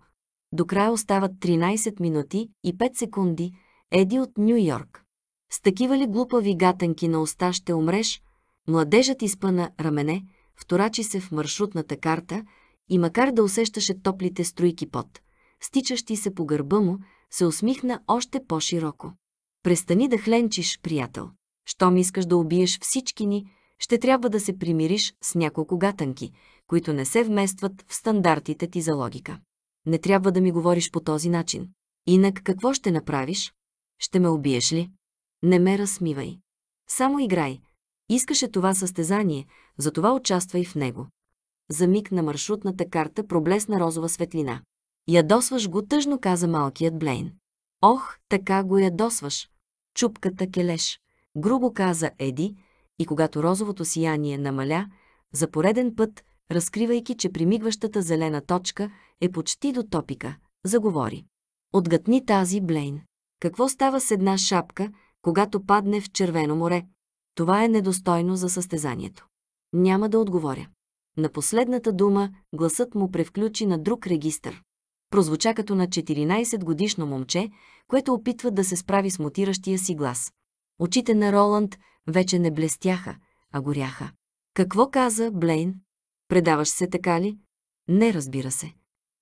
До края остават 13 минути и 5 секунди, Еди от Нью Йорк. С такива ли глупави гатанки на уста ще умреш? Младежът изпъна рамене, вторачи се в маршрутната карта и макар да усещаше топлите струйки пот, стичащи се по гърба му, се усмихна още по-широко. Престани да хленчиш, приятел. Щом искаш да убиеш всички ни, ще трябва да се примириш с няколко гатанки, които не се вместват в стандартите ти за логика. Не трябва да ми говориш по този начин. Инак какво ще направиш? Ще ме убиеш ли? Не ме разсмивай. Само играй. Искаше това състезание, затова участвай в него. За миг на маршрутната карта проблесна розова светлина. Ядосваш го тъжно, каза малкият Блейн. Ох, така го ядосваш. Чупката келеш. Грубо каза Еди, и когато розовото сияние намаля, за пореден път, разкривайки, че примигващата зелена точка е почти до топика, заговори. Отгътни тази Блейн. Какво става с една шапка, когато падне в Червено море. Това е недостойно за състезанието. Няма да отговоря. На последната дума гласът му превключи на друг регистър. Прозвуча като на 14-годишно момче, което опитва да се справи с мутиращия си глас. Очите на Роланд вече не блестяха, а горяха. Какво каза Блейн? Предаваш се така ли? Не, разбира се.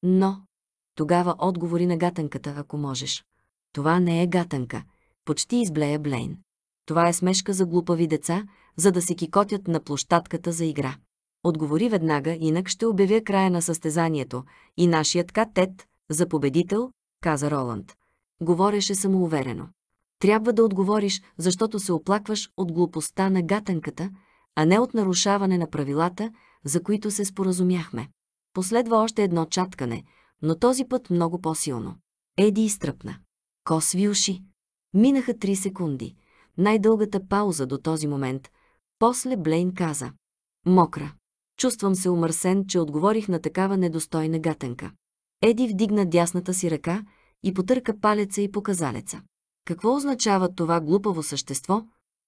Но... Тогава отговори на гатанката, ако можеш. Това не е гатанка почти изблея Блейн. Това е смешка за глупави деца, за да се кикотят на площадката за игра. Отговори веднага, инак ще обявя края на състезанието и нашият катет за победител, каза Роланд. Говореше самоуверено. Трябва да отговориш, защото се оплакваш от глупостта на гатанката, а не от нарушаване на правилата, за които се споразумяхме. Последва още едно чаткане, но този път много по-силно. Еди изтръпна. Косви уши. Минаха три секунди. Най-дългата пауза до този момент. После Блейн каза. Мокра. Чувствам се умърсен, че отговорих на такава недостойна гатенка. Еди вдигна дясната си ръка и потърка палеца и показалеца. Какво означава това глупаво същество?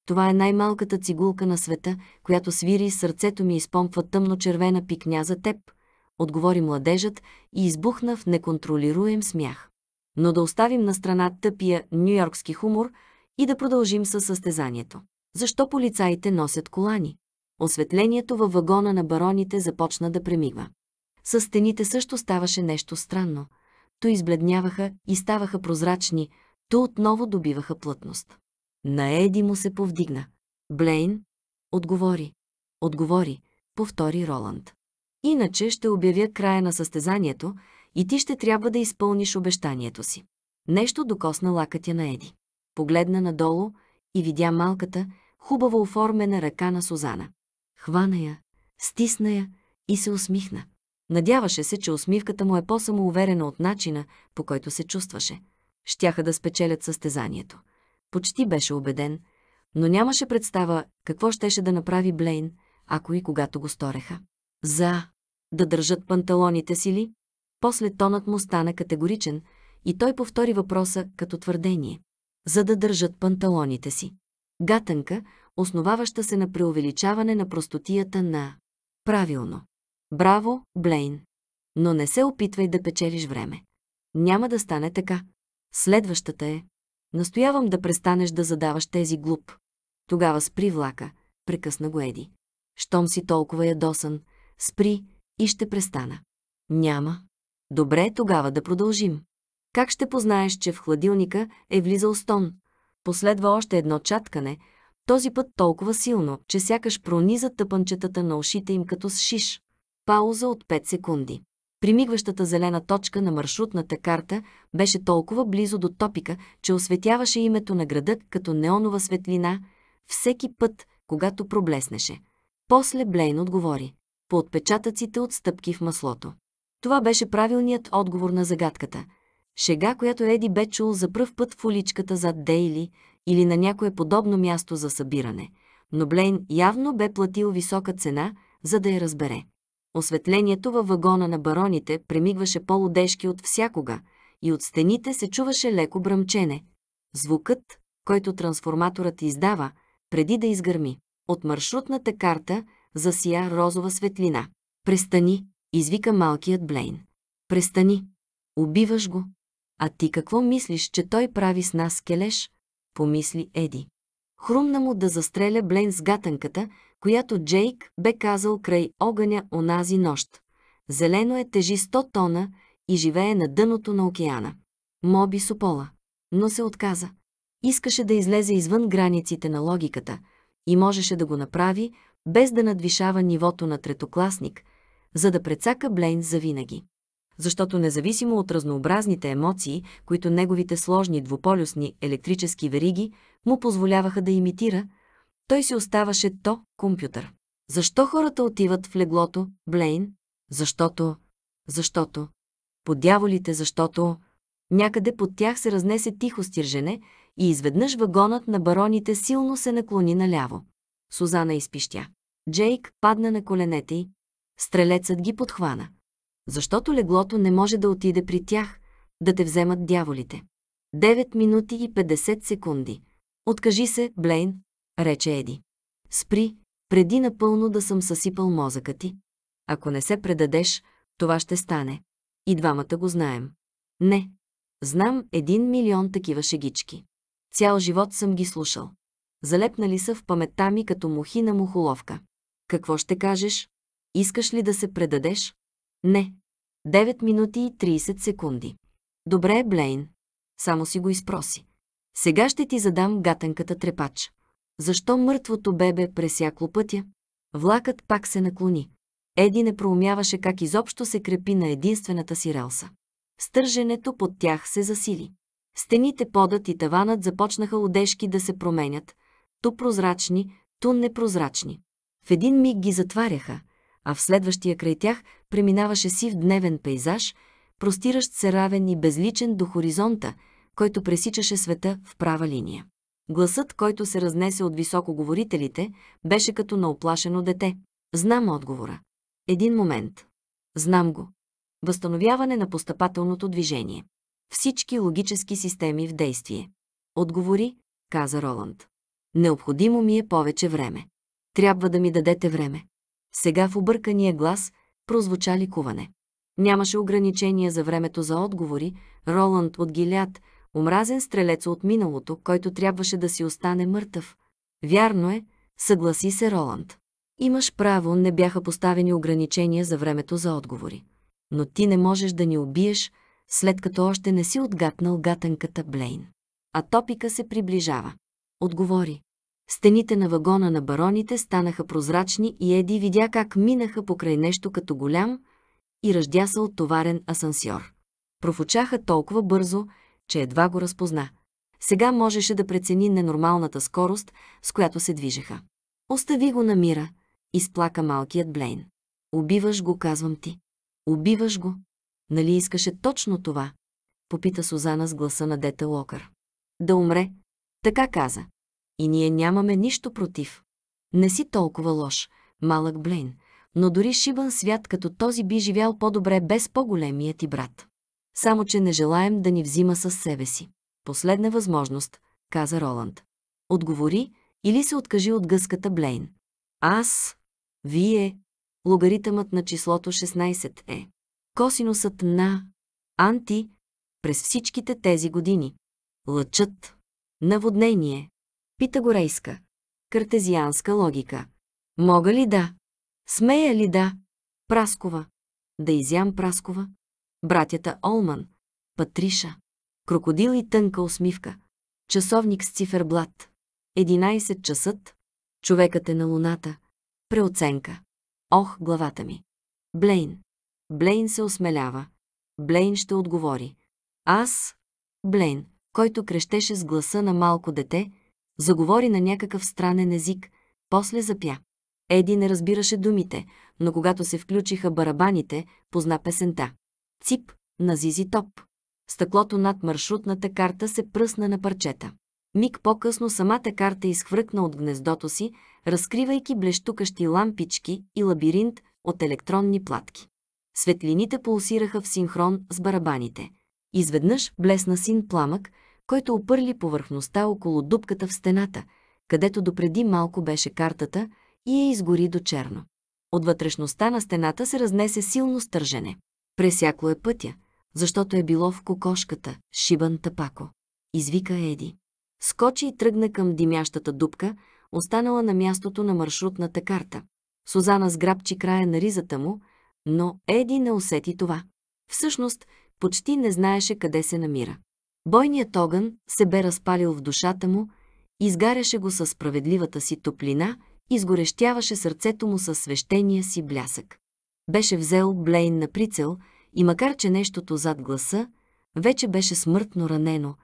Това е най-малката цигулка на света, която свири и сърцето ми изпомпва тъмно-червена пикня за теб, отговори младежът и избухна в неконтролируем смях но да оставим на страна тъпия нюйоркски хумор и да продължим със състезанието. Защо полицаите носят колани? Осветлението във вагона на бароните започна да премигва. С стените също ставаше нещо странно. То избледняваха и ставаха прозрачни, то отново добиваха плътност. На Еди му се повдигна. Блейн отговори. Отговори, повтори Роланд. Иначе ще обявя края на състезанието и ти ще трябва да изпълниш обещанието си. Нещо докосна лакътя на Еди. Погледна надолу и видя малката, хубаво оформена ръка на Сузана. Хвана я, стисна я и се усмихна. Надяваше се, че усмивката му е по-самоуверена от начина, по който се чувстваше. Щяха да спечелят състезанието. Почти беше убеден, но нямаше представа какво щеше да направи Блейн, ако и когато го стореха. За да държат панталоните си ли? После тонът му стана категоричен и той повтори въпроса като твърдение, за да държат панталоните си. Гатанка, основаваща се на преувеличаване на простотията на... Правилно. Браво, Блейн. Но не се опитвай да печелиш време. Няма да стане така. Следващата е. Настоявам да престанеш да задаваш тези глуп. Тогава спри влака, прекъсна го Еди. Щом си толкова ядосан, спри и ще престана. Няма, Добре, тогава да продължим. Как ще познаеш, че в хладилника е влизал стон? Последва още едно чаткане, този път толкова силно, че сякаш прониза тъпанчетата на ушите им като с шиш. Пауза от 5 секунди. Примигващата зелена точка на маршрутната карта беше толкова близо до топика, че осветяваше името на града като неонова светлина всеки път, когато проблеснеше. После Блейн отговори. По отпечатъците от стъпки в маслото. Това беше правилният отговор на загадката. Шега, която Еди бе чул за пръв път в уличката зад Дейли или на някое подобно място за събиране, но Блейн явно бе платил висока цена, за да я разбере. Осветлението във вагона на бароните премигваше по от всякога и от стените се чуваше леко бръмчене. Звукът, който трансформаторът издава, преди да изгърми. От маршрутната карта засия розова светлина. Престани, извика малкият Блейн. Престани! Убиваш го! А ти какво мислиш, че той прави с нас келеш? Помисли Еди. Хрумна му да застреля Блейн с гатанката, която Джейк бе казал край огъня онази нощ. Зелено е тежи 100 тона и живее на дъното на океана. Моби Сопола. Но се отказа. Искаше да излезе извън границите на логиката и можеше да го направи, без да надвишава нивото на третокласник, за да прецака Блейн завинаги. Защото независимо от разнообразните емоции, които неговите сложни двуполюсни електрически вериги му позволяваха да имитира, той си оставаше то компютър. Защо хората отиват в леглото, Блейн? Защото... Защото... По дяволите, защото... Някъде под тях се разнесе тихо стиржене и изведнъж вагонът на бароните силно се наклони наляво. Сузана изпищя. Джейк падна на коленете й, Стрелецът ги подхвана. Защото леглото не може да отиде при тях, да те вземат дяволите. 9 минути и 50 секунди. Откажи се, Блейн, рече Еди. Спри, преди напълно да съм съсипал мозъка ти. Ако не се предадеш, това ще стане. И двамата го знаем. Не. Знам един милион такива шегички. Цял живот съм ги слушал. Залепнали са в паметта ми като мухи на мухоловка. Какво ще кажеш? Искаш ли да се предадеш? Не. 9 минути и 30 секунди. Добре, Блейн. Само си го изпроси. Сега ще ти задам гатанката трепач. Защо мъртвото бебе пресякло пътя? Влакът пак се наклони. Еди не проумяваше как изобщо се крепи на единствената си релса. Стърженето под тях се засили. Стените подът и таванът започнаха одежки да се променят, то прозрачни, то непрозрачни. В един миг ги затваряха, а в следващия край тях преминаваше сив дневен пейзаж, простиращ се равен и безличен до хоризонта, който пресичаше света в права линия. Гласът, който се разнесе от високоговорителите, беше като на оплашено дете. Знам отговора. Един момент. Знам го. Възстановяване на постъпателното движение. Всички логически системи в действие. Отговори, каза Роланд. Необходимо ми е повече време. Трябва да ми дадете време. Сега в объркания глас прозвуча ликуване. Нямаше ограничения за времето за отговори. Роланд от Гилят, омразен стрелец от миналото, който трябваше да си остане мъртъв. Вярно е, съгласи се Роланд. Имаш право, не бяха поставени ограничения за времето за отговори. Но ти не можеш да ни убиеш, след като още не си отгатнал гатанката Блейн. А топика се приближава. Отговори. Стените на вагона на бароните станаха прозрачни и Еди видя как минаха покрай нещо като голям и ръждясал товарен асансьор. Профучаха толкова бързо, че едва го разпозна. Сега можеше да прецени ненормалната скорост, с която се движеха. Остави го на мира, изплака малкият Блейн. Убиваш го, казвам ти. Убиваш го. Нали искаше точно това? Попита Сузана с гласа на Дете Локър. Да умре. Така каза и ние нямаме нищо против. Не си толкова лош, малък Блейн, но дори шибан свят като този би живял по-добре без по-големия ти брат. Само, че не желаем да ни взима със себе си. Последна възможност, каза Роланд. Отговори или се откажи от гъската Блейн. Аз, вие, логаритъмът на числото 16 е. Косинусът на анти през всичките тези години. Лъчът. Наводнение. Питагорейска. Картезианска логика. Мога ли да? Смея ли да? Праскова. Да изям Праскова. Братята Олман. Патриша. Крокодил и тънка усмивка. Часовник с циферблат. 11 часът. Човекът е на луната. Преоценка. Ох, главата ми. Блейн. Блейн се осмелява. Блейн ще отговори. Аз, Блейн, който крещеше с гласа на малко дете, заговори на някакъв странен език, после запя. Еди не разбираше думите, но когато се включиха барабаните, позна песента. Цип на Зизи Топ. Стъклото над маршрутната карта се пръсна на парчета. Миг по-късно самата карта изхвъркна от гнездото си, разкривайки блещукащи лампички и лабиринт от електронни платки. Светлините пулсираха в синхрон с барабаните. Изведнъж блесна син пламък, който опърли повърхността около дупката в стената, където допреди малко беше картата и я изгори до черно. От вътрешността на стената се разнесе силно стържене. Пресякло е пътя, защото е било в кокошката, шибан тапако. Извика Еди. Скочи и тръгна към димящата дупка, останала на мястото на маршрутната карта. Сузана сграбчи края на ризата му, но Еди не усети това. Всъщност, почти не знаеше къде се намира. Бойният огън се бе разпалил в душата му, изгаряше го със справедливата си топлина, и изгорещяваше сърцето му със свещения си блясък. Беше взел Блейн на прицел и макар, че нещото зад гласа, вече беше смъртно ранено,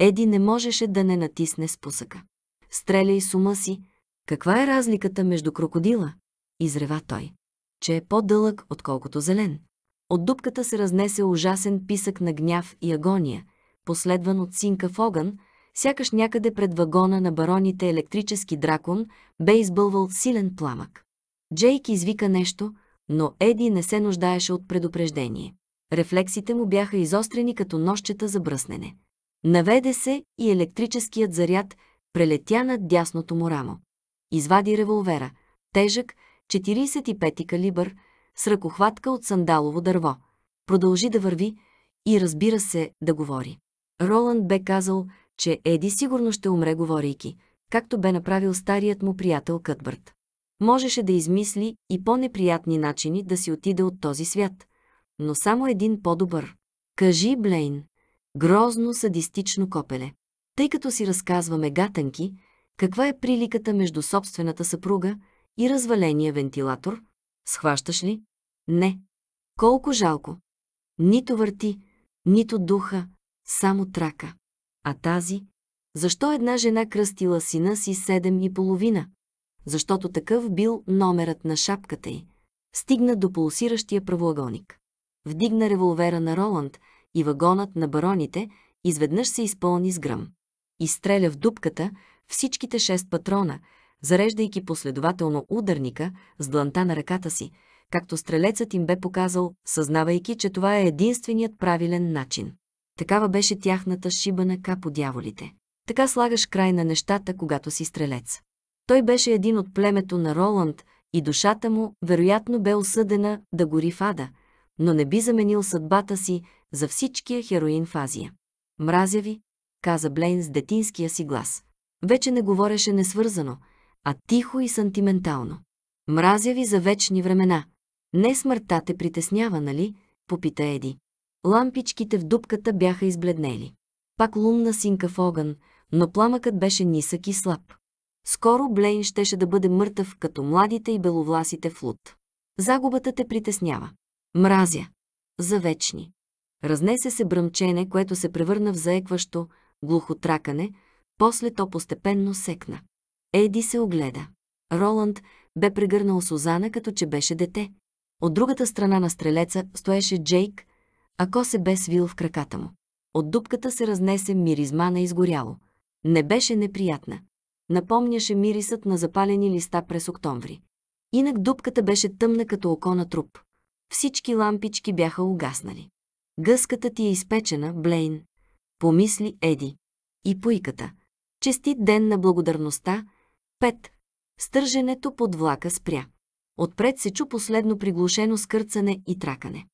Еди не можеше да не натисне спусъка. Стреляй с ума си. Каква е разликата между крокодила? Изрева той. Че е по-дълъг, отколкото зелен. От дупката се разнесе ужасен писък на гняв и агония – последван от синка в огън, сякаш някъде пред вагона на бароните електрически дракон бе избълвал силен пламък. Джейк извика нещо, но Еди не се нуждаеше от предупреждение. Рефлексите му бяха изострени като нощчета за бръснене. Наведе се и електрическият заряд прелетя над дясното му рамо. Извади револвера, тежък, 45 ти калибър, с ръкохватка от сандалово дърво. Продължи да върви и, разбира се, да говори. Роланд бе казал, че Еди сигурно ще умре говорейки, както бе направил старият му приятел Кътбърт. Можеше да измисли и по-неприятни начини да си отиде от този свят, но само един по-добър. Кажи, Блейн, грозно садистично копеле. Тъй като си разказваме гатанки, каква е приликата между собствената съпруга и разваления вентилатор? Схващаш ли? Не. Колко жалко. Нито върти, нито духа, само трака. А тази? Защо една жена кръстила сина си седем и половина? Защото такъв бил номерът на шапката й. Стигна до пулсиращия правоъгълник. Вдигна револвера на Роланд и вагонът на бароните изведнъж се изпълни с гръм. Изстреля в дупката всичките шест патрона, зареждайки последователно ударника с дланта на ръката си, както стрелецът им бе показал, съзнавайки, че това е единственият правилен начин. Такава беше тяхната шибана ка по дяволите. Така слагаш край на нещата, когато си стрелец. Той беше един от племето на Роланд и душата му, вероятно, бе осъдена да гори в ада, но не би заменил съдбата си за всичкия хероин в Азия. Мразя ви, каза Блейн с детинския си глас. Вече не говореше несвързано, а тихо и сантиментално. Мразя ви за вечни времена. Не смъртта те притеснява, нали? попита Еди. Лампичките в дупката бяха избледнели. Пак лунна синка в огън, но пламъкът беше нисък и слаб. Скоро Блейн щеше да бъде мъртъв, като младите и беловласите в лут. Загубата те притеснява. Мразя. За вечни. Разнесе се бръмчене, което се превърна в заекващо, глухо тракане, после то постепенно секна. Еди се огледа. Роланд бе прегърнал Сузана, като че беше дете. От другата страна на стрелеца стоеше Джейк, ако се бе свил в краката му. От дупката се разнесе миризма на изгоряло. Не беше неприятна. Напомняше мирисът на запалени листа през октомври. Инак дупката беше тъмна като око на труп. Всички лампички бяха угаснали. Гъската ти е изпечена, Блейн, помисли Еди. И пуйката. Честит ден на благодарността. Пет. Стърженето под влака спря. Отпред се чу последно приглушено скърцане и тракане.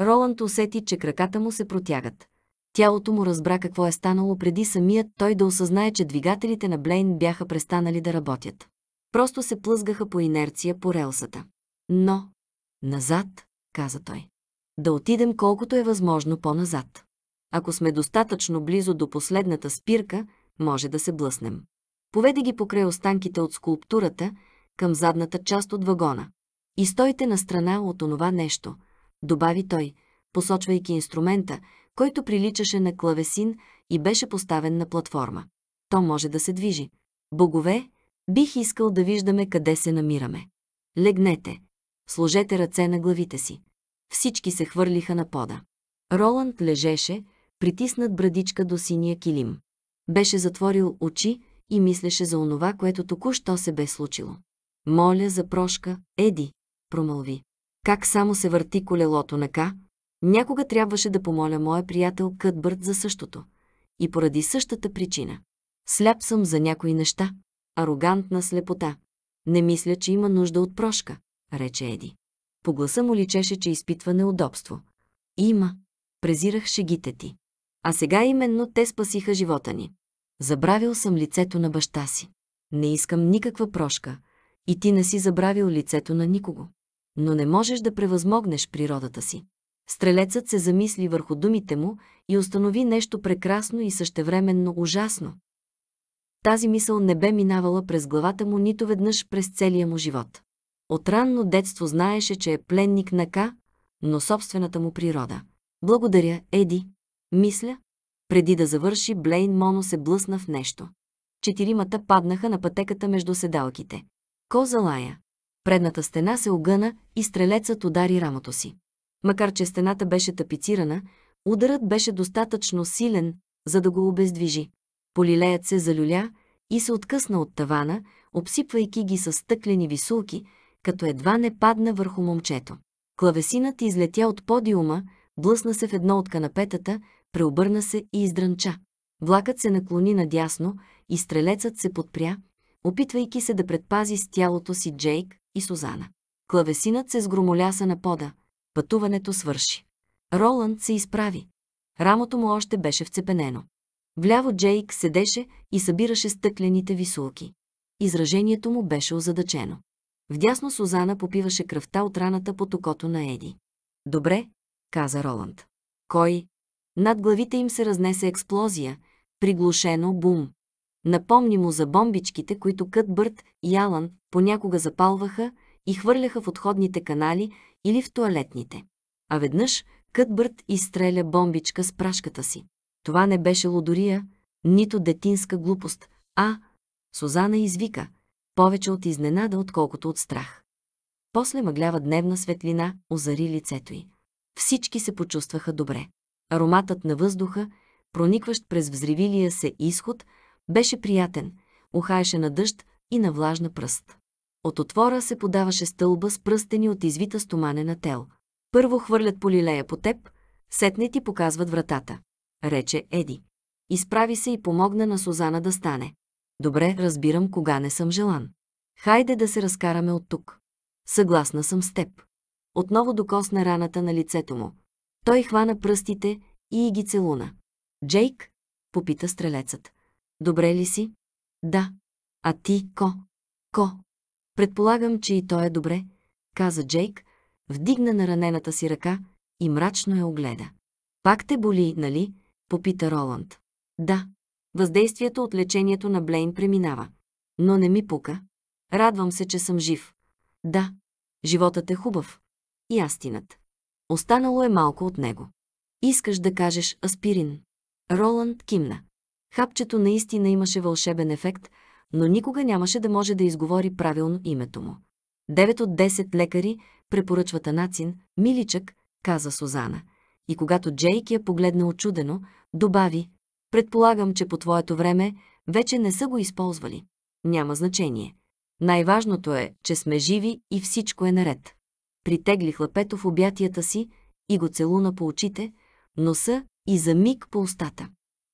Роланд усети, че краката му се протягат. Тялото му разбра какво е станало преди самият той да осъзнае, че двигателите на Блейн бяха престанали да работят. Просто се плъзгаха по инерция по релсата. Но... Назад, каза той. Да отидем колкото е възможно по-назад. Ако сме достатъчно близо до последната спирка, може да се блъснем. Поведе ги покрай останките от скулптурата към задната част от вагона. И стойте на страна от онова нещо – добави той, посочвайки инструмента, който приличаше на клавесин и беше поставен на платформа. То може да се движи. Богове, бих искал да виждаме къде се намираме. Легнете. Сложете ръце на главите си. Всички се хвърлиха на пода. Роланд лежеше, притиснат брадичка до синия килим. Беше затворил очи и мислеше за онова, което току-що се бе случило. Моля за прошка, Еди, промълви. Как само се върти колелото на Ка, някога трябваше да помоля моя приятел Кътбърт за същото. И поради същата причина. Сляп съм за някои неща. Арогантна слепота. Не мисля, че има нужда от прошка, рече Еди. По гласа му личеше, че изпитва неудобство. Има. Презирах шегите ти. А сега именно те спасиха живота ни. Забравил съм лицето на баща си. Не искам никаква прошка. И ти не си забравил лицето на никого но не можеш да превъзмогнеш природата си. Стрелецът се замисли върху думите му и установи нещо прекрасно и същевременно ужасно. Тази мисъл не бе минавала през главата му нито веднъж през целия му живот. От ранно детство знаеше, че е пленник на Ка, но собствената му природа. Благодаря, Еди. Мисля, преди да завърши, Блейн Моно се блъсна в нещо. Четиримата паднаха на пътеката между седалките. Коза лая предната стена се огъна и стрелецът удари рамото си. Макар че стената беше тапицирана, ударът беше достатъчно силен, за да го обездвижи. Полилеят се залюля и се откъсна от тавана, обсипвайки ги с стъклени висулки, като едва не падна върху момчето. Клавесинът излетя от подиума, блъсна се в едно от канапетата, преобърна се и издранча. Влакът се наклони надясно и стрелецът се подпря, опитвайки се да предпази с тялото си Джейк, и Сузана. Клавесинът се сгромоляса на пода. Пътуването свърши. Роланд се изправи. Рамото му още беше вцепенено. Вляво Джейк седеше и събираше стъклените висулки. Изражението му беше озадачено. Вдясно Сузана попиваше кръвта от раната по токото на Еди. «Добре», каза Роланд. «Кой?» Над главите им се разнесе експлозия, приглушено бум. Напомни му за бомбичките, които Кътбърт и Алан понякога запалваха и хвърляха в отходните канали или в туалетните. А веднъж Кътбърт изстреля бомбичка с прашката си. Това не беше лодория, нито детинска глупост, а Сузана извика, повече от изненада, отколкото от страх. После мъглява дневна светлина озари лицето й. Всички се почувстваха добре. Ароматът на въздуха, проникващ през взривилия се изход, беше приятен, ухаеше на дъжд и на влажна пръст. От отвора се подаваше стълба с пръстени от извита стоманена тел. Първо хвърлят полилея по теб, сетне ти показват вратата, рече Еди. Изправи се и помогна на Сузана да стане. Добре, разбирам кога не съм желан. Хайде да се разкараме от тук. Съгласна съм с теб. Отново докосна раната на лицето му. Той хвана пръстите и ги целуна. Джейк? Попита стрелецът. Добре ли си? Да. А ти, Ко? Ко? Предполагам, че и той е добре, каза Джейк, вдигна на ранената си ръка и мрачно я огледа. Пак те боли, нали? Попита Роланд. Да. Въздействието от лечението на Блейн преминава. Но не ми пука. Радвам се, че съм жив. Да. Животът е хубав. И астинат. Останало е малко от него. Искаш да кажеш аспирин. Роланд кимна. Хапчето наистина имаше вълшебен ефект, но никога нямаше да може да изговори правилно името му. Девет от десет лекари препоръчват анацин, миличък, каза Сузана. И когато Джейк я погледна очудено, добави, предполагам, че по твоето време вече не са го използвали. Няма значение. Най-важното е, че сме живи и всичко е наред. Притегли хлапето в обятията си и го целуна по очите, носа и за миг по устата.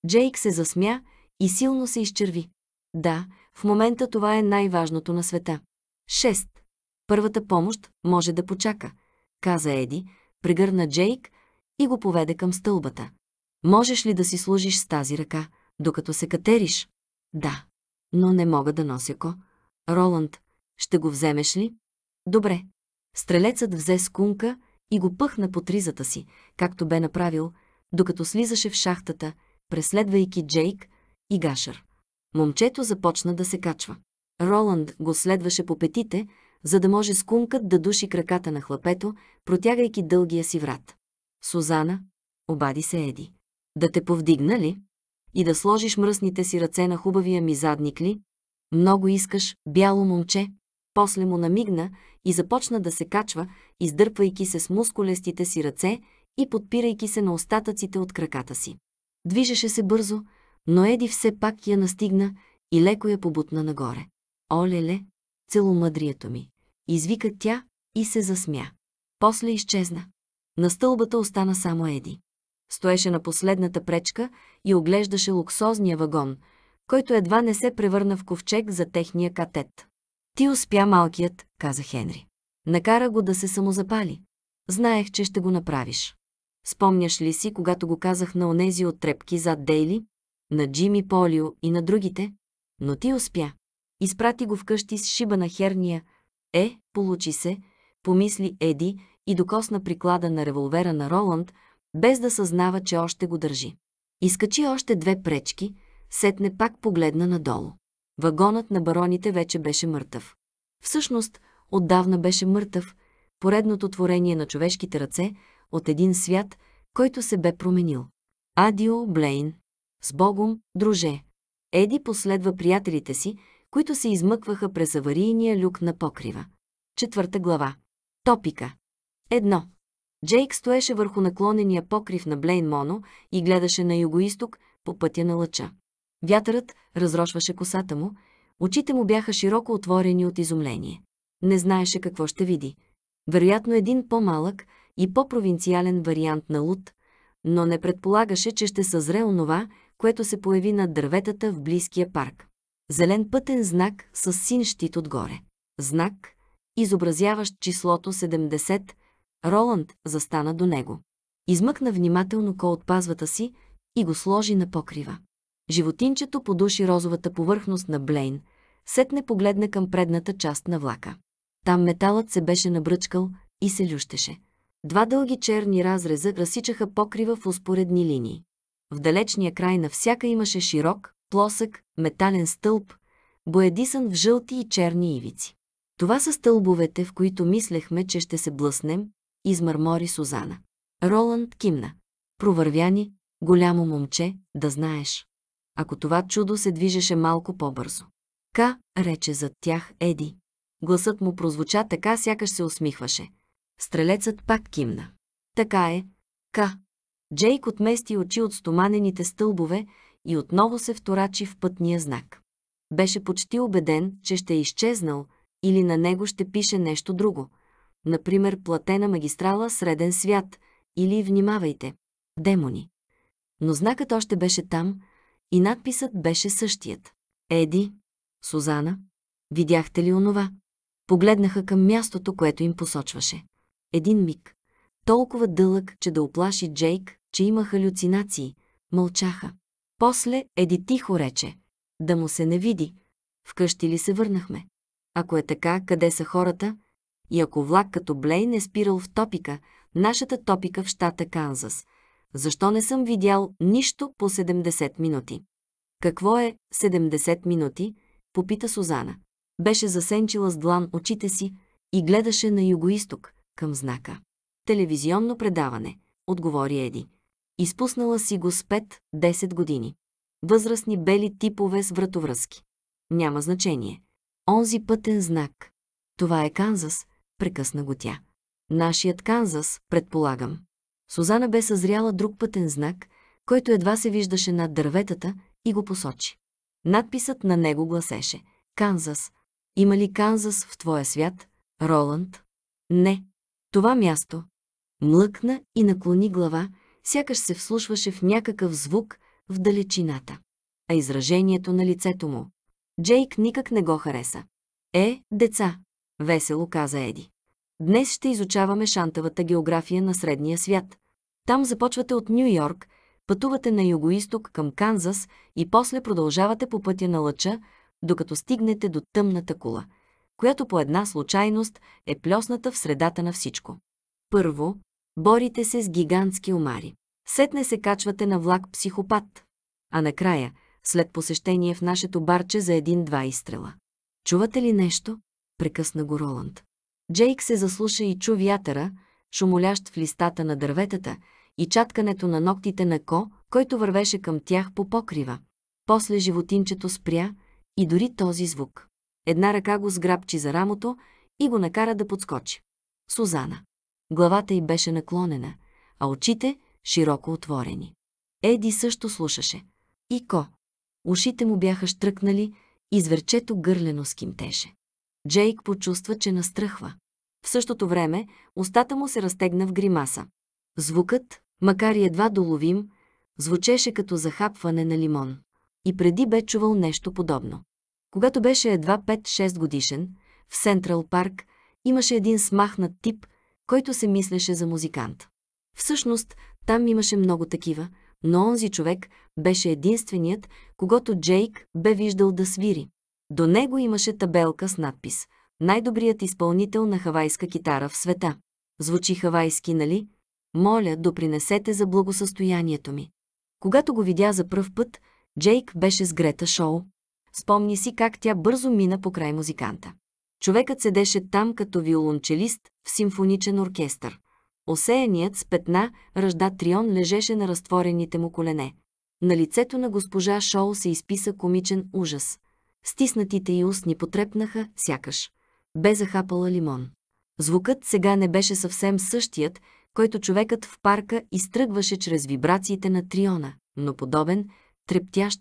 Джейк се засмя и силно се изчерви. Да, в момента това е най-важното на света. 6. Първата помощ може да почака, каза Еди, прегърна Джейк и го поведе към стълбата. Можеш ли да си служиш с тази ръка, докато се катериш? Да, но не мога да нося ко. Роланд, ще го вземеш ли? Добре. Стрелецът взе скунка и го пъхна по тризата си, както бе направил, докато слизаше в шахтата – преследвайки Джейк и Гашър. Момчето започна да се качва. Роланд го следваше по петите, за да може скумкът да души краката на хлапето, протягайки дългия си врат. Сузана, обади се Еди. Да те повдигна ли? И да сложиш мръсните си ръце на хубавия ми задник ли? Много искаш, бяло момче. После му намигна и започна да се качва, издърпвайки се с мускулестите си ръце и подпирайки се на остатъците от краката си. Движеше се бързо, но Еди все пак я настигна и леко я побутна нагоре. Олеле, целомъдрието ми! Извика тя и се засмя. После изчезна. На стълбата остана само Еди. Стоеше на последната пречка и оглеждаше луксозния вагон, който едва не се превърна в ковчег за техния катет. Ти успя малкият, каза Хенри. Накара го да се самозапали. Знаех, че ще го направиш. Спомняш ли си, когато го казах на онези от трепки зад Дейли, на Джими Полио и на другите? Но ти успя. Изпрати го вкъщи с шиба на херния. Е, получи се, помисли Еди и докосна приклада на револвера на Роланд, без да съзнава, че още го държи. Изкачи още две пречки, сетне пак погледна надолу. Вагонът на бароните вече беше мъртъв. Всъщност, отдавна беше мъртъв, поредното творение на човешките ръце – от един свят, който се бе променил. Адио, Блейн. С Богом, друже. Еди последва приятелите си, които се измъкваха през аварийния люк на покрива. Четвърта глава. Топика. Едно. Джейк стоеше върху наклонения покрив на Блейн Моно и гледаше на югоисток по пътя на лъча. Вятърът разрошваше косата му, очите му бяха широко отворени от изумление. Не знаеше какво ще види. Вероятно един по-малък, и по-провинциален вариант на луд, но не предполагаше, че ще съзре онова, което се появи над дърветата в близкия парк. Зелен пътен знак с син щит отгоре. Знак, изобразяващ числото 70, Роланд застана до него. Измъкна внимателно ко от пазвата си и го сложи на покрива. Животинчето подуши розовата повърхност на Блейн, сетне погледна към предната част на влака. Там металът се беше набръчкал и се лющеше. Два дълги черни разреза разсичаха покрива в успоредни линии. В далечния край на всяка имаше широк, плосък, метален стълб, боядисан в жълти и черни ивици. Това са стълбовете, в които мислехме, че ще се блъснем, измърмори Сузана. Роланд кимна. Провървяни, голямо момче, да знаеш. Ако това чудо се движеше малко по-бързо. Ка, рече зад тях Еди. Гласът му прозвуча така, сякаш се усмихваше. Стрелецът пак кимна. Така е. Ка. Джейк отмести очи от стоманените стълбове и отново се вторачи в пътния знак. Беше почти убеден, че ще е изчезнал или на него ще пише нещо друго. Например, платена магистрала Среден свят или Внимавайте. Демони. Но знакът още беше там и надписът беше същият. Еди, Сузана, видяхте ли онова? Погледнаха към мястото, което им посочваше. Един миг. Толкова дълъг, че да оплаши Джейк, че има халюцинации. Мълчаха. После Еди тихо рече. Да му се не види. Вкъщи ли се върнахме? Ако е така, къде са хората? И ако влак като Блейн е спирал в топика, нашата топика в щата Канзас. Защо не съм видял нищо по 70 минути? Какво е 70 минути? Попита Сузана. Беше засенчила с длан очите си и гледаше на югоисток към знака. Телевизионно предаване, отговори Еди. Изпуснала си го с 5-10 години. Възрастни бели типове с вратовръзки. Няма значение. Онзи пътен знак. Това е Канзас, прекъсна го тя. Нашият Канзас, предполагам. Сузана бе съзряла друг пътен знак, който едва се виждаше над дърветата и го посочи. Надписът на него гласеше «Канзас». Има ли Канзас в твоя свят, Роланд? Не, това място. Млъкна и наклони глава, сякаш се вслушваше в някакъв звук в далечината. А изражението на лицето му. Джейк никак не го хареса. Е, деца, весело каза Еди. Днес ще изучаваме шантавата география на Средния свят. Там започвате от Нью Йорк, пътувате на югоисток към Канзас и после продължавате по пътя на лъча, докато стигнете до тъмната кула – която по една случайност е плесната в средата на всичко. Първо, борите се с гигантски омари. Сетне се качвате на влак психопат. А накрая, след посещение в нашето барче за един-два изстрела. Чувате ли нещо? Прекъсна го Роланд. Джейк се заслуша и чу вятъра, шумолящ в листата на дърветата, и чаткането на ногтите на Ко, който вървеше към тях по покрива. После животинчето спря и дори този звук. Една ръка го сграбчи за рамото и го накара да подскочи. Сузана. Главата й беше наклонена, а очите широко отворени. Еди също слушаше. И ко? Ушите му бяха штръкнали и зверчето гърлено скимтеше. Джейк почувства, че настръхва. В същото време устата му се разтегна в гримаса. Звукът, макар и едва доловим, звучеше като захапване на лимон. И преди бе чувал нещо подобно. Когато беше едва 5-6 годишен, в Сентрал парк имаше един смахнат тип, който се мислеше за музикант. Всъщност, там имаше много такива, но онзи човек беше единственият, когато Джейк бе виждал да свири. До него имаше табелка с надпис «Най-добрият изпълнител на хавайска китара в света». Звучи хавайски, нали? Моля, допринесете за благосъстоянието ми. Когато го видя за пръв път, Джейк беше с Грета Шоу, Спомни си как тя бързо мина покрай музиканта. Човекът седеше там като виолончелист в симфоничен оркестър. Осеяният с петна ръжда Трион лежеше на разтворените му колене. На лицето на госпожа Шоу се изписа комичен ужас. Стиснатите й устни потрепнаха, сякаш. Бе захапала лимон. Звукът сега не беше съвсем същият, който човекът в парка изтръгваше чрез вибрациите на Триона, но подобен, трептящ,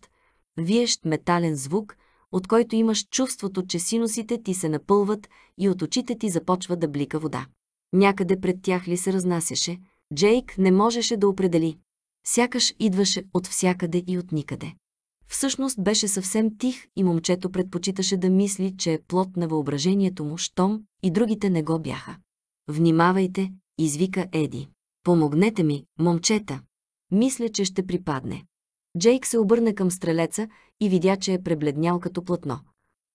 виещ метален звук, от който имаш чувството, че синусите ти се напълват и от очите ти започва да блика вода. Някъде пред тях ли се разнасяше, Джейк не можеше да определи. Сякаш идваше от всякъде и от никъде. Всъщност беше съвсем тих и момчето предпочиташе да мисли, че е плод на въображението му, щом и другите не го бяха. «Внимавайте!» – извика Еди. «Помогнете ми, момчета!» Мисля, че ще припадне. Джейк се обърна към стрелеца и видя, че е пребледнял като платно.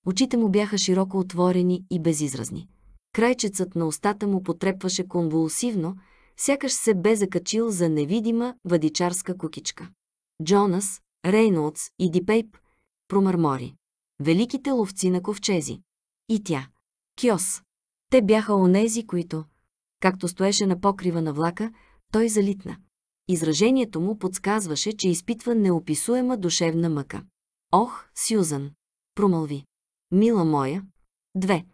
Очите му бяха широко отворени и безизразни. Крайчецът на устата му потрепваше конвулсивно, сякаш се бе закачил за невидима въдичарска кукичка. Джонас, Рейнолдс и Дипейп промърмори. Великите ловци на ковчези. И тя. Кьос. Те бяха онези, които... Както стоеше на покрива на влака, той залитна. Изражението му подсказваше, че изпитва неописуема душевна мъка. Ох, Сюзан! Промълви. Мила моя. Две.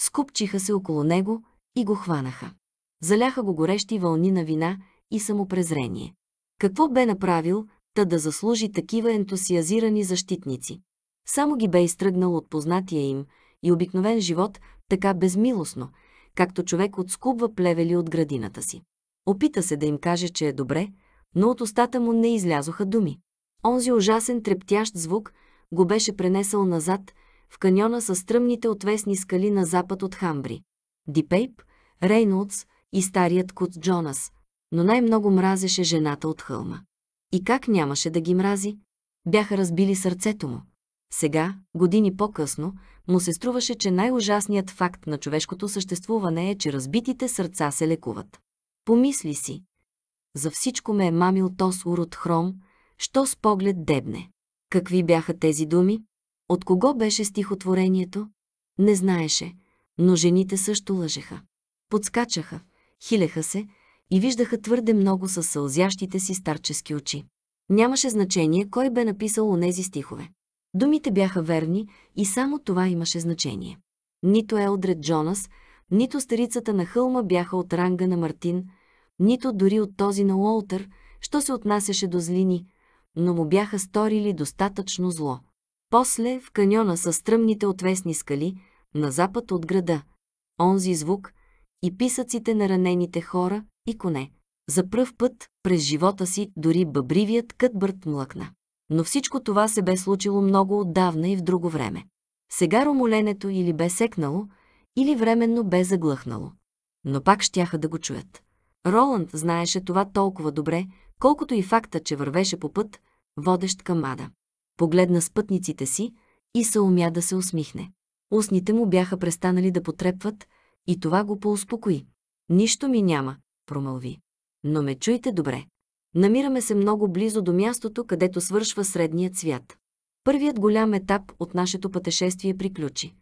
Скупчиха се около него и го хванаха. Заляха го горещи вълни на вина и самопрезрение. Какво бе направил, та да заслужи такива ентусиазирани защитници? Само ги бе изтръгнал от познатия им и обикновен живот така безмилостно, както човек отскубва плевели от градината си. Опита се да им каже, че е добре, но от устата му не излязоха думи. Онзи ужасен трептящ звук го беше пренесъл назад в каньона с стръмните отвесни скали на запад от Хамбри. Дипейп, Рейнолдс и старият кут Джонас, но най-много мразеше жената от хълма. И как нямаше да ги мрази? Бяха разбили сърцето му. Сега, години по-късно, му се струваше, че най-ужасният факт на човешкото съществуване е, че разбитите сърца се лекуват. Помисли си. За всичко ме е мамил тос урод хром, що с поглед дебне. Какви бяха тези думи? От кого беше стихотворението? Не знаеше, но жените също лъжеха. Подскачаха, хилеха се и виждаха твърде много със сълзящите си старчески очи. Нямаше значение кой бе написал онези стихове. Думите бяха верни и само това имаше значение. Нито Елдред Джонас, нито старицата на хълма бяха от ранга на Мартин, нито дори от този на Уолтър, що се отнасяше до злини, но му бяха сторили достатъчно зло. После, в каньона са стръмните отвесни скали, на запад от града, онзи звук и писъците на ранените хора и коне. За пръв път през живота си дори бъбривият Кътбърт млъкна. Но всичко това се бе случило много отдавна и в друго време. Сега ромоленето или бе секнало, или временно бе заглъхнало. Но пак щяха да го чуят. Роланд знаеше това толкова добре, колкото и факта, че вървеше по път, водещ към Ада. Погледна спътниците си и се умя да се усмихне. Устните му бяха престанали да потрепват и това го поуспокои. Нищо ми няма, промълви. Но ме чуйте добре. Намираме се много близо до мястото, където свършва средният свят. Първият голям етап от нашето пътешествие приключи.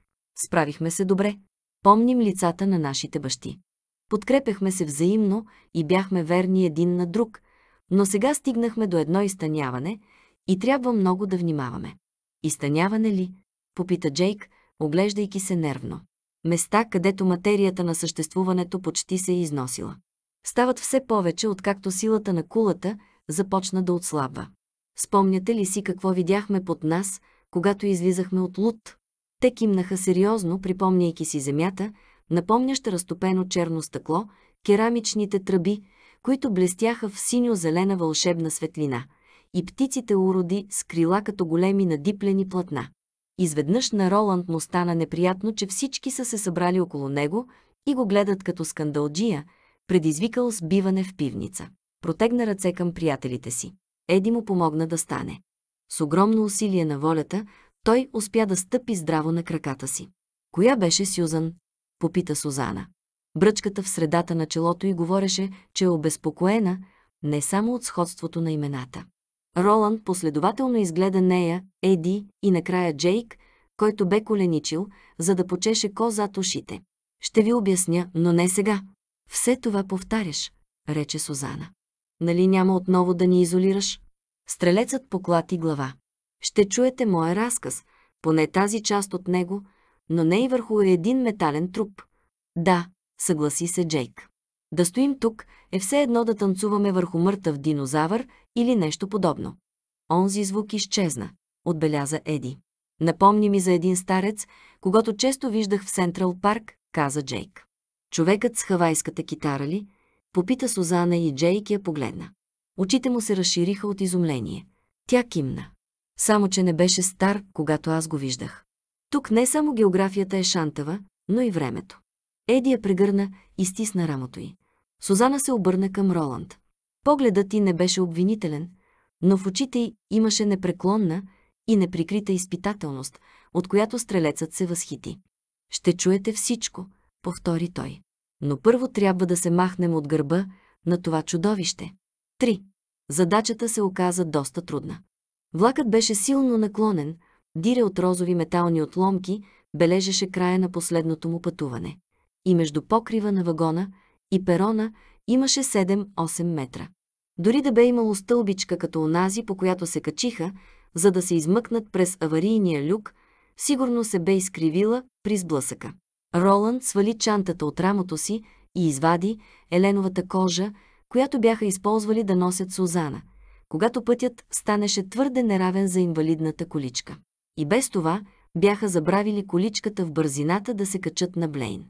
Справихме се добре. Помним лицата на нашите бащи. Подкрепяхме се взаимно и бяхме верни един на друг, но сега стигнахме до едно изтъняване и трябва много да внимаваме. Изтъняване ли? Попита Джейк, оглеждайки се нервно. Места, където материята на съществуването почти се е износила. Стават все повече, откакто силата на кулата започна да отслабва. Спомняте ли си какво видяхме под нас, когато излизахме от Лут? Те кимнаха сериозно, припомняйки си земята, напомняща разтопено черно стъкло, керамичните тръби, които блестяха в синьо-зелена вълшебна светлина, и птиците уроди с крила като големи надиплени платна. Изведнъж на Роланд му стана неприятно, че всички са се събрали около него и го гледат като скандалджия, предизвикал сбиване в пивница. Протегна ръце към приятелите си. Еди му помогна да стане. С огромно усилие на волята, той успя да стъпи здраво на краката си. Коя беше Сюзан? Попита Сузана. Бръчката в средата на челото й говореше, че е обезпокоена не само от сходството на имената. Роланд последователно изгледа нея, Еди и накрая Джейк, който бе коленичил, за да почеше коза ушите. Ще ви обясня, но не сега. Все това повтаряш, рече Сузана. Нали няма отново да ни изолираш? Стрелецът поклати глава ще чуете моя разказ, поне тази част от него, но не и върху един метален труп. Да, съгласи се Джейк. Да стоим тук е все едно да танцуваме върху мъртъв динозавър или нещо подобно. Онзи звук изчезна, отбеляза Еди. Напомни ми за един старец, когато често виждах в Сентрал парк, каза Джейк. Човекът с хавайската китара ли? Попита Сузана и Джейк я погледна. Очите му се разшириха от изумление. Тя кимна само че не беше стар, когато аз го виждах. Тук не само географията е шантава, но и времето. Еди я прегърна и стисна рамото й. Сузана се обърна към Роланд. Погледът ти не беше обвинителен, но в очите й имаше непреклонна и неприкрита изпитателност, от която стрелецът се възхити. «Ще чуете всичко», повтори той. «Но първо трябва да се махнем от гърба на това чудовище». 3. Задачата се оказа доста трудна. Влакът беше силно наклонен, дире от розови метални отломки бележеше края на последното му пътуване. И между покрива на вагона и перона имаше 7-8 метра. Дори да бе имало стълбичка като онази, по която се качиха, за да се измъкнат през аварийния люк, сигурно се бе изкривила при сблъсъка. Роланд свали чантата от рамото си и извади еленовата кожа, която бяха използвали да носят Сузана – когато пътят станеше твърде неравен за инвалидната количка. И без това бяха забравили количката в бързината да се качат на Блейн.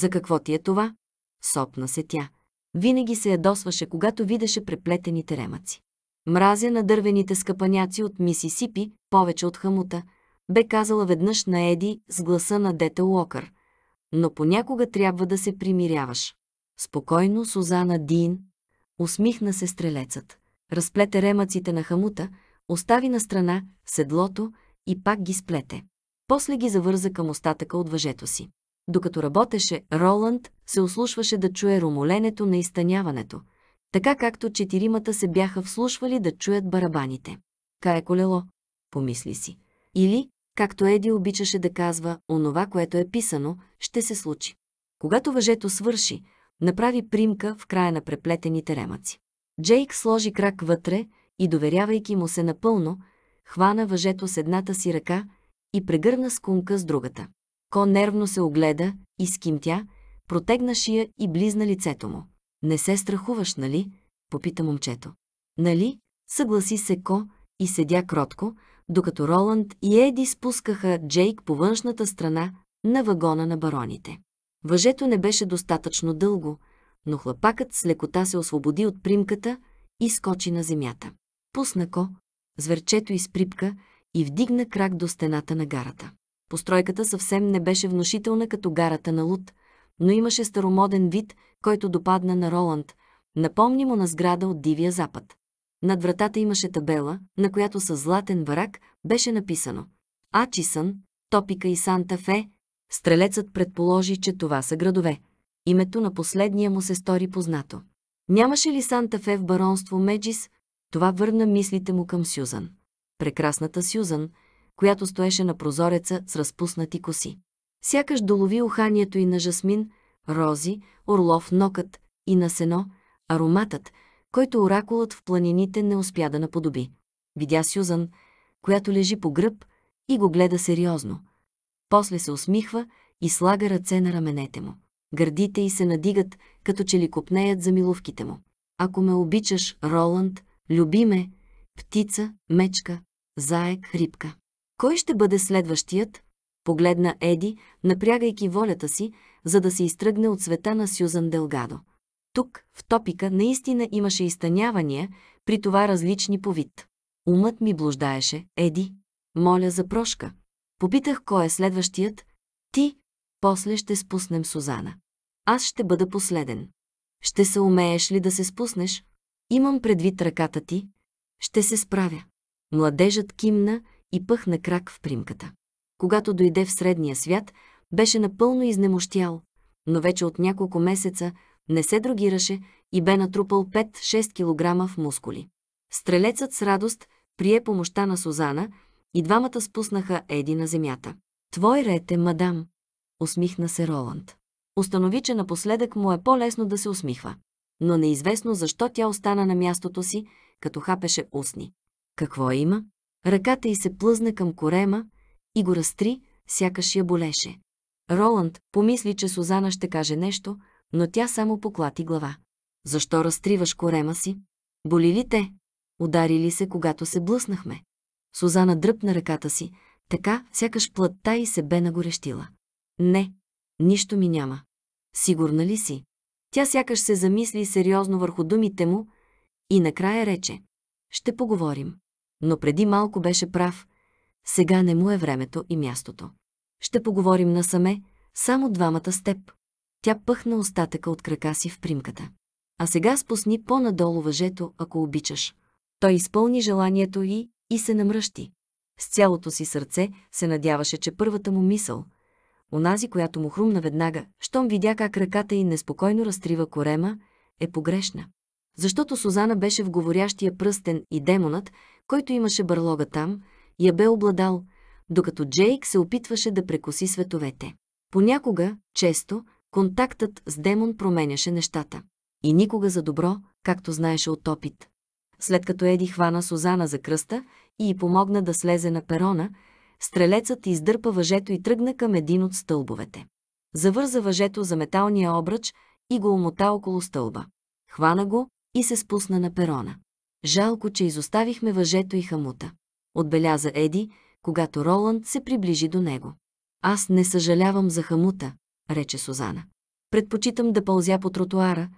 За какво ти е това? Сопна се тя. Винаги се ядосваше, когато видеше преплетените ремаци. Мразя на дървените скъпаняци от Мисисипи, повече от хамута, бе казала веднъж на Еди с гласа на Дете Уокър, Но понякога трябва да се примиряваш. Спокойно Сузана Дин, усмихна се стрелецът разплете ремъците на хамута, остави на страна седлото и пак ги сплете. После ги завърза към остатъка от въжето си. Докато работеше, Роланд се ослушваше да чуе ромоленето на изтъняването, така както четиримата се бяха вслушвали да чуят барабаните. Кае колело, помисли си. Или, както Еди обичаше да казва, онова, което е писано, ще се случи. Когато въжето свърши, направи примка в края на преплетените ремъци. Джейк сложи крак вътре и, доверявайки му се напълно, хвана въжето с едната си ръка и прегърна скунка с другата. Ко нервно се огледа, и скимтя, протегна шия и близна лицето му. «Не се страхуваш, нали?» – попита момчето. «Нали?» – съгласи се Ко и седя кротко, докато Роланд и Еди спускаха Джейк по външната страна на вагона на бароните. Въжето не беше достатъчно дълго – но хлапакът с лекота се освободи от примката и скочи на земята. Пусна ко, зверчето изприпка и вдигна крак до стената на гарата. Постройката съвсем не беше внушителна като гарата на Лут, но имаше старомоден вид, който допадна на Роланд, напомни му на сграда от Дивия Запад. Над вратата имаше табела, на която със златен варак беше написано Ачисън, Топика и Санта Фе. Стрелецът предположи, че това са градове името на последния му се стори познато. Нямаше ли Санта-Фе в баронство Меджис? Това върна мислите му към Сюзан. Прекрасната Сюзан, която стоеше на прозореца с разпуснати коси. Сякаш долови уханието и на жасмин, рози, орлов нокът и на сено, ароматът, който оракулът в планините не успя да наподоби. Видя Сюзан, която лежи по гръб и го гледа сериозно. После се усмихва и слага ръце на раменете му гърдите й се надигат, като че ли копнеят за миловките му. Ако ме обичаш, Роланд, люби ме, птица, мечка, заек, рибка. Кой ще бъде следващият? Погледна Еди, напрягайки волята си, за да се изтръгне от света на Сюзан Делгадо. Тук, в топика, наистина имаше изтънявания, при това различни по вид. Умът ми блуждаеше, Еди. Моля за прошка. Попитах кой е следващият. Ти. После ще спуснем Сузана. Аз ще бъда последен. Ще се умееш ли да се спуснеш? Имам предвид ръката ти. Ще се справя. Младежът кимна и пъхна крак в примката. Когато дойде в средния свят, беше напълно изнемощял, но вече от няколко месеца не се другираше и бе натрупал 5-6 кг в мускули. Стрелецът с радост прие помощта на Сузана и двамата спуснаха Еди на земята. «Твой ред е, мадам», усмихна се Роланд установи, че напоследък му е по-лесно да се усмихва. Но неизвестно защо тя остана на мястото си, като хапеше устни. Какво има? Ръката й се плъзна към корема и го разтри, сякаш я болеше. Роланд помисли, че Сузана ще каже нещо, но тя само поклати глава. Защо разтриваш корема си? Боли ли те? Ударили се, когато се блъснахме. Сузана дръпна ръката си, така, сякаш плътта и се бе нагорещила. Не, Нищо ми няма. Сигурна ли си? Тя сякаш се замисли сериозно върху думите му и накрая рече. Ще поговорим. Но преди малко беше прав. Сега не му е времето и мястото. Ще поговорим насаме, само двамата с теб. Тя пъхна остатъка от крака си в примката. А сега спусни по-надолу въжето, ако обичаш. Той изпълни желанието и, и се намръщи. С цялото си сърце се надяваше, че първата му мисъл – Онази, която му хрумна веднага, щом видя как ръката й неспокойно разтрива корема, е погрешна. Защото Сузана беше в говорящия пръстен и демонът, който имаше бърлога там, я бе обладал, докато Джейк се опитваше да прекоси световете. Понякога, често, контактът с демон променяше нещата. И никога за добро, както знаеше от опит. След като Еди хвана Сузана за кръста и й помогна да слезе на перона, стрелецът издърпа въжето и тръгна към един от стълбовете. Завърза въжето за металния обръч и го омота около стълба. Хвана го и се спусна на перона. Жалко, че изоставихме въжето и хамута. Отбеляза Еди, когато Роланд се приближи до него. Аз не съжалявам за хамута, рече Сузана. Предпочитам да пълзя по тротуара,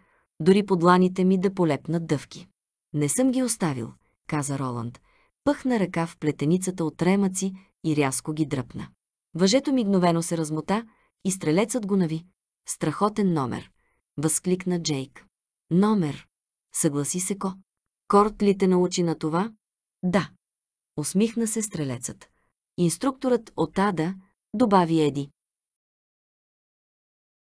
дори под ланите ми да полепнат дъвки. Не съм ги оставил, каза Роланд. Пъхна ръка в плетеницата от ремъци и рязко ги дръпна. Въжето мигновено се размота и стрелецът го нави. Страхотен номер, възкликна Джейк. Номер, съгласи се Ко. Корт ли те научи на това? Да. Усмихна се стрелецът. Инструкторът от Ада добави Еди.